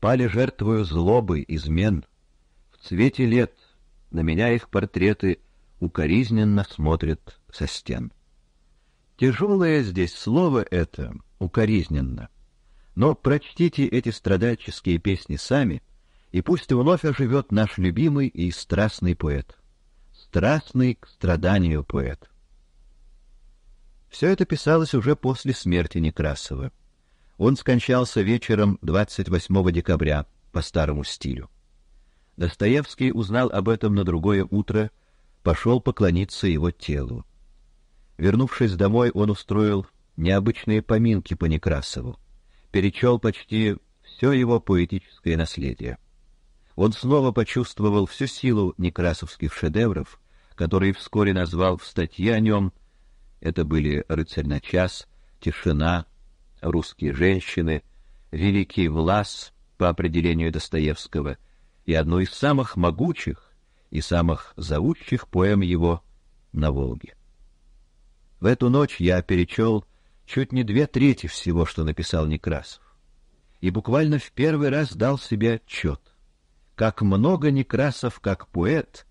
Пали жертвою злобы, измен. В цвете лет на меня их портреты укоризненно смотрят со стен. Тяжелое здесь слово это «укоризненно». Но прочтите эти страдальческие песни сами, и пусть вновь оживет наш любимый и страстный поэт. Страстный к страданию поэт. Все это писалось уже после смерти Некрасова. Он скончался вечером 28 декабря по старому стилю. Достоевский узнал об этом на другое утро, пошел поклониться его телу. Вернувшись домой, он устроил необычные поминки по Некрасову, перечел почти все его поэтическое наследие. Он снова почувствовал всю силу некрасовских шедевров, которые вскоре назвал в статье о нем, это были «Рыцарь на час», «Тишина», русские женщины, великий влас по определению Достоевского и одну из самых могучих и самых зовущих поэм его «На Волге». В эту ночь я перечел чуть не две трети всего, что написал Некрасов, и буквально в первый раз дал себе отчет, как много Некрасов как поэт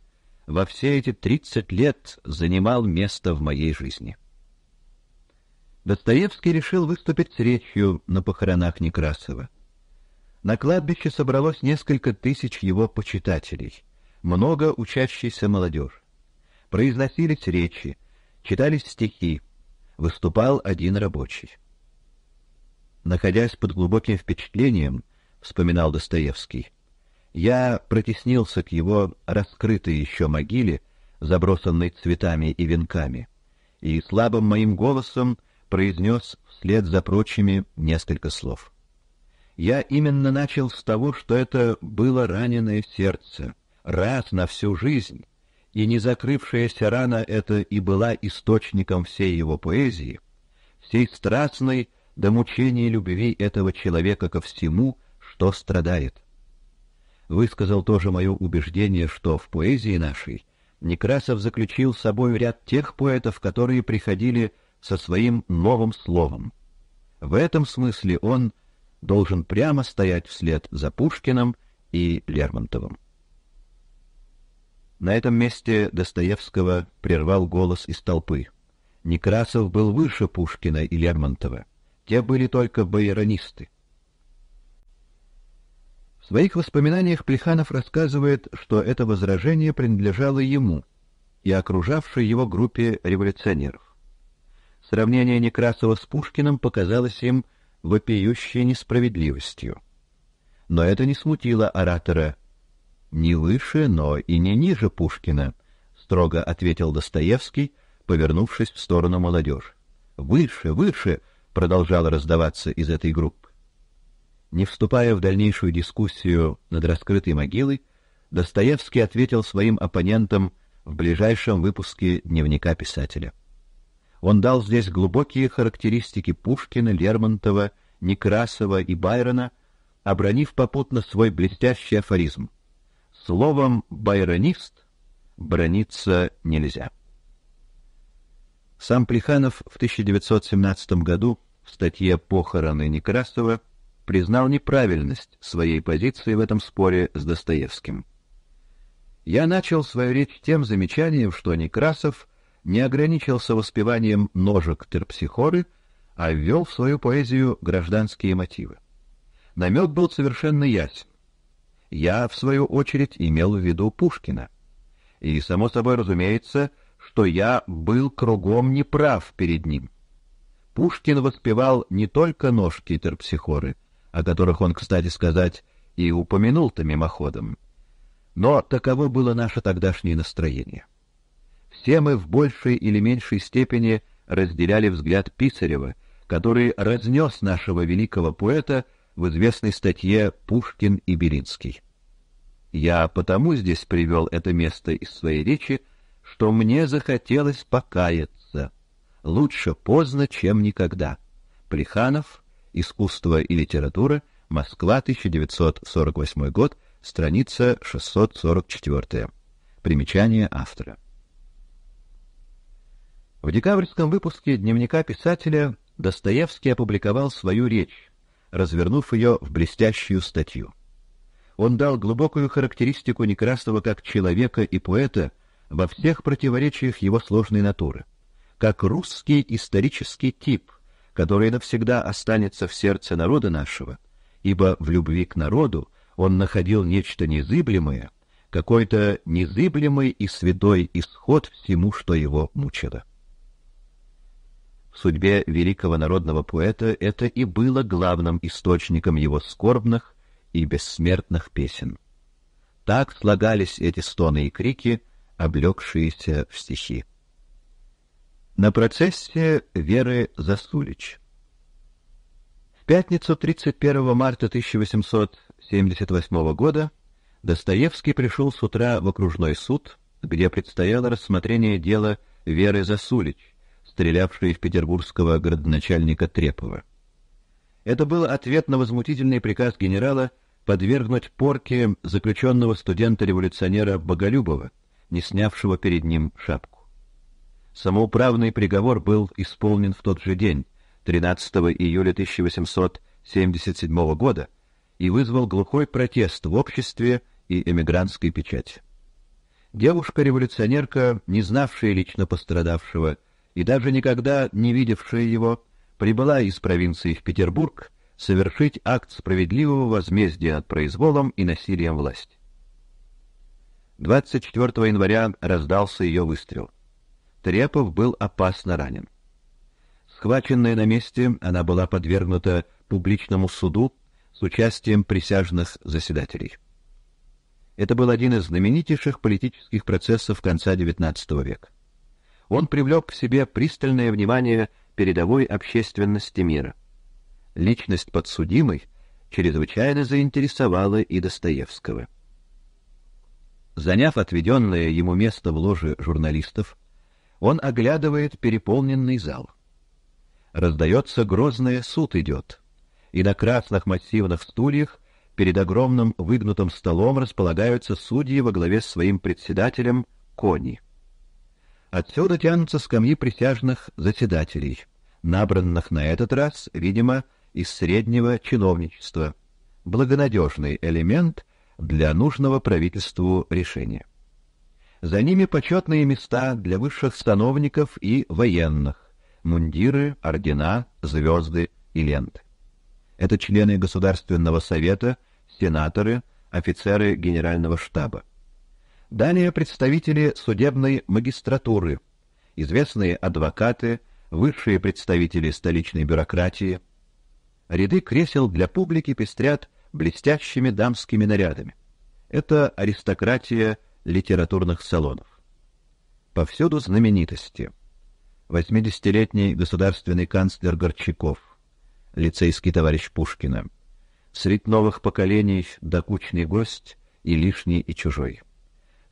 во все эти тридцать лет занимал место в моей жизни. Достоевский решил выступить с речью на похоронах Некрасова. На кладбище собралось несколько тысяч его почитателей, много учащейся молодежь. Произносились речи, читались стихи, выступал один рабочий. Находясь под глубоким впечатлением, вспоминал Достоевский, я протеснился к его раскрытой еще могиле, забросанной цветами и венками, и слабым моим голосом произнес вслед за прочими несколько слов. Я именно начал с того, что это было раненое сердце, раз на всю жизнь, и не закрывшаяся рана это и была источником всей его поэзии, всей страстной до мучений любви этого человека ко всему, что страдает. Высказал тоже мое убеждение, что в поэзии нашей Некрасов заключил с собой ряд тех поэтов, которые приходили со своим новым словом. В этом смысле он должен прямо стоять вслед за Пушкиным и Лермонтовым. На этом месте Достоевского прервал голос из толпы. Некрасов был выше Пушкина и Лермонтова. Те были только байронисты. В своих воспоминаниях Плеханов рассказывает, что это возражение принадлежало ему и окружавшей его группе революционеров. Сравнение Некрасова с Пушкиным показалось им вопиющей несправедливостью. Но это не смутило оратора. «Не выше, но и не ниже Пушкина», — строго ответил Достоевский, повернувшись в сторону молодежи. «Выше, выше!» — продолжало раздаваться из этой группы. Не вступая в дальнейшую дискуссию над раскрытой могилой, Достоевский ответил своим оппонентам в ближайшем выпуске дневника писателя. Он дал здесь глубокие характеристики Пушкина, Лермонтова, Некрасова и Байрона, обронив попутно свой блестящий афоризм. Словом «байронист» брониться нельзя. Сам Плеханов в 1917 году в статье «Похороны Некрасова» признал неправильность своей позиции в этом споре с Достоевским. Я начал свою речь тем замечанием, что Некрасов не ограничился воспеванием ножек терпсихоры, а ввел в свою поэзию гражданские мотивы. Намек был совершенно ясен. Я, в свою очередь, имел в виду Пушкина. И, само собой разумеется, что я был кругом неправ перед ним. Пушкин воспевал не только ножки терпсихоры, о которых он, кстати сказать, и упомянул-то мимоходом, но таково было наше тогдашнее настроение. Все мы в большей или меньшей степени разделяли взгляд Писарева, который разнес нашего великого поэта в известной статье «Пушкин и Белинский». Я потому здесь привел это место из своей речи, что мне захотелось покаяться. Лучше поздно, чем никогда. Плеханов, «Искусство и литература», Москва, 1948 год, страница 644. Примечание автора. В декабрьском выпуске дневника писателя Достоевский опубликовал свою речь, развернув ее в блестящую статью. Он дал глубокую характеристику Некрасова как человека и поэта во всех противоречиях его сложной натуры, как русский исторический тип, который навсегда останется в сердце народа нашего, ибо в любви к народу он находил нечто незыблемое, какой-то незыблемый и святой исход всему, что его мучило. В судьбе великого народного поэта это и было главным источником его скорбных и бессмертных песен. Так слагались эти стоны и крики, облегшиеся в стихи. На процессе Веры Засулич. В пятницу 31 марта 1878 года Достоевский пришел с утра в окружной суд, где предстояло рассмотрение дела Веры Засулич, стрелявшие в петербургского городоначальника Трепова. Это был ответ на возмутительный приказ генерала подвергнуть порке заключенного студента-революционера Боголюбова, не снявшего перед ним шапку. Самоуправный приговор был исполнен в тот же день, 13 июля 1877 года, и вызвал глухой протест в обществе и эмигрантской печати. Девушка-революционерка, не знавшая лично пострадавшего, и даже никогда не видевшая его, прибыла из провинции в Петербург совершить акт справедливого возмездия от произволом и насилием власти. 24 января раздался ее выстрел. Трепов был опасно ранен. Схваченная на месте, она была подвергнута публичному суду с участием присяжных заседателей. Это был один из знаменитейших политических процессов конца XIX века он привлек к себе пристальное внимание передовой общественности мира. Личность подсудимой чрезвычайно заинтересовала и Достоевского. Заняв отведенное ему место в ложе журналистов, он оглядывает переполненный зал. Раздается грозное «суд идет», и на красных массивных стульях перед огромным выгнутым столом располагаются судьи во главе с своим председателем Кони. Отсюда тянутся скамьи присяжных заседателей, набранных на этот раз, видимо, из среднего чиновничества. Благонадежный элемент для нужного правительству решения. За ними почетные места для высших становников и военных, мундиры, ордена, звезды и ленты. Это члены Государственного совета, сенаторы, офицеры Генерального штаба. Далее представители судебной магистратуры, известные адвокаты, высшие представители столичной бюрократии. Ряды кресел для публики пестрят блестящими дамскими нарядами. Это аристократия литературных салонов. Повсюду знаменитости. восьмидесятилетний государственный канцлер Горчаков, лицейский товарищ Пушкина, средь новых поколений докучный гость и лишний и чужой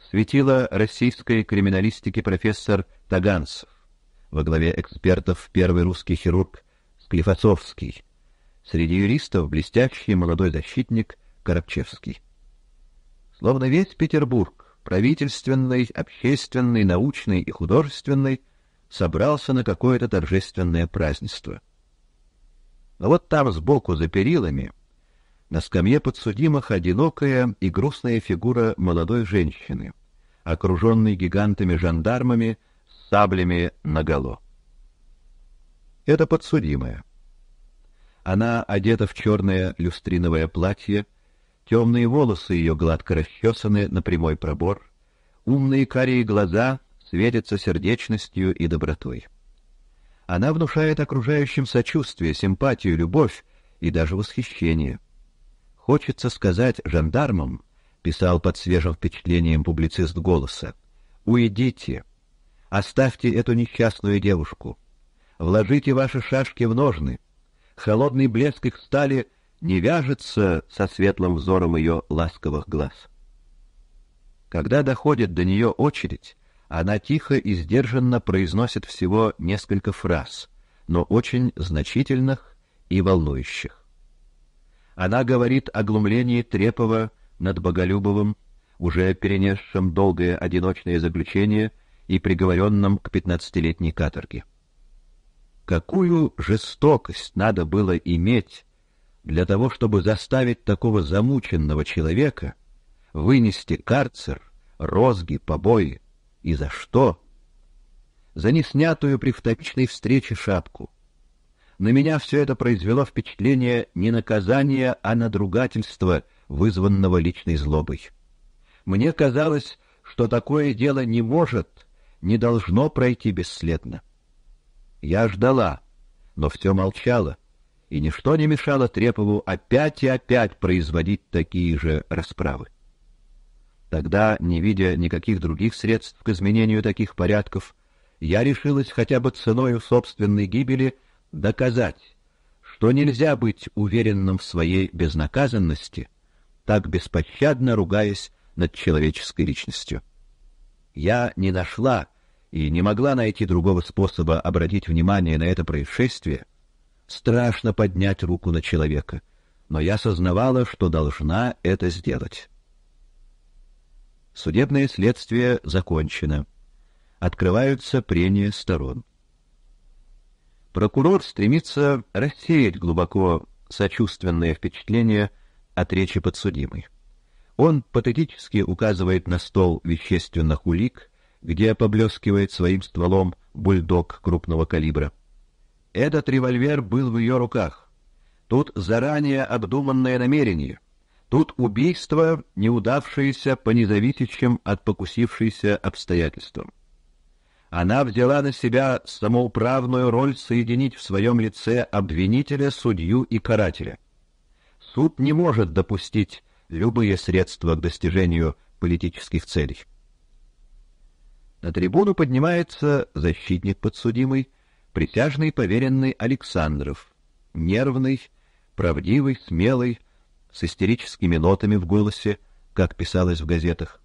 светило российской криминалистики профессор Таганцев, во главе экспертов первый русский хирург Склифосовский, среди юристов блестящий молодой защитник Коробчевский. Словно весь Петербург, правительственный, общественный, научный и художественный, собрался на какое-то торжественное празднество. Но вот там сбоку за перилами — на скамье подсудимых одинокая и грустная фигура молодой женщины, окружённой гигантами-жандармами с саблями наголо. Это подсудимая. Она одета в чёрное люстриновое платье, тёмные волосы её гладко расчесаны на прямой пробор, умные карие глаза светятся сердечностью и добротой. Она внушает окружающим сочувствие, симпатию, любовь и даже восхищение — Хочется сказать жандармам, писал под свежим впечатлением публицист голоса, уйдите, оставьте эту несчастную девушку, вложите ваши шашки в ножны. Холодный блеск их стали не вяжется со светлым взором ее ласковых глаз. Когда доходит до нее очередь, она тихо и сдержанно произносит всего несколько фраз, но очень значительных и волнующих. Она говорит о глумлении Трепова над Боголюбовым, уже перенесшим долгое одиночное заключение и приговоренным к пятнадцатилетней каторге. Какую жестокость надо было иметь для того, чтобы заставить такого замученного человека вынести карцер, розги, побои? И за что? За неснятую при вторичной встрече шапку, на меня все это произвело впечатление не наказания, а надругательства, вызванного личной злобой. Мне казалось, что такое дело не может, не должно пройти бесследно. Я ждала, но все молчало, и ничто не мешало Трепову опять и опять производить такие же расправы. Тогда, не видя никаких других средств к изменению таких порядков, я решилась хотя бы ценою собственной гибели — доказать, что нельзя быть уверенным в своей безнаказанности, так беспощадно ругаясь над человеческой личностью. Я не нашла и не могла найти другого способа обратить внимание на это происшествие. Страшно поднять руку на человека, но я сознавала, что должна это сделать. Судебное следствие закончено. Открываются прения сторон. Прокурор стремится рассеять глубоко сочувственное впечатление от речи подсудимой. Он патетически указывает на стол вещественных улик, где поблескивает своим стволом бульдог крупного калибра. Этот револьвер был в ее руках. Тут заранее обдуманное намерение. Тут убийство, неудавшееся по независящим от покусившейся обстоятельствам она взяла на себя самоуправную роль соединить в своем лице обвинителя, судью и карателя. Суд не может допустить любые средства к достижению политических целей. На трибуну поднимается защитник подсудимый, присяжный поверенный Александров, нервный, правдивый, смелый, с истерическими нотами в голосе, как писалось в газетах.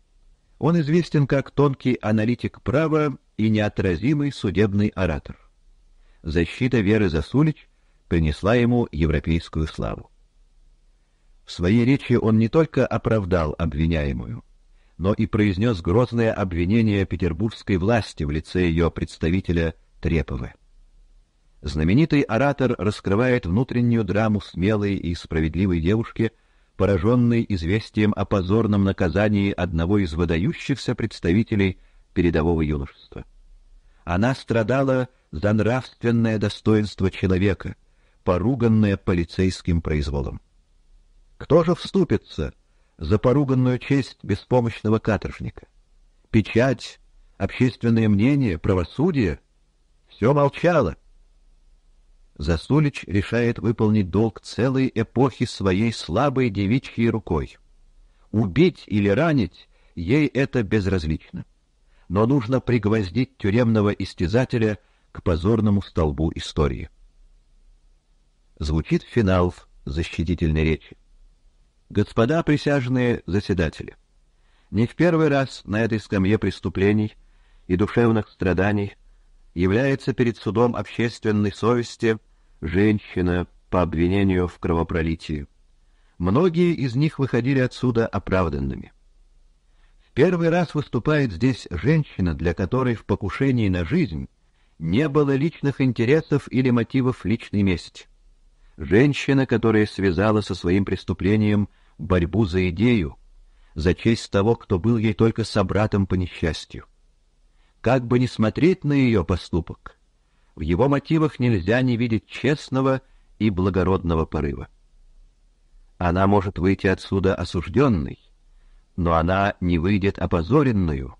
Он известен как тонкий аналитик права и неотразимый судебный оратор. Защита Веры Засулич принесла ему европейскую славу. В своей речи он не только оправдал обвиняемую, но и произнес грозное обвинение петербургской власти в лице ее представителя Трепова. Знаменитый оратор раскрывает внутреннюю драму смелой и справедливой девушки, пораженной известием о позорном наказании одного из выдающихся представителей передового юношества. Она страдала за нравственное достоинство человека, поруганное полицейским произволом. Кто же вступится за поруганную честь беспомощного каторжника? Печать, общественное мнение, правосудие — все молчало. Засулич решает выполнить долг целой эпохи своей слабой девичьей рукой. Убить или ранить ей это безразлично но нужно пригвоздить тюремного истязателя к позорному столбу истории. Звучит финал защитительной речи. Господа присяжные заседатели, не в первый раз на этой скамье преступлений и душевных страданий является перед судом общественной совести женщина по обвинению в кровопролитии. Многие из них выходили отсюда оправданными первый раз выступает здесь женщина, для которой в покушении на жизнь не было личных интересов или мотивов личной мести. Женщина, которая связала со своим преступлением борьбу за идею, за честь того, кто был ей только собратом по несчастью. Как бы ни смотреть на ее поступок, в его мотивах нельзя не видеть честного и благородного порыва. Она может выйти отсюда осужденной, но она не выйдет опозоренную.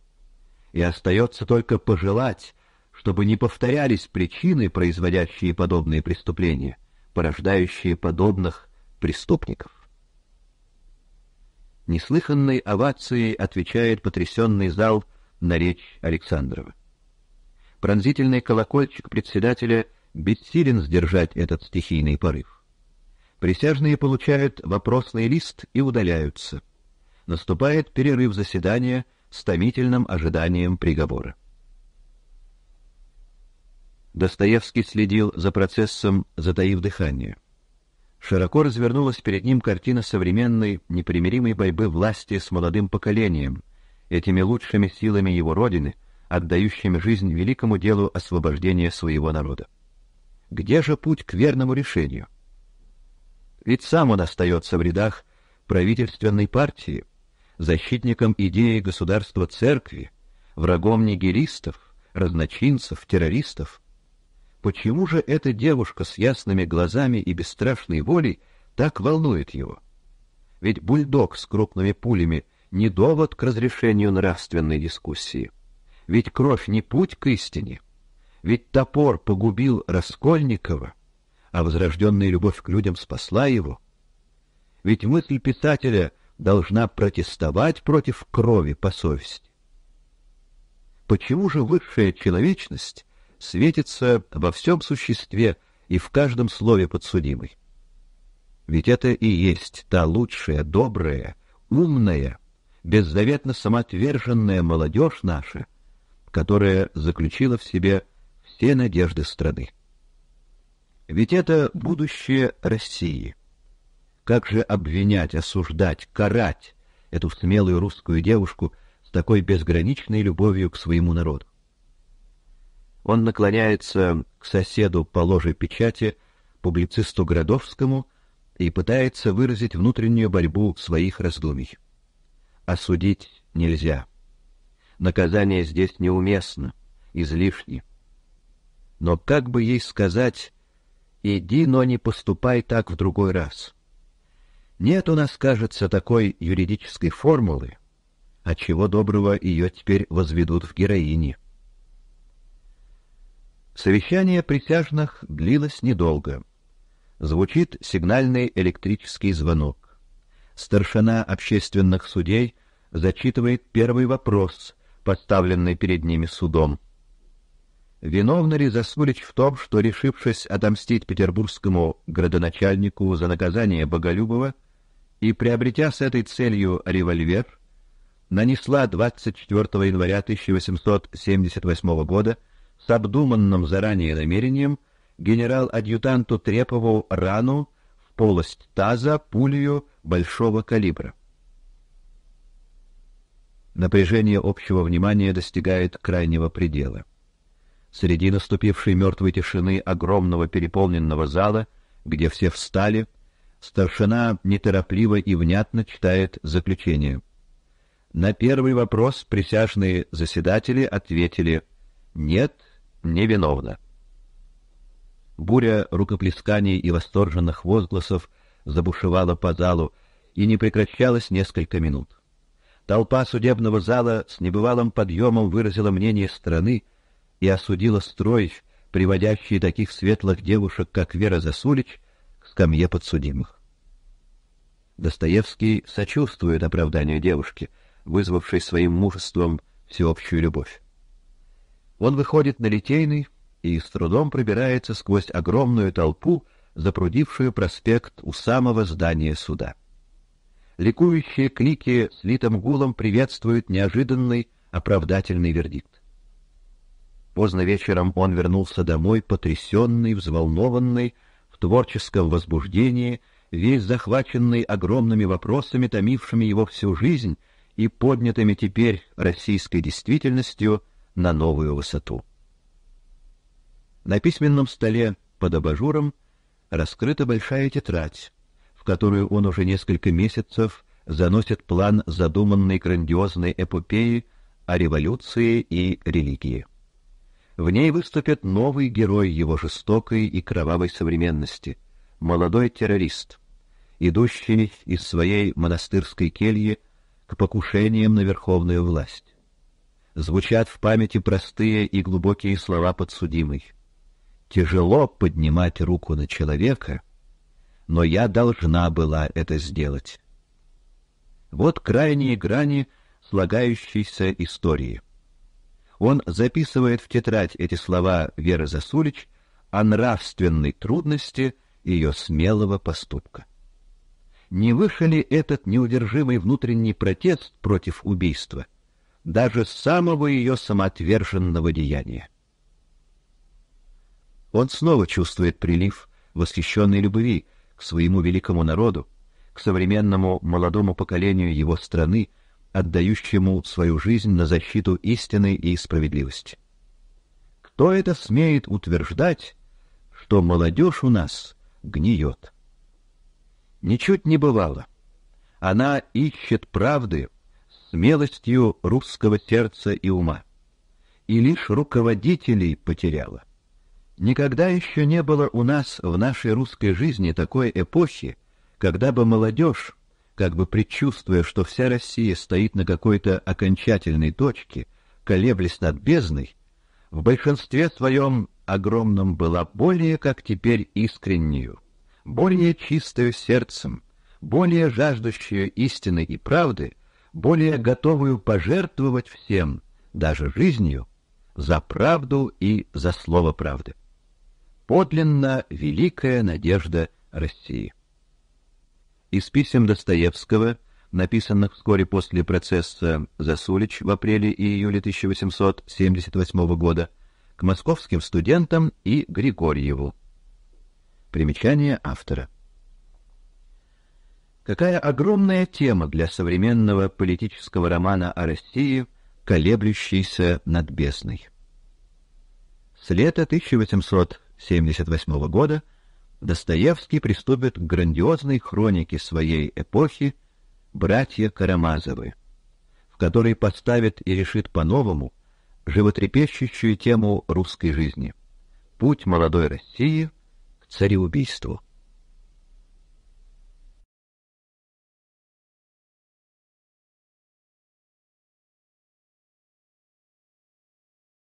И остается только пожелать, чтобы не повторялись причины, производящие подобные преступления, порождающие подобных преступников. Неслыханной овацией отвечает потрясенный зал на речь Александрова. Пронзительный колокольчик председателя бессилен сдержать этот стихийный порыв. Присяжные получают вопросный лист и удаляются — наступает перерыв заседания с томительным ожиданием приговора. Достоевский следил за процессом, затаив дыхание. Широко развернулась перед ним картина современной непримиримой борьбы власти с молодым поколением, этими лучшими силами его родины, отдающими жизнь великому делу освобождения своего народа. Где же путь к верному решению? Ведь сам он остается в рядах правительственной партии, защитником идеи государства церкви, врагом нигеристов, разночинцев, террористов. Почему же эта девушка с ясными глазами и бесстрашной волей так волнует его? Ведь бульдог с крупными пулями не довод к разрешению нравственной дискуссии. Ведь кровь не путь к истине. Ведь топор погубил Раскольникова, а возрожденная любовь к людям спасла его. Ведь мысль писателя — должна протестовать против крови по совести. Почему же высшая человечность светится во всем существе и в каждом слове подсудимой? Ведь это и есть та лучшая, добрая, умная, беззаветно самоотверженная молодежь наша, которая заключила в себе все надежды страны. Ведь это будущее России — как же обвинять, осуждать, карать эту смелую русскую девушку с такой безграничной любовью к своему народу? Он наклоняется к соседу по ложе печати, публицисту Градовскому и пытается выразить внутреннюю борьбу своих раздумий. Осудить нельзя. Наказание здесь неуместно, излишне. Но как бы ей сказать «иди, но не поступай так в другой раз»? Нет у нас, кажется, такой юридической формулы, от а чего доброго ее теперь возведут в героини. Совещание присяжных длилось недолго. Звучит сигнальный электрический звонок. Старшина общественных судей зачитывает первый вопрос, подставленный перед ними судом. Виновна ли Засулич в том, что, решившись отомстить петербургскому градоначальнику за наказание Боголюбова, и, приобретя с этой целью револьвер, нанесла 24 января 1878 года с обдуманным заранее намерением генерал-адъютанту Трепову рану в полость таза пулею большого калибра. Напряжение общего внимания достигает крайнего предела. Среди наступившей мертвой тишины огромного переполненного зала, где все встали, — Старшина неторопливо и внятно читает заключение. На первый вопрос присяжные заседатели ответили «нет, невиновна». Буря рукоплесканий и восторженных возгласов забушевала по залу и не прекращалась несколько минут. Толпа судебного зала с небывалым подъемом выразила мнение страны и осудила строй, приводящий таких светлых девушек, как Вера Засулич, скамье подсудимых. Достоевский сочувствует оправданию девушки, вызвавшей своим мужеством всеобщую любовь. Он выходит на Литейный и с трудом пробирается сквозь огромную толпу, запрудившую проспект у самого здания суда. Ликующие клики с литым гулом приветствуют неожиданный оправдательный вердикт. Поздно вечером он вернулся домой, потрясенный, взволнованный, творческом возбуждении, весь захваченный огромными вопросами, томившими его всю жизнь и поднятыми теперь российской действительностью на новую высоту. На письменном столе под абажуром раскрыта большая тетрадь, в которую он уже несколько месяцев заносит план задуманной грандиозной эпопеи о революции и религии. В ней выступит новый герой его жестокой и кровавой современности — молодой террорист, идущий из своей монастырской кельи к покушениям на верховную власть. Звучат в памяти простые и глубокие слова подсудимой. «Тяжело поднимать руку на человека, но я должна была это сделать». Вот крайние грани слагающейся истории — он записывает в тетрадь эти слова Веры Засулич о нравственной трудности ее смелого поступка. Не выше ли этот неудержимый внутренний протест против убийства, даже самого ее самоотверженного деяния? Он снова чувствует прилив восхищенной любви к своему великому народу, к современному молодому поколению его страны, отдающему свою жизнь на защиту истины и справедливости. Кто это смеет утверждать, что молодежь у нас гниет? Ничуть не бывало. Она ищет правды смелостью русского сердца и ума. И лишь руководителей потеряла. Никогда еще не было у нас в нашей русской жизни такой эпохи, когда бы молодежь как бы предчувствуя, что вся Россия стоит на какой-то окончательной точке, колеблясь над бездной, в большинстве своем огромном была более, как теперь, искреннюю, более чистую сердцем, более жаждущую истины и правды, более готовую пожертвовать всем, даже жизнью, за правду и за слово правды. Подлинно великая надежда России. Из писем Достоевского, написанных вскоре после процесса Засулич в апреле и июле 1878 года, к московским студентам и Григорьеву. Примечание автора. Какая огромная тема для современного политического романа о России, колеблющейся над бездной. С лета 1878 года Достоевский приступит к грандиозной хронике своей эпохи «Братья Карамазовы», в которой подставит и решит по-новому животрепещущую тему русской жизни. Путь молодой России к цареубийству.